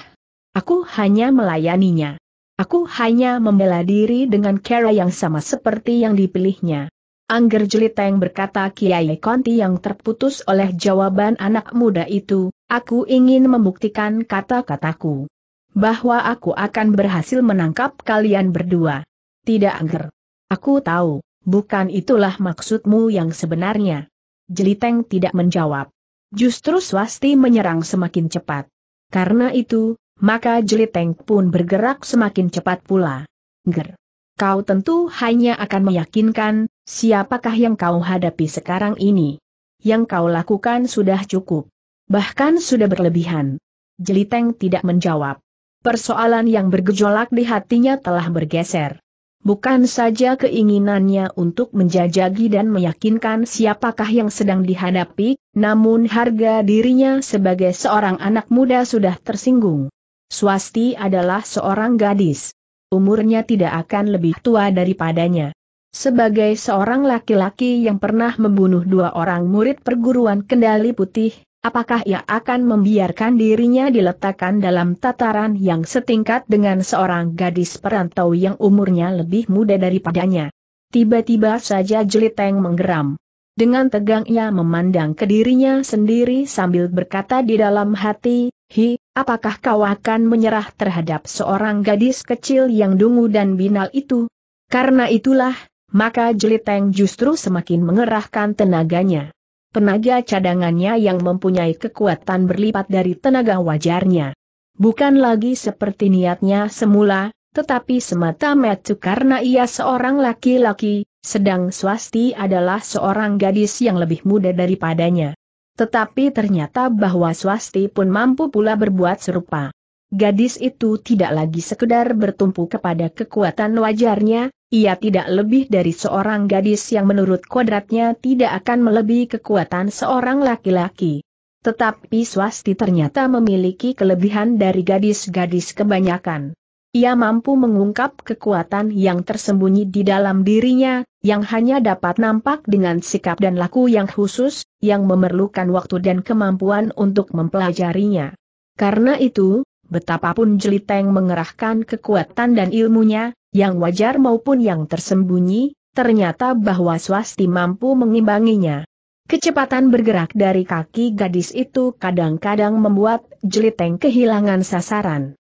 Aku hanya melayaninya. Aku hanya membela diri dengan cara yang sama seperti yang dipilihnya. Angger Jeliteng berkata Kiai Konti yang terputus oleh jawaban anak muda itu, aku ingin membuktikan kata-kataku. Bahwa aku akan berhasil menangkap kalian berdua. Tidak Angger. Aku tahu, bukan itulah maksudmu yang sebenarnya. Jeliteng tidak menjawab. Justru swasti menyerang semakin cepat. Karena itu, maka Jeliteng pun bergerak semakin cepat pula. Ger. Kau tentu hanya akan meyakinkan, Siapakah yang kau hadapi sekarang ini? Yang kau lakukan sudah cukup. Bahkan sudah berlebihan. Jeliteng tidak menjawab. Persoalan yang bergejolak di hatinya telah bergeser. Bukan saja keinginannya untuk menjajagi dan meyakinkan siapakah yang sedang dihadapi, namun harga dirinya sebagai seorang anak muda sudah tersinggung. Swasti adalah seorang gadis. Umurnya tidak akan lebih tua daripadanya. Sebagai seorang laki-laki yang pernah membunuh dua orang murid perguruan kendali putih, apakah ia akan membiarkan dirinya diletakkan dalam tataran yang setingkat dengan seorang gadis perantau yang umurnya lebih muda daripadanya? Tiba-tiba saja Jeliteng menggeram. Dengan tegang ia memandang ke dirinya sendiri sambil berkata di dalam hati, Hi, apakah kau akan menyerah terhadap seorang gadis kecil yang dungu dan binal itu? Karena itulah, maka Jeliteng justru semakin mengerahkan tenaganya. Tenaga cadangannya yang mempunyai kekuatan berlipat dari tenaga wajarnya. Bukan lagi seperti niatnya semula, tetapi semata-mata karena ia seorang laki-laki, sedang Swasti adalah seorang gadis yang lebih muda daripadanya. Tetapi ternyata bahwa Swasti pun mampu pula berbuat serupa. Gadis itu tidak lagi sekedar bertumpu kepada kekuatan wajarnya, ia tidak lebih dari seorang gadis yang menurut kodratnya tidak akan melebihi kekuatan seorang laki-laki. Tetapi Swasti ternyata memiliki kelebihan dari gadis-gadis kebanyakan. Ia mampu mengungkap kekuatan yang tersembunyi di dalam dirinya, yang hanya dapat nampak dengan sikap dan laku yang khusus, yang memerlukan waktu dan kemampuan untuk mempelajarinya. Karena itu, betapapun Jeliteng mengerahkan kekuatan dan ilmunya, yang wajar maupun yang tersembunyi, ternyata bahwa swasti mampu mengimbanginya. Kecepatan bergerak dari kaki gadis itu kadang-kadang membuat jeliteng kehilangan sasaran.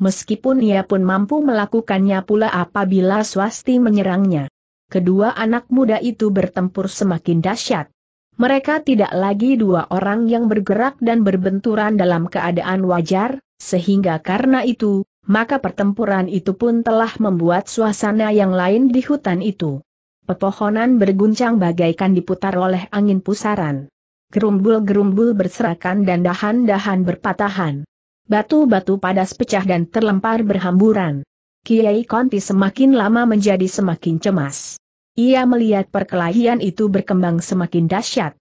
Meskipun ia pun mampu melakukannya pula apabila swasti menyerangnya. Kedua anak muda itu bertempur semakin dahsyat. Mereka tidak lagi dua orang yang bergerak dan berbenturan dalam keadaan wajar, sehingga karena itu, maka pertempuran itu pun telah membuat suasana yang lain di hutan itu. Pepohonan berguncang bagaikan diputar oleh angin pusaran. Gerumbul-gerumbul berserakan dan dahan-dahan berpatahan. Batu-batu padas pecah dan terlempar berhamburan. Kiai Konti semakin lama menjadi semakin cemas. Ia melihat perkelahian itu berkembang semakin dahsyat.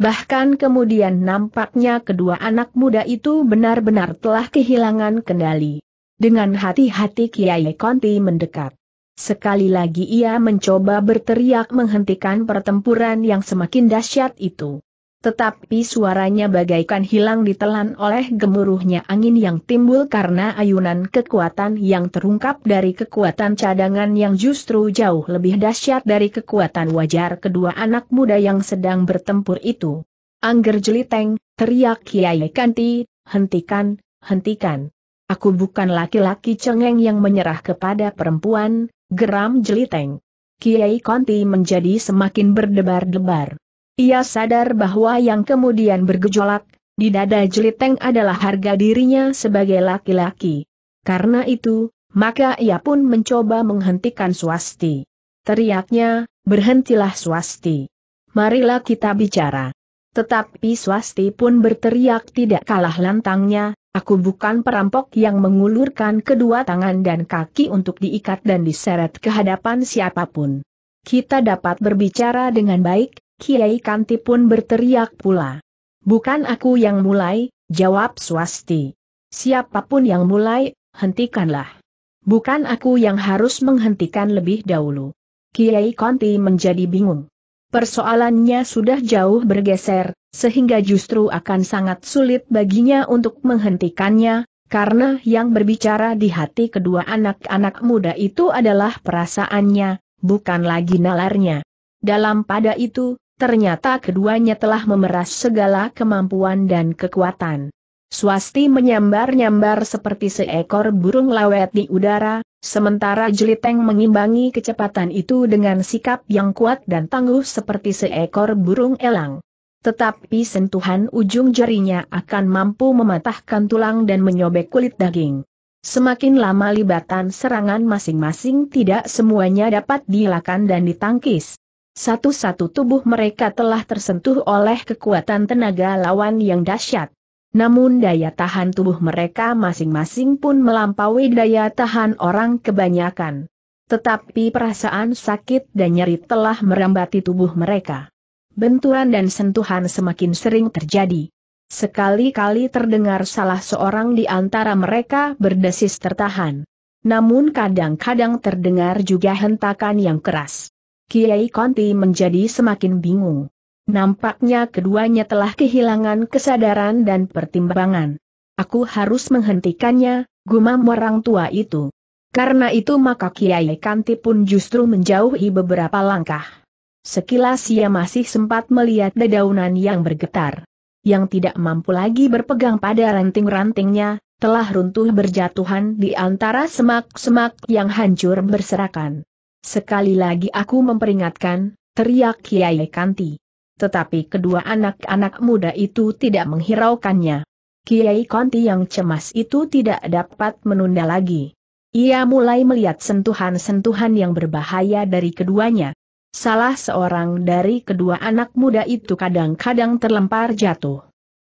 Bahkan kemudian nampaknya kedua anak muda itu benar-benar telah kehilangan kendali. Dengan hati-hati Kiai Konti mendekat. Sekali lagi ia mencoba berteriak menghentikan pertempuran yang semakin dahsyat itu. Tetapi suaranya bagaikan hilang ditelan oleh gemuruhnya angin yang timbul karena ayunan kekuatan yang terungkap dari kekuatan cadangan yang justru jauh lebih dahsyat dari kekuatan wajar kedua anak muda yang sedang bertempur itu. Angger jeliteng, teriak Kiai Kanti, hentikan, hentikan. Aku bukan laki-laki cengeng yang menyerah kepada perempuan, geram jeliteng. Kiai Konti menjadi semakin berdebar-debar. Ia sadar bahwa yang kemudian bergejolak, di dada jeliteng adalah harga dirinya sebagai laki-laki. Karena itu, maka ia pun mencoba menghentikan swasti. Teriaknya, berhentilah swasti. Marilah kita bicara. Tetapi swasti pun berteriak tidak kalah lantangnya, Aku bukan perampok yang mengulurkan kedua tangan dan kaki untuk diikat dan diseret ke hadapan siapapun. Kita dapat berbicara dengan baik, Kiai Kanti pun berteriak pula. Bukan aku yang mulai, jawab Swasti. Siapapun yang mulai, hentikanlah. Bukan aku yang harus menghentikan lebih dahulu. Kiai Kanti menjadi bingung. Persoalannya sudah jauh bergeser, sehingga justru akan sangat sulit baginya untuk menghentikannya, karena yang berbicara di hati kedua anak-anak muda itu adalah perasaannya, bukan lagi nalarnya. Dalam pada itu, ternyata keduanya telah memeras segala kemampuan dan kekuatan. Swasti menyambar-nyambar seperti seekor burung lawet di udara, sementara Jeliteng mengimbangi kecepatan itu dengan sikap yang kuat dan tangguh seperti seekor burung elang. Tetapi sentuhan ujung jarinya akan mampu mematahkan tulang dan menyobek kulit daging. Semakin lama libatan serangan masing-masing tidak semuanya dapat dilakukan dan ditangkis. Satu-satu tubuh mereka telah tersentuh oleh kekuatan tenaga lawan yang dahsyat. Namun daya tahan tubuh mereka masing-masing pun melampaui daya tahan orang kebanyakan. Tetapi perasaan sakit dan nyeri telah merambati tubuh mereka benturan dan sentuhan semakin sering terjadi. Sekali-kali terdengar salah seorang di antara mereka berdesis tertahan. Namun kadang-kadang terdengar juga hentakan yang keras. Kiai Konti menjadi semakin bingung. Nampaknya keduanya telah kehilangan kesadaran dan pertimbangan. Aku harus menghentikannya, gumam orang tua itu. Karena itu maka Kiai Kanti pun justru menjauhi beberapa langkah. Sekilas ia masih sempat melihat dedaunan yang bergetar. Yang tidak mampu lagi berpegang pada ranting-rantingnya, telah runtuh berjatuhan di antara semak-semak yang hancur berserakan. Sekali lagi aku memperingatkan, teriak Kiai Kanti. Tetapi kedua anak-anak muda itu tidak menghiraukannya. Kiai Kanti yang cemas itu tidak dapat menunda lagi. Ia mulai melihat sentuhan-sentuhan yang berbahaya dari keduanya. Salah seorang dari kedua anak muda itu kadang-kadang terlempar jatuh.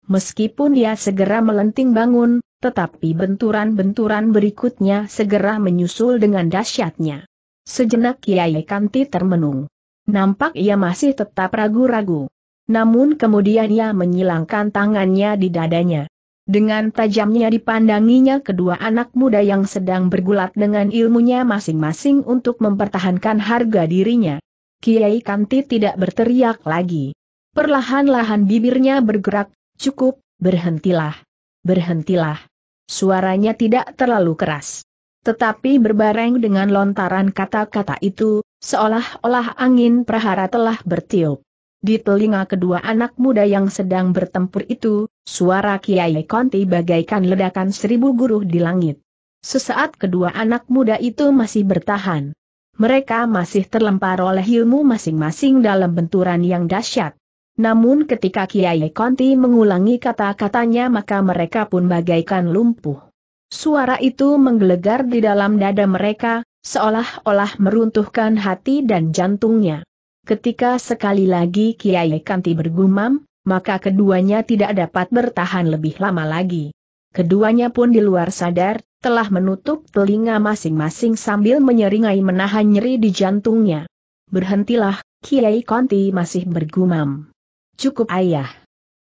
Meskipun dia segera melenting bangun, tetapi benturan-benturan berikutnya segera menyusul dengan dahsyatnya. Sejenak Kiai Kanti termenung. Nampak ia masih tetap ragu-ragu. Namun kemudian ia menyilangkan tangannya di dadanya. Dengan tajamnya dipandanginya kedua anak muda yang sedang bergulat dengan ilmunya masing-masing untuk mempertahankan harga dirinya. Kiai Kanti tidak berteriak lagi. Perlahan-lahan bibirnya bergerak, cukup, berhentilah. Berhentilah. Suaranya tidak terlalu keras. Tetapi berbareng dengan lontaran kata-kata itu, seolah-olah angin prahara telah bertiup. Di telinga kedua anak muda yang sedang bertempur itu, suara Kiai Kanti bagaikan ledakan seribu guruh di langit. Sesaat kedua anak muda itu masih bertahan mereka masih terlempar oleh ilmu masing-masing dalam benturan yang dahsyat. Namun ketika Kiai Konti mengulangi kata-katanya maka mereka pun bagaikan lumpuh. Suara itu menggelegar di dalam dada mereka, seolah-olah meruntuhkan hati dan jantungnya. Ketika sekali lagi Kiai Kanti bergumam, maka keduanya tidak dapat bertahan lebih lama lagi. Keduanya pun di luar sadar, telah menutup telinga masing-masing sambil menyeringai menahan nyeri di jantungnya. Berhentilah, Kiai Konti masih bergumam. Cukup ayah.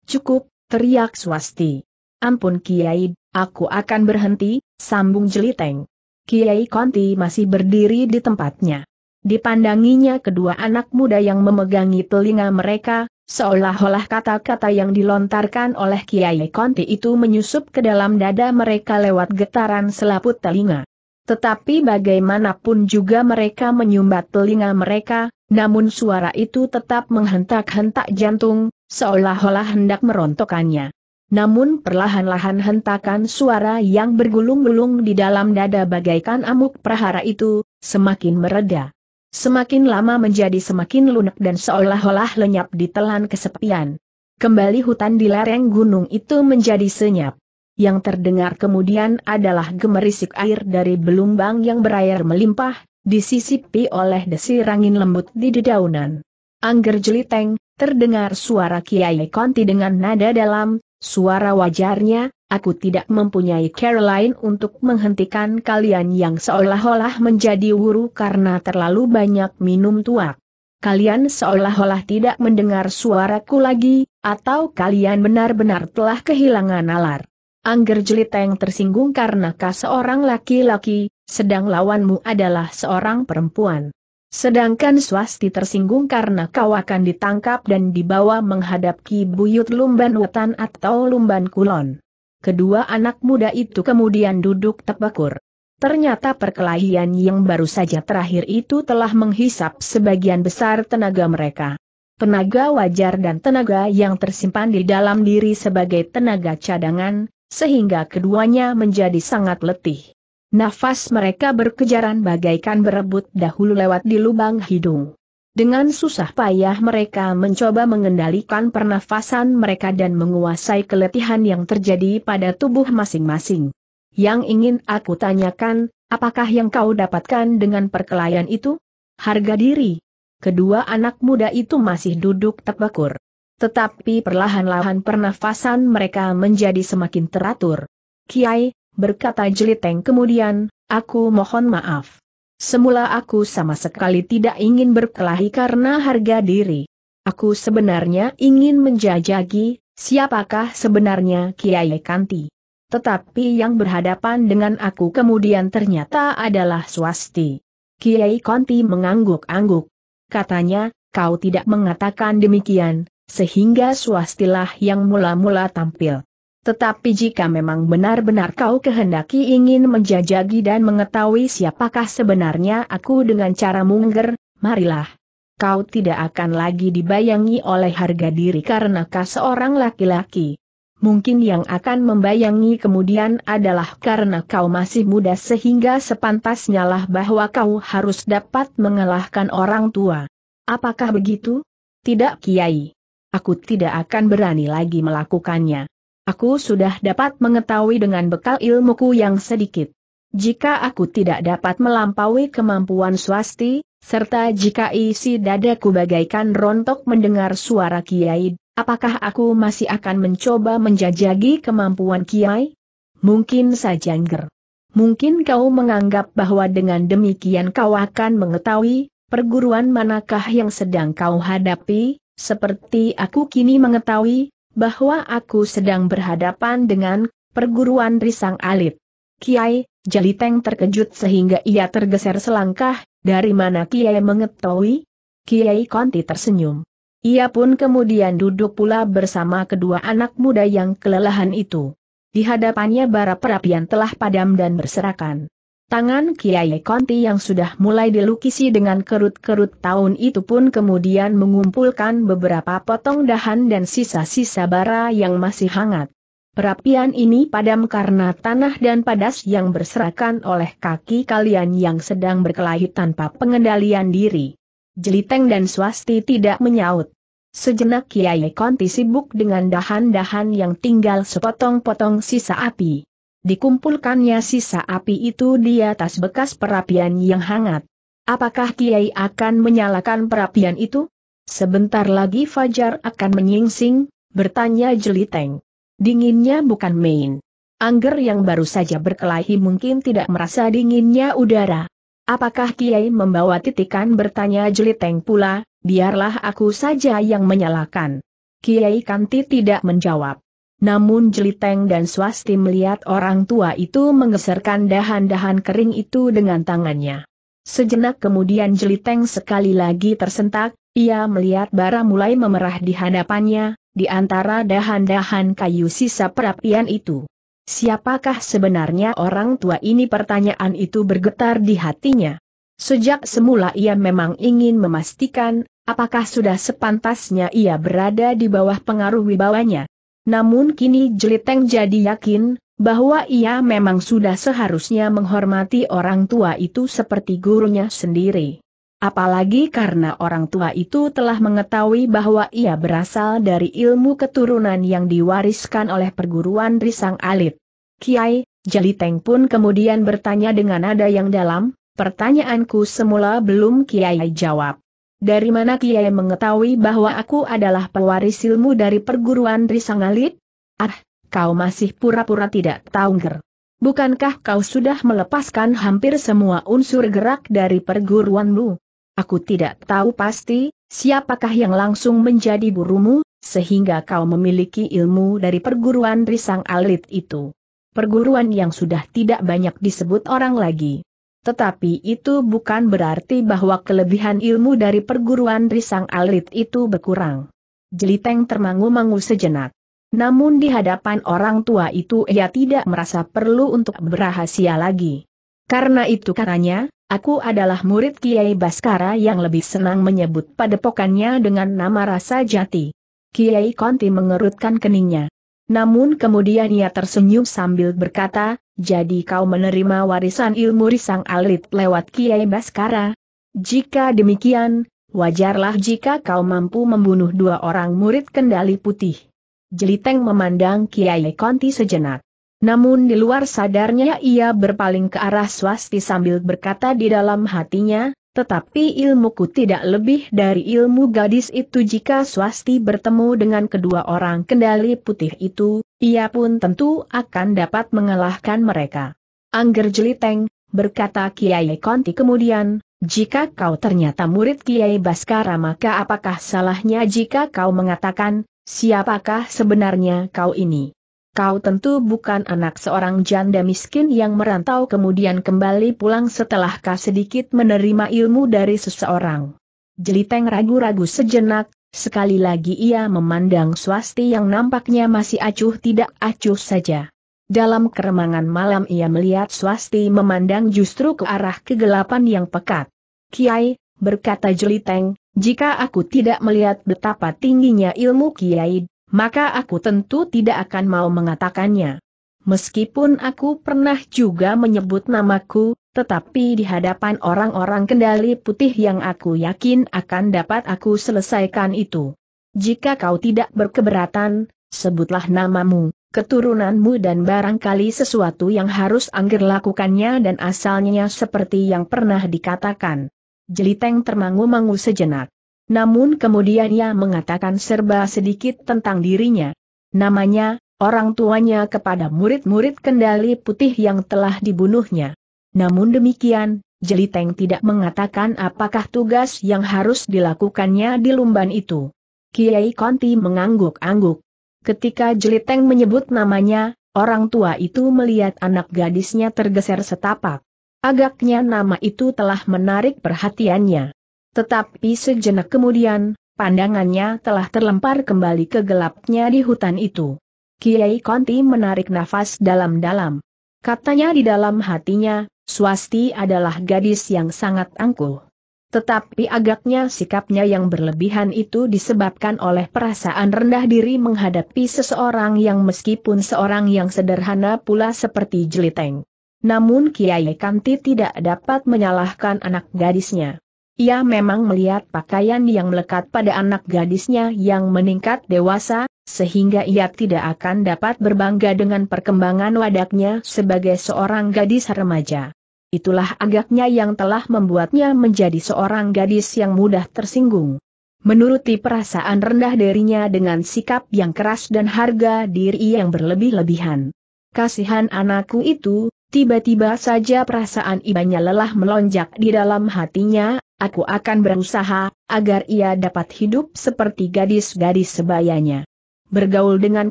Cukup, teriak swasti. Ampun Kiai, aku akan berhenti, sambung jeliteng. Kiai Konti masih berdiri di tempatnya. Dipandanginya kedua anak muda yang memegangi telinga mereka, Seolah-olah kata-kata yang dilontarkan oleh Kiai Konti itu menyusup ke dalam dada mereka lewat getaran selaput telinga. Tetapi bagaimanapun juga mereka menyumbat telinga mereka, namun suara itu tetap menghentak-hentak jantung, seolah-olah hendak merontokannya. Namun perlahan-lahan hentakan suara yang bergulung-gulung di dalam dada bagaikan amuk prahara itu, semakin meredah. Semakin lama menjadi semakin lunak dan seolah-olah lenyap di telan kesepian. Kembali hutan di lereng gunung itu menjadi senyap. Yang terdengar kemudian adalah gemerisik air dari belumbang yang berair melimpah, disisipi oleh desir angin lembut di dedaunan. Angger jeliteng, terdengar suara Kiai Konti dengan nada dalam, Suara wajarnya, aku tidak mempunyai Caroline untuk menghentikan kalian yang seolah-olah menjadi wuru karena terlalu banyak minum tuak. Kalian seolah-olah tidak mendengar suaraku lagi, atau kalian benar-benar telah kehilangan nalar. Angger Jeliteng tersinggung karena kau seorang laki-laki, sedang lawanmu adalah seorang perempuan. Sedangkan swasti tersinggung karena kau akan ditangkap dan dibawa menghadap Ki Buyut Lumban Wetan atau Lumban Kulon. Kedua anak muda itu kemudian duduk tepakur. Ternyata perkelahian yang baru saja terakhir itu telah menghisap sebagian besar tenaga mereka. Tenaga wajar dan tenaga yang tersimpan di dalam diri sebagai tenaga cadangan, sehingga keduanya menjadi sangat letih. Nafas mereka berkejaran bagaikan berebut dahulu lewat di lubang hidung. Dengan susah payah mereka mencoba mengendalikan pernafasan mereka dan menguasai keletihan yang terjadi pada tubuh masing-masing. Yang ingin aku tanyakan, apakah yang kau dapatkan dengan perkelahian itu? Harga diri. Kedua anak muda itu masih duduk terbakur. Tetapi perlahan-lahan pernafasan mereka menjadi semakin teratur. Kiai, berkata Jeliteng kemudian, aku mohon maaf. Semula aku sama sekali tidak ingin berkelahi karena harga diri. Aku sebenarnya ingin menjajagi, siapakah sebenarnya Kiai Kanti. Tetapi yang berhadapan dengan aku kemudian ternyata adalah Swasti. Kiai Kanti mengangguk-angguk. Katanya, kau tidak mengatakan demikian, sehingga Swastilah yang mula-mula tampil. Tetapi jika memang benar-benar kau kehendaki ingin menjajagi dan mengetahui siapakah sebenarnya aku dengan cara mungger, marilah. Kau tidak akan lagi dibayangi oleh harga diri karena kau seorang laki-laki. Mungkin yang akan membayangi kemudian adalah karena kau masih muda sehingga sepantasnya lah bahwa kau harus dapat mengalahkan orang tua. Apakah begitu? Tidak Kiai. Aku tidak akan berani lagi melakukannya. Aku sudah dapat mengetahui dengan bekal ilmuku yang sedikit. Jika aku tidak dapat melampaui kemampuan swasti, serta jika isi dadaku bagaikan rontok mendengar suara Kiai, apakah aku masih akan mencoba menjajagi kemampuan Kiai? Mungkin saja Nger. Mungkin kau menganggap bahwa dengan demikian kau akan mengetahui, perguruan manakah yang sedang kau hadapi, seperti aku kini mengetahui, bahwa aku sedang berhadapan dengan perguruan Risang Alit. Kiai, Jaliteng terkejut sehingga ia tergeser selangkah, dari mana Kiai mengetahui? Kiai Konti tersenyum. Ia pun kemudian duduk pula bersama kedua anak muda yang kelelahan itu. Di hadapannya bara perapian telah padam dan berserakan. Tangan Kiai Konti yang sudah mulai dilukisi dengan kerut-kerut tahun itu pun kemudian mengumpulkan beberapa potong dahan dan sisa-sisa bara yang masih hangat. Perapian ini padam karena tanah dan padas yang berserakan oleh kaki kalian yang sedang berkelahi tanpa pengendalian diri. Jeliteng dan swasti tidak menyaut. Sejenak Kiai Konti sibuk dengan dahan-dahan yang tinggal sepotong-potong sisa api. Dikumpulkannya sisa api itu di atas bekas perapian yang hangat. Apakah Kiai akan menyalakan perapian itu? Sebentar lagi Fajar akan menyingsing, bertanya Jeliteng. Dinginnya bukan main. Angger yang baru saja berkelahi mungkin tidak merasa dinginnya udara. Apakah Kiai membawa titikan bertanya Jeliteng pula, biarlah aku saja yang menyalakan. Kiai Kanti tidak menjawab. Namun Jeliteng dan Swasti melihat orang tua itu menggeserkan dahan-dahan kering itu dengan tangannya. Sejenak kemudian Jeliteng sekali lagi tersentak, ia melihat bara mulai memerah di hadapannya, di antara dahan-dahan kayu sisa perapian itu. Siapakah sebenarnya orang tua ini pertanyaan itu bergetar di hatinya. Sejak semula ia memang ingin memastikan, apakah sudah sepantasnya ia berada di bawah pengaruh wibawanya, namun kini Jeliteng jadi yakin, bahwa ia memang sudah seharusnya menghormati orang tua itu seperti gurunya sendiri. Apalagi karena orang tua itu telah mengetahui bahwa ia berasal dari ilmu keturunan yang diwariskan oleh perguruan Risang Alit. Kiai, Jeliteng pun kemudian bertanya dengan nada yang dalam, pertanyaanku semula belum Kiai jawab. Dari mana Kiai mengetahui bahwa aku adalah pewaris ilmu dari perguruan Risangalit? Ah, kau masih pura-pura tidak tahu ger. Bukankah kau sudah melepaskan hampir semua unsur gerak dari perguruanmu? Aku tidak tahu pasti, siapakah yang langsung menjadi burumu, sehingga kau memiliki ilmu dari perguruan Risang Alit itu. Perguruan yang sudah tidak banyak disebut orang lagi. Tetapi itu bukan berarti bahwa kelebihan ilmu dari perguruan Risang Alit itu berkurang. Jeliteng termangu-mangu sejenak. Namun di hadapan orang tua itu ia tidak merasa perlu untuk berahasia lagi. Karena itu karanya, aku adalah murid Kiai Baskara yang lebih senang menyebut padepokannya dengan nama rasa jati. Kiai Konti mengerutkan keningnya. Namun kemudian ia tersenyum sambil berkata, jadi kau menerima warisan ilmu risang alit lewat Kiai Baskara? Jika demikian, wajarlah jika kau mampu membunuh dua orang murid kendali putih. Jeliteng memandang Kiai Konti sejenak. Namun di luar sadarnya ia berpaling ke arah swasti sambil berkata di dalam hatinya, tetapi ilmuku tidak lebih dari ilmu gadis itu jika swasti bertemu dengan kedua orang kendali putih itu, ia pun tentu akan dapat mengalahkan mereka. Angger Jeliteng, berkata Kiai Konti kemudian, jika kau ternyata murid Kiai Baskara maka apakah salahnya jika kau mengatakan, siapakah sebenarnya kau ini? kau tentu bukan anak seorang janda miskin yang merantau kemudian kembali pulang setelah kau sedikit menerima ilmu dari seseorang. Jeliteng ragu-ragu sejenak, sekali lagi ia memandang swasti yang nampaknya masih acuh tidak acuh saja. Dalam keremangan malam ia melihat swasti memandang justru ke arah kegelapan yang pekat. Kiai, berkata Jeliteng, jika aku tidak melihat betapa tingginya ilmu Kiai, maka aku tentu tidak akan mau mengatakannya. Meskipun aku pernah juga menyebut namaku, tetapi di hadapan orang-orang kendali putih yang aku yakin akan dapat aku selesaikan itu. Jika kau tidak berkeberatan, sebutlah namamu, keturunanmu dan barangkali sesuatu yang harus Angger lakukannya dan asalnya seperti yang pernah dikatakan. Jeliteng termangu-mangu sejenak. Namun kemudian ia mengatakan serba sedikit tentang dirinya. Namanya, orang tuanya kepada murid-murid kendali putih yang telah dibunuhnya. Namun demikian, Jeliteng tidak mengatakan apakah tugas yang harus dilakukannya di lumban itu. Kiai Konti mengangguk-angguk. Ketika Jeliteng menyebut namanya, orang tua itu melihat anak gadisnya tergeser setapak. Agaknya nama itu telah menarik perhatiannya. Tetapi sejenak kemudian, pandangannya telah terlempar kembali ke gelapnya di hutan itu. Kiai Konti menarik nafas dalam-dalam. Katanya di dalam hatinya, Swasti adalah gadis yang sangat angkuh. Tetapi agaknya sikapnya yang berlebihan itu disebabkan oleh perasaan rendah diri menghadapi seseorang yang meskipun seorang yang sederhana pula seperti jeliteng. Namun Kiai Kanti tidak dapat menyalahkan anak gadisnya. Ia memang melihat pakaian yang melekat pada anak gadisnya yang meningkat dewasa, sehingga ia tidak akan dapat berbangga dengan perkembangan wadaknya sebagai seorang gadis remaja. Itulah agaknya yang telah membuatnya menjadi seorang gadis yang mudah tersinggung. Menuruti perasaan rendah dirinya dengan sikap yang keras dan harga diri yang berlebih-lebihan. Kasihan anakku itu, tiba-tiba saja perasaan ibanya lelah melonjak di dalam hatinya, aku akan berusaha, agar ia dapat hidup seperti gadis-gadis sebayanya. Bergaul dengan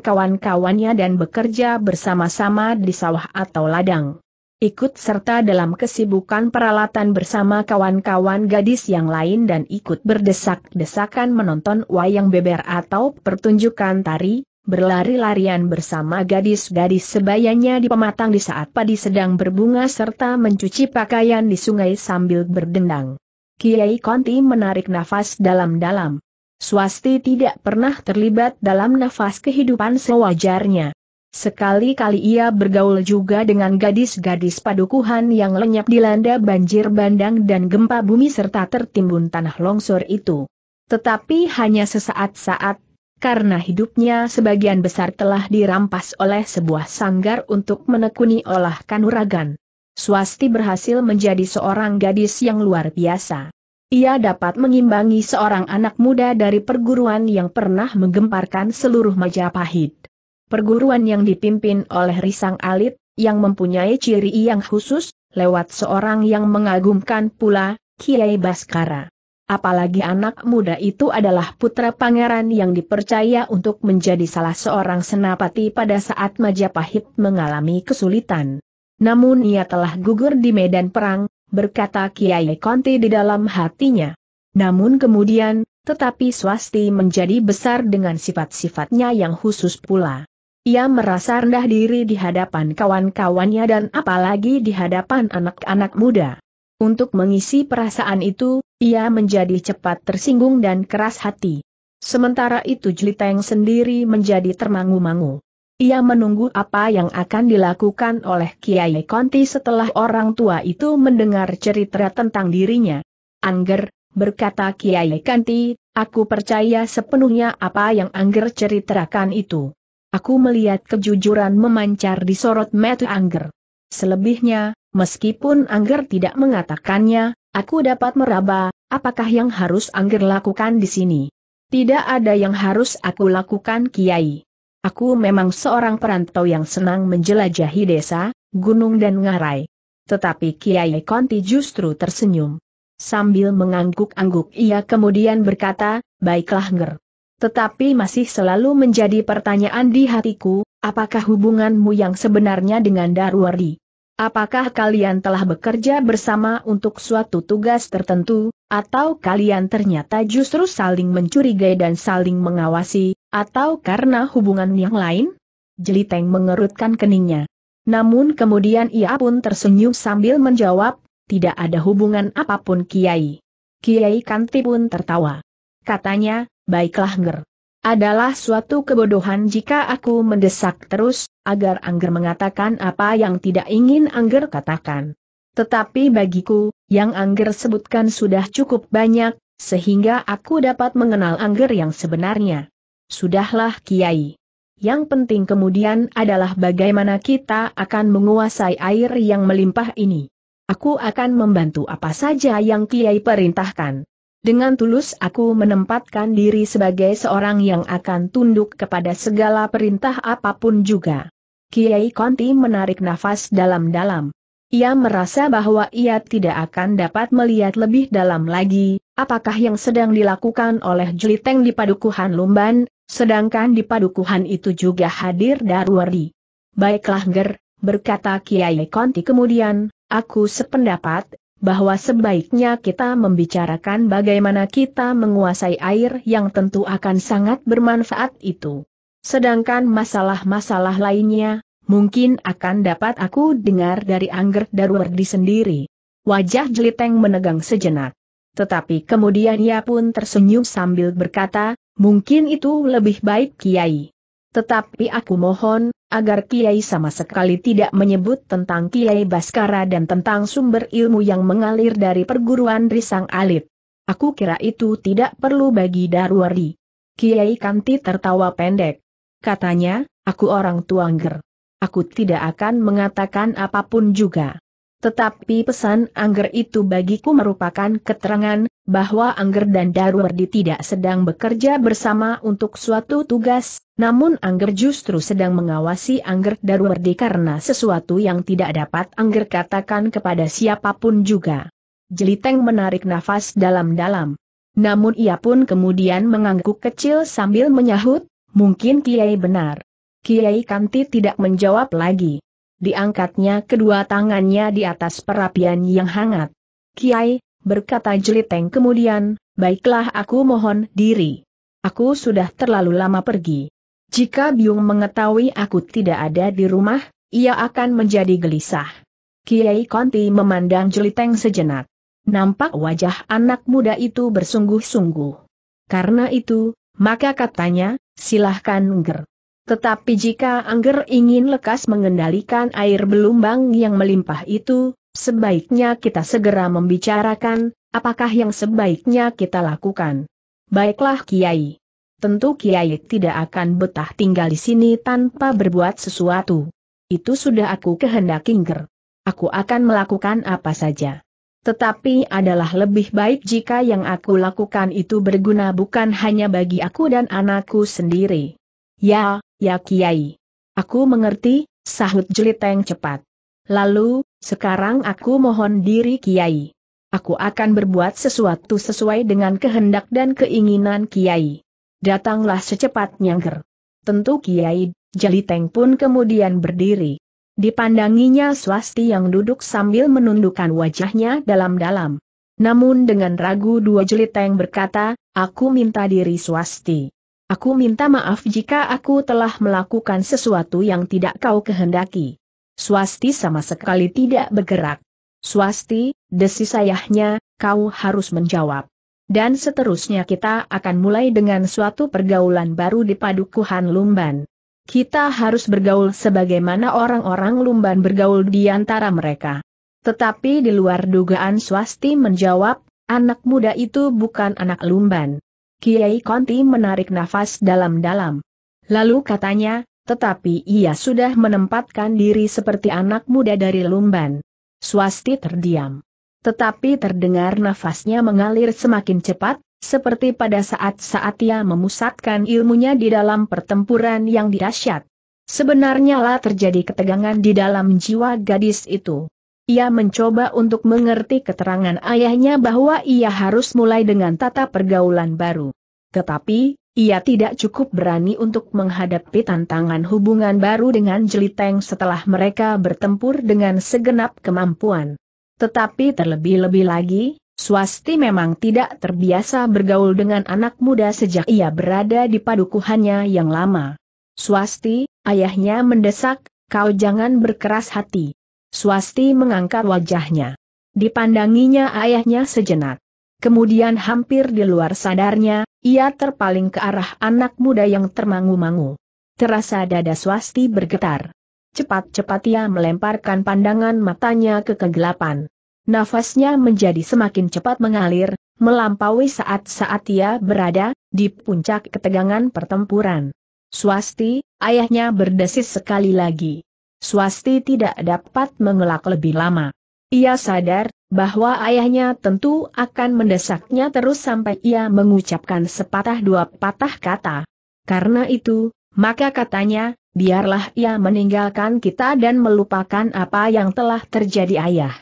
kawan-kawannya dan bekerja bersama-sama di sawah atau ladang. Ikut serta dalam kesibukan peralatan bersama kawan-kawan gadis yang lain dan ikut berdesak-desakan menonton wayang beber atau pertunjukan tari, berlari-larian bersama gadis-gadis sebayanya di pematang di saat padi sedang berbunga serta mencuci pakaian di sungai sambil berdendang. Kiai Konti menarik nafas dalam-dalam. Swasti tidak pernah terlibat dalam nafas kehidupan sewajarnya. Sekali-kali ia bergaul juga dengan gadis-gadis padukuhan yang lenyap dilanda banjir bandang dan gempa bumi serta tertimbun tanah longsor itu. Tetapi hanya sesaat-saat, karena hidupnya sebagian besar telah dirampas oleh sebuah sanggar untuk menekuni olah kanuragan. Swasti berhasil menjadi seorang gadis yang luar biasa. Ia dapat mengimbangi seorang anak muda dari perguruan yang pernah menggemparkan seluruh Majapahit. Perguruan yang dipimpin oleh Risang Alit, yang mempunyai ciri yang khusus, lewat seorang yang mengagumkan pula, Kiai Baskara. Apalagi anak muda itu adalah putra pangeran yang dipercaya untuk menjadi salah seorang senapati pada saat Majapahit mengalami kesulitan. Namun ia telah gugur di medan perang, berkata Kiai Konti di dalam hatinya. Namun kemudian, tetapi swasti menjadi besar dengan sifat-sifatnya yang khusus pula. Ia merasa rendah diri di hadapan kawan-kawannya dan apalagi di hadapan anak-anak muda. Untuk mengisi perasaan itu, ia menjadi cepat tersinggung dan keras hati. Sementara itu Jliteng sendiri menjadi termangu-mangu. Ia menunggu apa yang akan dilakukan oleh Kiai Konti setelah orang tua itu mendengar cerita tentang dirinya. Angger, berkata Kiai Konti, aku percaya sepenuhnya apa yang Angger ceritakan itu. Aku melihat kejujuran memancar di sorot mata Angger. Selebihnya, meskipun Angger tidak mengatakannya, aku dapat meraba, apakah yang harus Angger lakukan di sini? Tidak ada yang harus aku lakukan Kiai. Aku memang seorang perantau yang senang menjelajahi desa, gunung dan ngarai. Tetapi Kiai Konti justru tersenyum. Sambil mengangguk-angguk ia kemudian berkata, baiklah Nger. Tetapi masih selalu menjadi pertanyaan di hatiku, apakah hubunganmu yang sebenarnya dengan Darwari? Apakah kalian telah bekerja bersama untuk suatu tugas tertentu, atau kalian ternyata justru saling mencurigai dan saling mengawasi, atau karena hubungan yang lain? Jeliteng mengerutkan keningnya. Namun kemudian ia pun tersenyum sambil menjawab, tidak ada hubungan apapun Kiai. Kiai Kanti pun tertawa. Katanya, baiklah Ngger. Adalah suatu kebodohan jika aku mendesak terus, agar Angger mengatakan apa yang tidak ingin Angger katakan. Tetapi bagiku, yang Angger sebutkan sudah cukup banyak, sehingga aku dapat mengenal Angger yang sebenarnya. Sudahlah Kiai. Yang penting kemudian adalah bagaimana kita akan menguasai air yang melimpah ini. Aku akan membantu apa saja yang Kiai perintahkan. Dengan tulus aku menempatkan diri sebagai seorang yang akan tunduk kepada segala perintah apapun juga. Kiai Konti menarik nafas dalam-dalam. Ia merasa bahwa ia tidak akan dapat melihat lebih dalam lagi, apakah yang sedang dilakukan oleh Juliteng di Padukuhan Lumban, sedangkan di Padukuhan itu juga hadir Darwari. Baiklah Ger, berkata Kiai Konti kemudian, aku sependapat, bahwa sebaiknya kita membicarakan bagaimana kita menguasai air yang tentu akan sangat bermanfaat itu. Sedangkan masalah-masalah lainnya, mungkin akan dapat aku dengar dari Angger Darwardi sendiri. Wajah Jeliteng menegang sejenak. Tetapi kemudian ia pun tersenyum sambil berkata, mungkin itu lebih baik Kiai. Tetapi aku mohon, agar Kiai sama sekali tidak menyebut tentang Kiai Baskara dan tentang sumber ilmu yang mengalir dari perguruan Risang Alit. Aku kira itu tidak perlu bagi Darwari. Kiai Kanti tertawa pendek. Katanya, aku orang Tuangger. Aku tidak akan mengatakan apapun juga. Tetapi pesan Angger itu bagiku merupakan keterangan, bahwa Angger dan Darwardi tidak sedang bekerja bersama untuk suatu tugas, namun Angger justru sedang mengawasi Angger Darwardi karena sesuatu yang tidak dapat Angger katakan kepada siapapun juga. Jeliteng menarik nafas dalam-dalam. Namun ia pun kemudian mengangguk kecil sambil menyahut, mungkin Kiai benar. Kiai Kanti tidak menjawab lagi. Diangkatnya kedua tangannya di atas perapian yang hangat. Kiai, berkata Jeliteng kemudian, baiklah aku mohon diri. Aku sudah terlalu lama pergi. Jika Biung mengetahui aku tidak ada di rumah, ia akan menjadi gelisah. Kiai Kanti memandang Jeliteng sejenak. Nampak wajah anak muda itu bersungguh-sungguh. Karena itu, maka katanya, silahkan nger. Tetapi jika Angger ingin lekas mengendalikan air belumbang yang melimpah itu, sebaiknya kita segera membicarakan, apakah yang sebaiknya kita lakukan. Baiklah Kiai. Tentu Kiai tidak akan betah tinggal di sini tanpa berbuat sesuatu. Itu sudah aku kehendaki Angger. Aku akan melakukan apa saja. Tetapi adalah lebih baik jika yang aku lakukan itu berguna bukan hanya bagi aku dan anakku sendiri. Ya, Ya Kiai. Aku mengerti, sahut Jeliteng cepat. Lalu, sekarang aku mohon diri Kiai. Aku akan berbuat sesuatu sesuai dengan kehendak dan keinginan Kiai. Datanglah secepatnya Ger. Tentu Kiai, Jeliteng pun kemudian berdiri. Dipandanginya swasti yang duduk sambil menundukkan wajahnya dalam-dalam. Namun dengan ragu dua jeliteng berkata, aku minta diri swasti. Aku minta maaf jika aku telah melakukan sesuatu yang tidak kau kehendaki. Swasti sama sekali tidak bergerak. Swasti, desi sayahnya, kau harus menjawab. Dan seterusnya kita akan mulai dengan suatu pergaulan baru di padukuhan Lumban. Kita harus bergaul sebagaimana orang-orang Lumban bergaul di antara mereka. Tetapi di luar dugaan Swasti menjawab, anak muda itu bukan anak Lumban. Kiai Konti menarik nafas dalam-dalam. Lalu katanya, tetapi ia sudah menempatkan diri seperti anak muda dari Lumban. Swasti terdiam. Tetapi terdengar nafasnya mengalir semakin cepat, seperti pada saat-saat ia memusatkan ilmunya di dalam pertempuran yang dirasyat. Sebenarnya lah terjadi ketegangan di dalam jiwa gadis itu. Ia mencoba untuk mengerti keterangan ayahnya bahwa ia harus mulai dengan tata pergaulan baru. Tetapi, ia tidak cukup berani untuk menghadapi tantangan hubungan baru dengan Jeliteng setelah mereka bertempur dengan segenap kemampuan. Tetapi terlebih-lebih lagi, Swasti memang tidak terbiasa bergaul dengan anak muda sejak ia berada di padukuhannya yang lama. Swasti, ayahnya mendesak, kau jangan berkeras hati. Swasti mengangkat wajahnya. Dipandanginya ayahnya sejenak. Kemudian hampir di luar sadarnya, ia terpaling ke arah anak muda yang termangu-mangu. Terasa dada swasti bergetar. Cepat-cepat ia melemparkan pandangan matanya ke kegelapan. Nafasnya menjadi semakin cepat mengalir, melampaui saat-saat ia berada, di puncak ketegangan pertempuran. Swasti, ayahnya berdesis sekali lagi. Swasti tidak dapat mengelak lebih lama. Ia sadar bahwa ayahnya tentu akan mendesaknya terus sampai ia mengucapkan sepatah dua patah kata. Karena itu, maka katanya, biarlah ia meninggalkan kita dan melupakan apa yang telah terjadi ayah.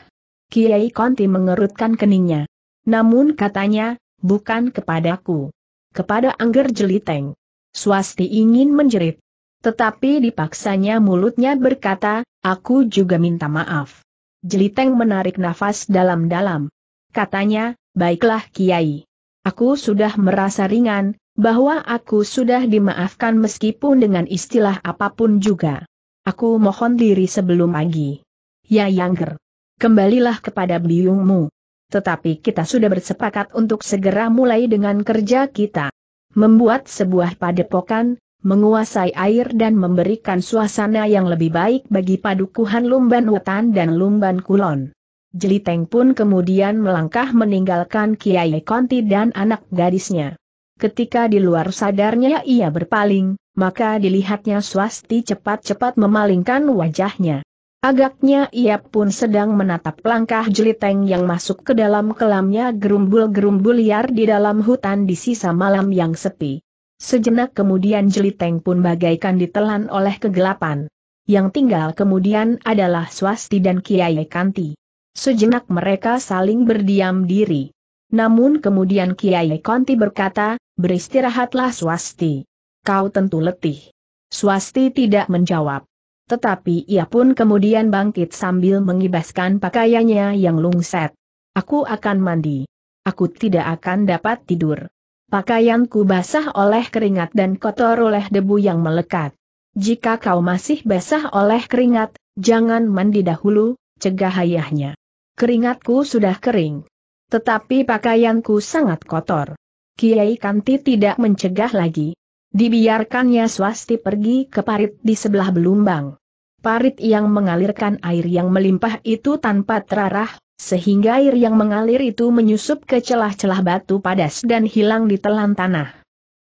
Kiai Konti mengerutkan keningnya. Namun katanya, bukan kepadaku. Kepada Angger Jeliteng. Swasti ingin menjerit. Tetapi dipaksanya mulutnya berkata, aku juga minta maaf. Jeliteng menarik nafas dalam-dalam. Katanya, baiklah Kiai. Aku sudah merasa ringan, bahwa aku sudah dimaafkan meskipun dengan istilah apapun juga. Aku mohon diri sebelum pagi. Ya Yangger. Kembalilah kepada biungmu. Tetapi kita sudah bersepakat untuk segera mulai dengan kerja kita. Membuat sebuah padepokan, menguasai air dan memberikan suasana yang lebih baik bagi padukuhan Lumban Wetan dan Lumban Kulon. Jeliteng pun kemudian melangkah meninggalkan Kiai Konti dan anak gadisnya. Ketika di luar sadarnya ia berpaling, maka dilihatnya swasti cepat-cepat memalingkan wajahnya. Agaknya ia pun sedang menatap langkah jeliteng yang masuk ke dalam kelamnya gerumbul-gerumbul liar di dalam hutan di sisa malam yang sepi. Sejenak kemudian Jeliteng pun bagaikan ditelan oleh kegelapan. Yang tinggal kemudian adalah Swasti dan Kiai Kanti. Sejenak mereka saling berdiam diri. Namun kemudian Kiai Kanti berkata, beristirahatlah Swasti. Kau tentu letih. Swasti tidak menjawab. Tetapi ia pun kemudian bangkit sambil mengibaskan pakaiannya yang lungset. Aku akan mandi. Aku tidak akan dapat tidur. Pakaianku basah oleh keringat dan kotor oleh debu yang melekat. Jika kau masih basah oleh keringat, jangan mandi dahulu, cegah ayahnya. Keringatku sudah kering. Tetapi pakaianku sangat kotor. Kiai Kanti tidak mencegah lagi. Dibiarkannya swasti pergi ke parit di sebelah belumbang. Parit yang mengalirkan air yang melimpah itu tanpa terarah, sehingga air yang mengalir itu menyusup ke celah-celah batu padas dan hilang di telan tanah.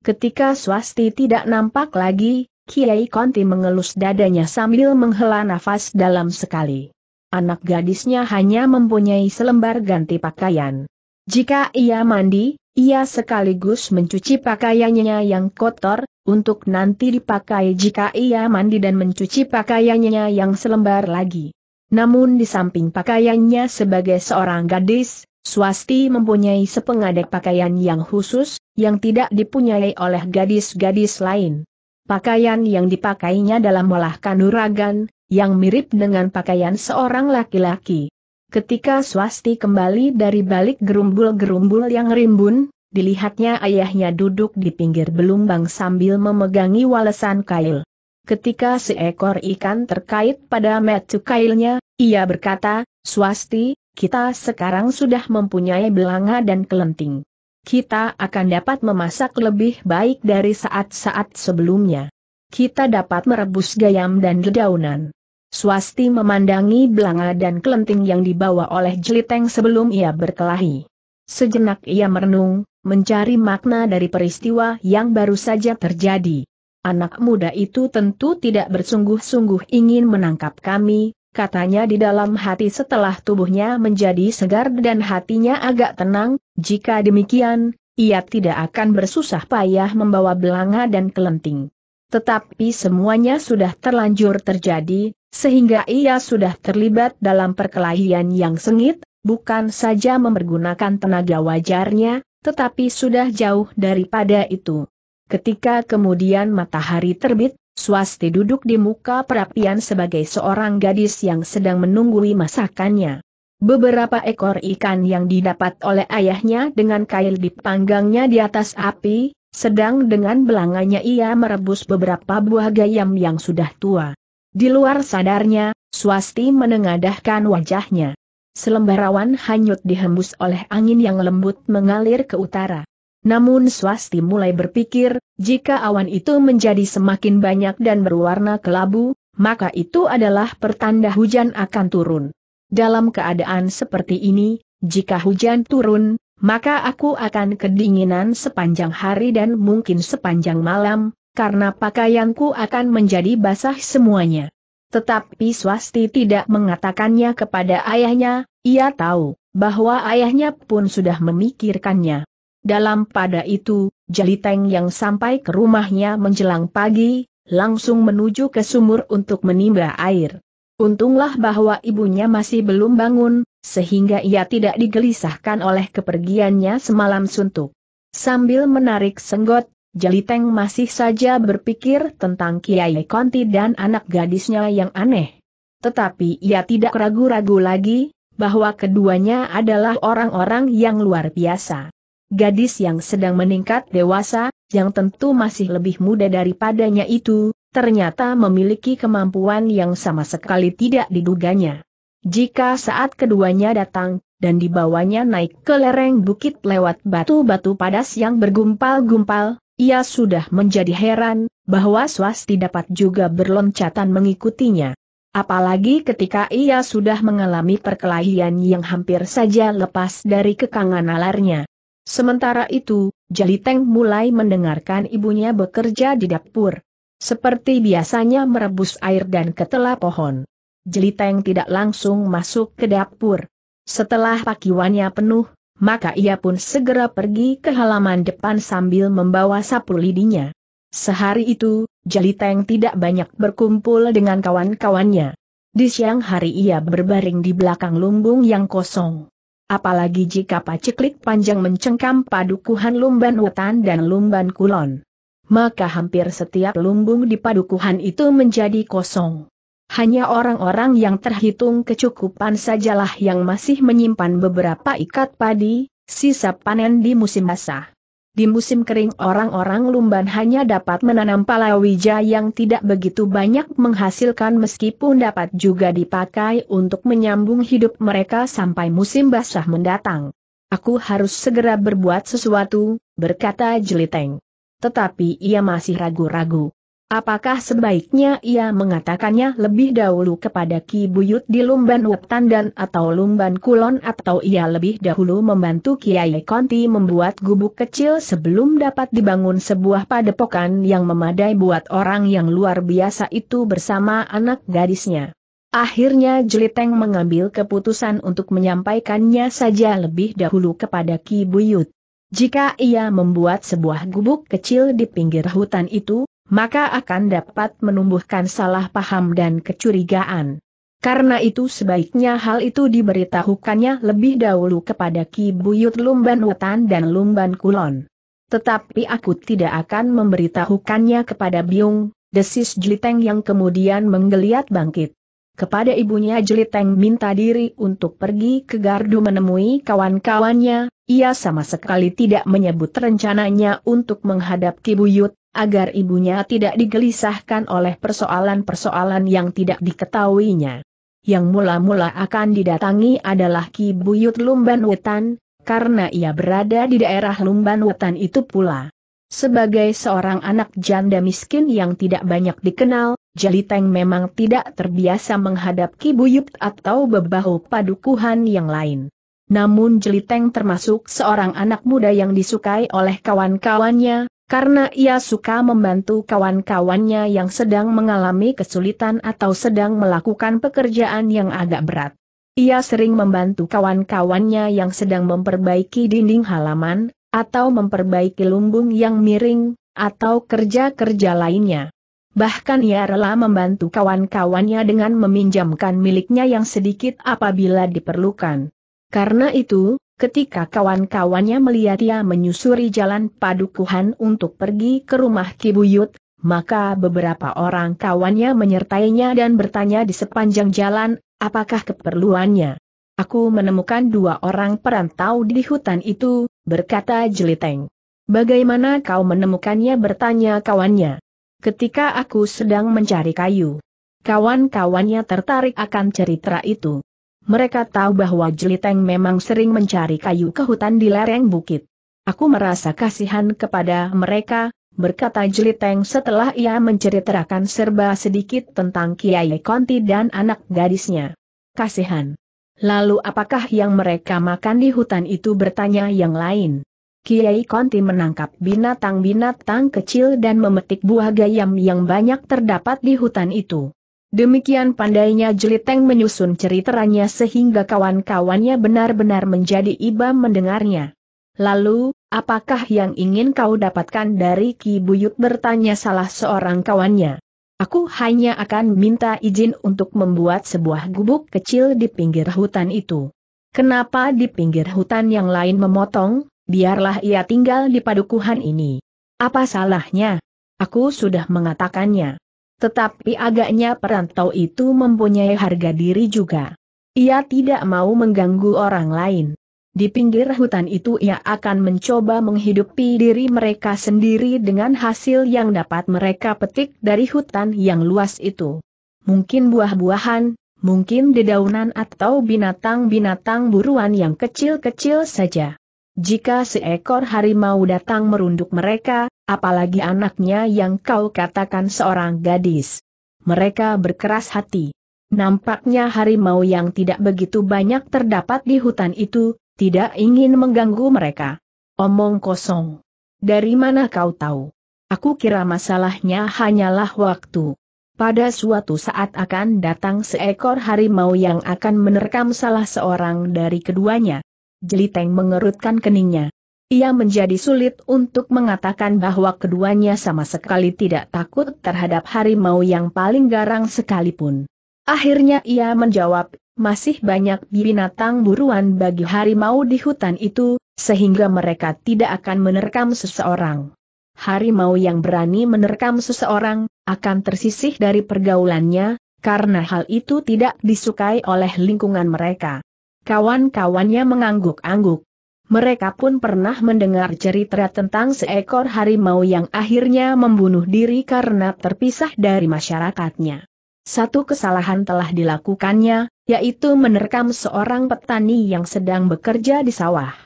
Ketika swasti tidak nampak lagi, Kiai Konti mengelus dadanya sambil menghela nafas dalam sekali. Anak gadisnya hanya mempunyai selembar ganti pakaian. Jika ia mandi, ia sekaligus mencuci pakaiannya yang kotor, untuk nanti dipakai jika ia mandi dan mencuci pakaiannya yang selembar lagi. Namun di samping pakaiannya sebagai seorang gadis, Swasti mempunyai sepengadek pakaian yang khusus, yang tidak dipunyai oleh gadis-gadis lain. Pakaian yang dipakainya dalam olah kanuragan, yang mirip dengan pakaian seorang laki-laki. Ketika Swasti kembali dari balik gerumbul-gerumbul yang rimbun, dilihatnya ayahnya duduk di pinggir belumbang sambil memegangi walesan kail ketika seekor ikan terkait pada metu kailnya, ia berkata, Swasti, kita sekarang sudah mempunyai belanga dan kelenting. Kita akan dapat memasak lebih baik dari saat-saat sebelumnya. Kita dapat merebus gayam dan dedaunan. Swasti memandangi belanga dan kelenting yang dibawa oleh Jeliteng sebelum ia berkelahi. Sejenak ia merenung, mencari makna dari peristiwa yang baru saja terjadi. Anak muda itu tentu tidak bersungguh-sungguh ingin menangkap kami, katanya di dalam hati setelah tubuhnya menjadi segar dan hatinya agak tenang, jika demikian, ia tidak akan bersusah payah membawa belanga dan kelenting. Tetapi semuanya sudah terlanjur terjadi, sehingga ia sudah terlibat dalam perkelahian yang sengit, bukan saja mempergunakan tenaga wajarnya, tetapi sudah jauh daripada itu. Ketika kemudian matahari terbit, Swasti duduk di muka perapian sebagai seorang gadis yang sedang menunggui masakannya. Beberapa ekor ikan yang didapat oleh ayahnya dengan kail dipanggangnya di atas api, sedang dengan belangannya ia merebus beberapa buah gayam yang sudah tua. Di luar sadarnya, Swasti menengadahkan wajahnya. Selembar awan hanyut dihembus oleh angin yang lembut mengalir ke utara. Namun swasti mulai berpikir, jika awan itu menjadi semakin banyak dan berwarna kelabu, maka itu adalah pertanda hujan akan turun. Dalam keadaan seperti ini, jika hujan turun, maka aku akan kedinginan sepanjang hari dan mungkin sepanjang malam, karena pakaianku akan menjadi basah semuanya. Tetapi Swasti tidak mengatakannya kepada ayahnya, ia tahu bahwa ayahnya pun sudah memikirkannya. Dalam pada itu, Jaliteng yang sampai ke rumahnya menjelang pagi, langsung menuju ke sumur untuk menimba air. Untunglah bahwa ibunya masih belum bangun, sehingga ia tidak digelisahkan oleh kepergiannya semalam suntuk. Sambil menarik senggot, Jaliteng masih saja berpikir tentang Kiai Konti dan anak gadisnya yang aneh. Tetapi ia tidak ragu-ragu lagi, bahwa keduanya adalah orang-orang yang luar biasa gadis yang sedang meningkat dewasa, yang tentu masih lebih muda daripadanya itu, ternyata memiliki kemampuan yang sama sekali tidak diduganya. Jika saat keduanya datang, dan dibawanya naik ke lereng bukit lewat batu-batu padas yang bergumpal-gumpal, ia sudah menjadi heran, bahwa swasti dapat juga berloncatan mengikutinya. Apalagi ketika ia sudah mengalami perkelahian yang hampir saja lepas dari kekangan alarnya. Sementara itu, Jaliteng mulai mendengarkan ibunya bekerja di dapur. Seperti biasanya merebus air dan ketela pohon. Jeliteng tidak langsung masuk ke dapur. Setelah pakiwannya penuh, maka ia pun segera pergi ke halaman depan sambil membawa sapu lidinya. Sehari itu, Jeliteng tidak banyak berkumpul dengan kawan-kawannya. Di siang hari ia berbaring di belakang lumbung yang kosong. Apalagi jika paceklik panjang mencengkam padukuhan Lumban Wetan dan Lumban Kulon. Maka hampir setiap lumbung di padukuhan itu menjadi kosong. Hanya orang-orang yang terhitung kecukupan sajalah yang masih menyimpan beberapa ikat padi, sisa panen di musim basah. Di musim kering orang-orang Lumban hanya dapat menanam palawija yang tidak begitu banyak menghasilkan meskipun dapat juga dipakai untuk menyambung hidup mereka sampai musim basah mendatang. Aku harus segera berbuat sesuatu, berkata Jeliteng. Tetapi ia masih ragu-ragu. Apakah sebaiknya ia mengatakannya lebih dahulu kepada Ki Buyut di Lumban Wetan dan atau Lumban Kulon atau ia lebih dahulu membantu Kiai Konti membuat gubuk kecil sebelum dapat dibangun sebuah padepokan yang memadai buat orang yang luar biasa itu bersama anak gadisnya. Akhirnya Jeliteng mengambil keputusan untuk menyampaikannya saja lebih dahulu kepada Ki Buyut. Jika ia membuat sebuah gubuk kecil di pinggir hutan itu, maka akan dapat menumbuhkan salah paham dan kecurigaan. Karena itu sebaiknya hal itu diberitahukannya lebih dahulu kepada Ki Buyut Lumban Wetan dan Lumban Kulon. Tetapi aku tidak akan memberitahukannya kepada Biung, desis Jeliteng yang kemudian menggeliat bangkit. Kepada ibunya Jeliteng minta diri untuk pergi ke Gardu menemui kawan-kawannya, ia sama sekali tidak menyebut rencananya untuk menghadap Ki Buyut, agar ibunya tidak digelisahkan oleh persoalan-persoalan yang tidak diketahuinya. Yang mula-mula akan didatangi adalah Ki Buyut Lumban Wetan, karena ia berada di daerah Lumban Wetan itu pula. Sebagai seorang anak janda miskin yang tidak banyak dikenal, Jeliteng memang tidak terbiasa menghadap Ki Buyut atau bebahu padukuhan yang lain. Namun Jeliteng termasuk seorang anak muda yang disukai oleh kawan-kawannya, karena ia suka membantu kawan-kawannya yang sedang mengalami kesulitan atau sedang melakukan pekerjaan yang agak berat. Ia sering membantu kawan-kawannya yang sedang memperbaiki dinding halaman, atau memperbaiki lumbung yang miring, atau kerja-kerja lainnya. Bahkan ia rela membantu kawan-kawannya dengan meminjamkan miliknya yang sedikit apabila diperlukan. Karena itu, Ketika kawan-kawannya melihat ia menyusuri jalan padukuhan untuk pergi ke rumah Kibuyut, maka beberapa orang kawannya menyertainya dan bertanya di sepanjang jalan, apakah keperluannya. Aku menemukan dua orang perantau di hutan itu, berkata Jeliteng. Bagaimana kau menemukannya bertanya kawannya. Ketika aku sedang mencari kayu. Kawan-kawannya tertarik akan cerita itu. Mereka tahu bahwa Jeliteng memang sering mencari kayu ke hutan di lereng bukit. Aku merasa kasihan kepada mereka, berkata Jeliteng setelah ia menceritakan serba sedikit tentang Kiai Konti dan anak gadisnya. Kasihan. Lalu apakah yang mereka makan di hutan itu bertanya yang lain. Kiai Konti menangkap binatang-binatang kecil dan memetik buah gayam yang banyak terdapat di hutan itu. Demikian pandainya Jeliteng menyusun ceritanya sehingga kawan-kawannya benar-benar menjadi iba mendengarnya. Lalu, apakah yang ingin kau dapatkan dari Ki Buyut bertanya salah seorang kawannya. Aku hanya akan minta izin untuk membuat sebuah gubuk kecil di pinggir hutan itu. Kenapa di pinggir hutan yang lain memotong, biarlah ia tinggal di padukuhan ini. Apa salahnya? Aku sudah mengatakannya. Tetapi agaknya perantau itu mempunyai harga diri juga. Ia tidak mau mengganggu orang lain. Di pinggir hutan itu ia akan mencoba menghidupi diri mereka sendiri dengan hasil yang dapat mereka petik dari hutan yang luas itu. Mungkin buah-buahan, mungkin dedaunan atau binatang-binatang buruan yang kecil-kecil saja. Jika seekor harimau datang merunduk mereka, apalagi anaknya yang kau katakan seorang gadis. Mereka berkeras hati. Nampaknya harimau yang tidak begitu banyak terdapat di hutan itu, tidak ingin mengganggu mereka. Omong kosong. Dari mana kau tahu? Aku kira masalahnya hanyalah waktu. Pada suatu saat akan datang seekor harimau yang akan menerkam salah seorang dari keduanya. Jeliteng mengerutkan keningnya. Ia menjadi sulit untuk mengatakan bahwa keduanya sama sekali tidak takut terhadap harimau yang paling garang sekalipun. Akhirnya ia menjawab, masih banyak binatang buruan bagi harimau di hutan itu, sehingga mereka tidak akan menerkam seseorang. Harimau yang berani menerkam seseorang, akan tersisih dari pergaulannya, karena hal itu tidak disukai oleh lingkungan mereka. Kawan-kawannya mengangguk-angguk. Mereka pun pernah mendengar cerita tentang seekor harimau yang akhirnya membunuh diri karena terpisah dari masyarakatnya. Satu kesalahan telah dilakukannya, yaitu menerkam seorang petani yang sedang bekerja di sawah.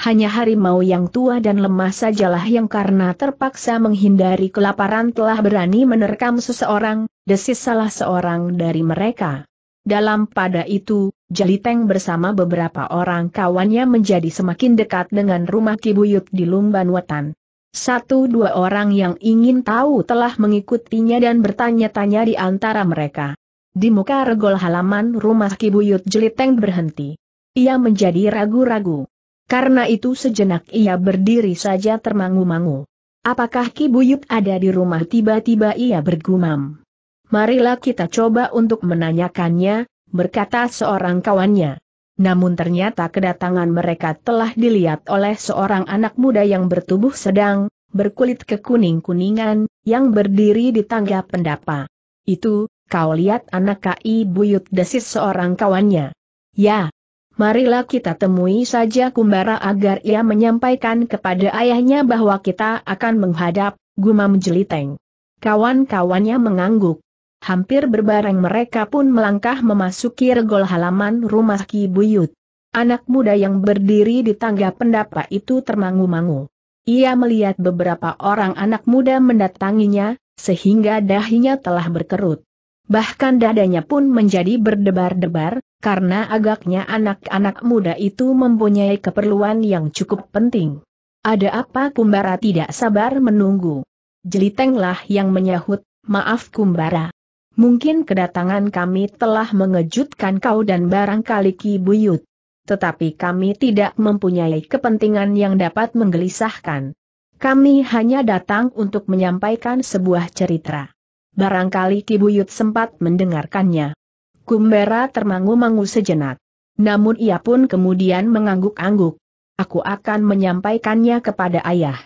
Hanya harimau yang tua dan lemah sajalah yang karena terpaksa menghindari kelaparan telah berani menerkam seseorang, desis salah seorang dari mereka. Dalam pada itu, Jaliteng bersama beberapa orang kawannya menjadi semakin dekat dengan rumah Kibuyut di Lumban Wetan. Satu dua orang yang ingin tahu telah mengikutinya dan bertanya-tanya di antara mereka. Di muka regol halaman rumah Kibuyut Jeliteng berhenti. Ia menjadi ragu-ragu. Karena itu sejenak ia berdiri saja termangu-mangu. Apakah Kibuyut ada di rumah tiba-tiba ia bergumam. Marilah kita coba untuk menanyakannya, berkata seorang kawannya. Namun ternyata kedatangan mereka telah dilihat oleh seorang anak muda yang bertubuh sedang, berkulit kekuning-kuningan, yang berdiri di tangga pendapa. Itu, kau lihat anak KI Buyut desis seorang kawannya. Ya, marilah kita temui saja Kumbara agar ia menyampaikan kepada ayahnya bahwa kita akan menghadap, gumam jeliteng. Kawan-kawannya mengangguk. Hampir berbareng mereka pun melangkah memasuki regol halaman rumah Ki Buyut. Anak muda yang berdiri di tangga pendapa itu termangu-mangu. Ia melihat beberapa orang anak muda mendatanginya, sehingga dahinya telah berkerut. Bahkan dadanya pun menjadi berdebar-debar, karena agaknya anak-anak muda itu mempunyai keperluan yang cukup penting. Ada apa Kumbara tidak sabar menunggu? Jelitenglah yang menyahut, maaf Kumbara mungkin kedatangan kami telah mengejutkan kau dan barangkali Ki Buyut. Tetapi kami tidak mempunyai kepentingan yang dapat menggelisahkan. Kami hanya datang untuk menyampaikan sebuah cerita. Barangkali Ki Buyut sempat mendengarkannya. Kumbara termangu-mangu sejenak. Namun ia pun kemudian mengangguk-angguk. Aku akan menyampaikannya kepada ayah.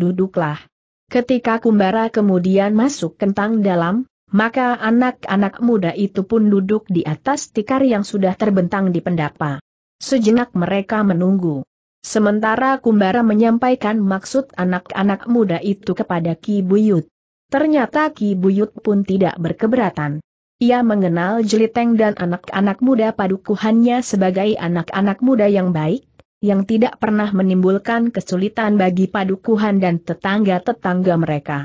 Duduklah. Ketika Kumbara kemudian masuk kentang dalam, maka anak-anak muda itu pun duduk di atas tikar yang sudah terbentang di pendapa. Sejenak mereka menunggu. Sementara Kumbara menyampaikan maksud anak-anak muda itu kepada Ki Buyut. Ternyata Ki Buyut pun tidak berkeberatan. Ia mengenal Jeliteng dan anak-anak muda padukuhannya sebagai anak-anak muda yang baik, yang tidak pernah menimbulkan kesulitan bagi padukuhan dan tetangga-tetangga mereka.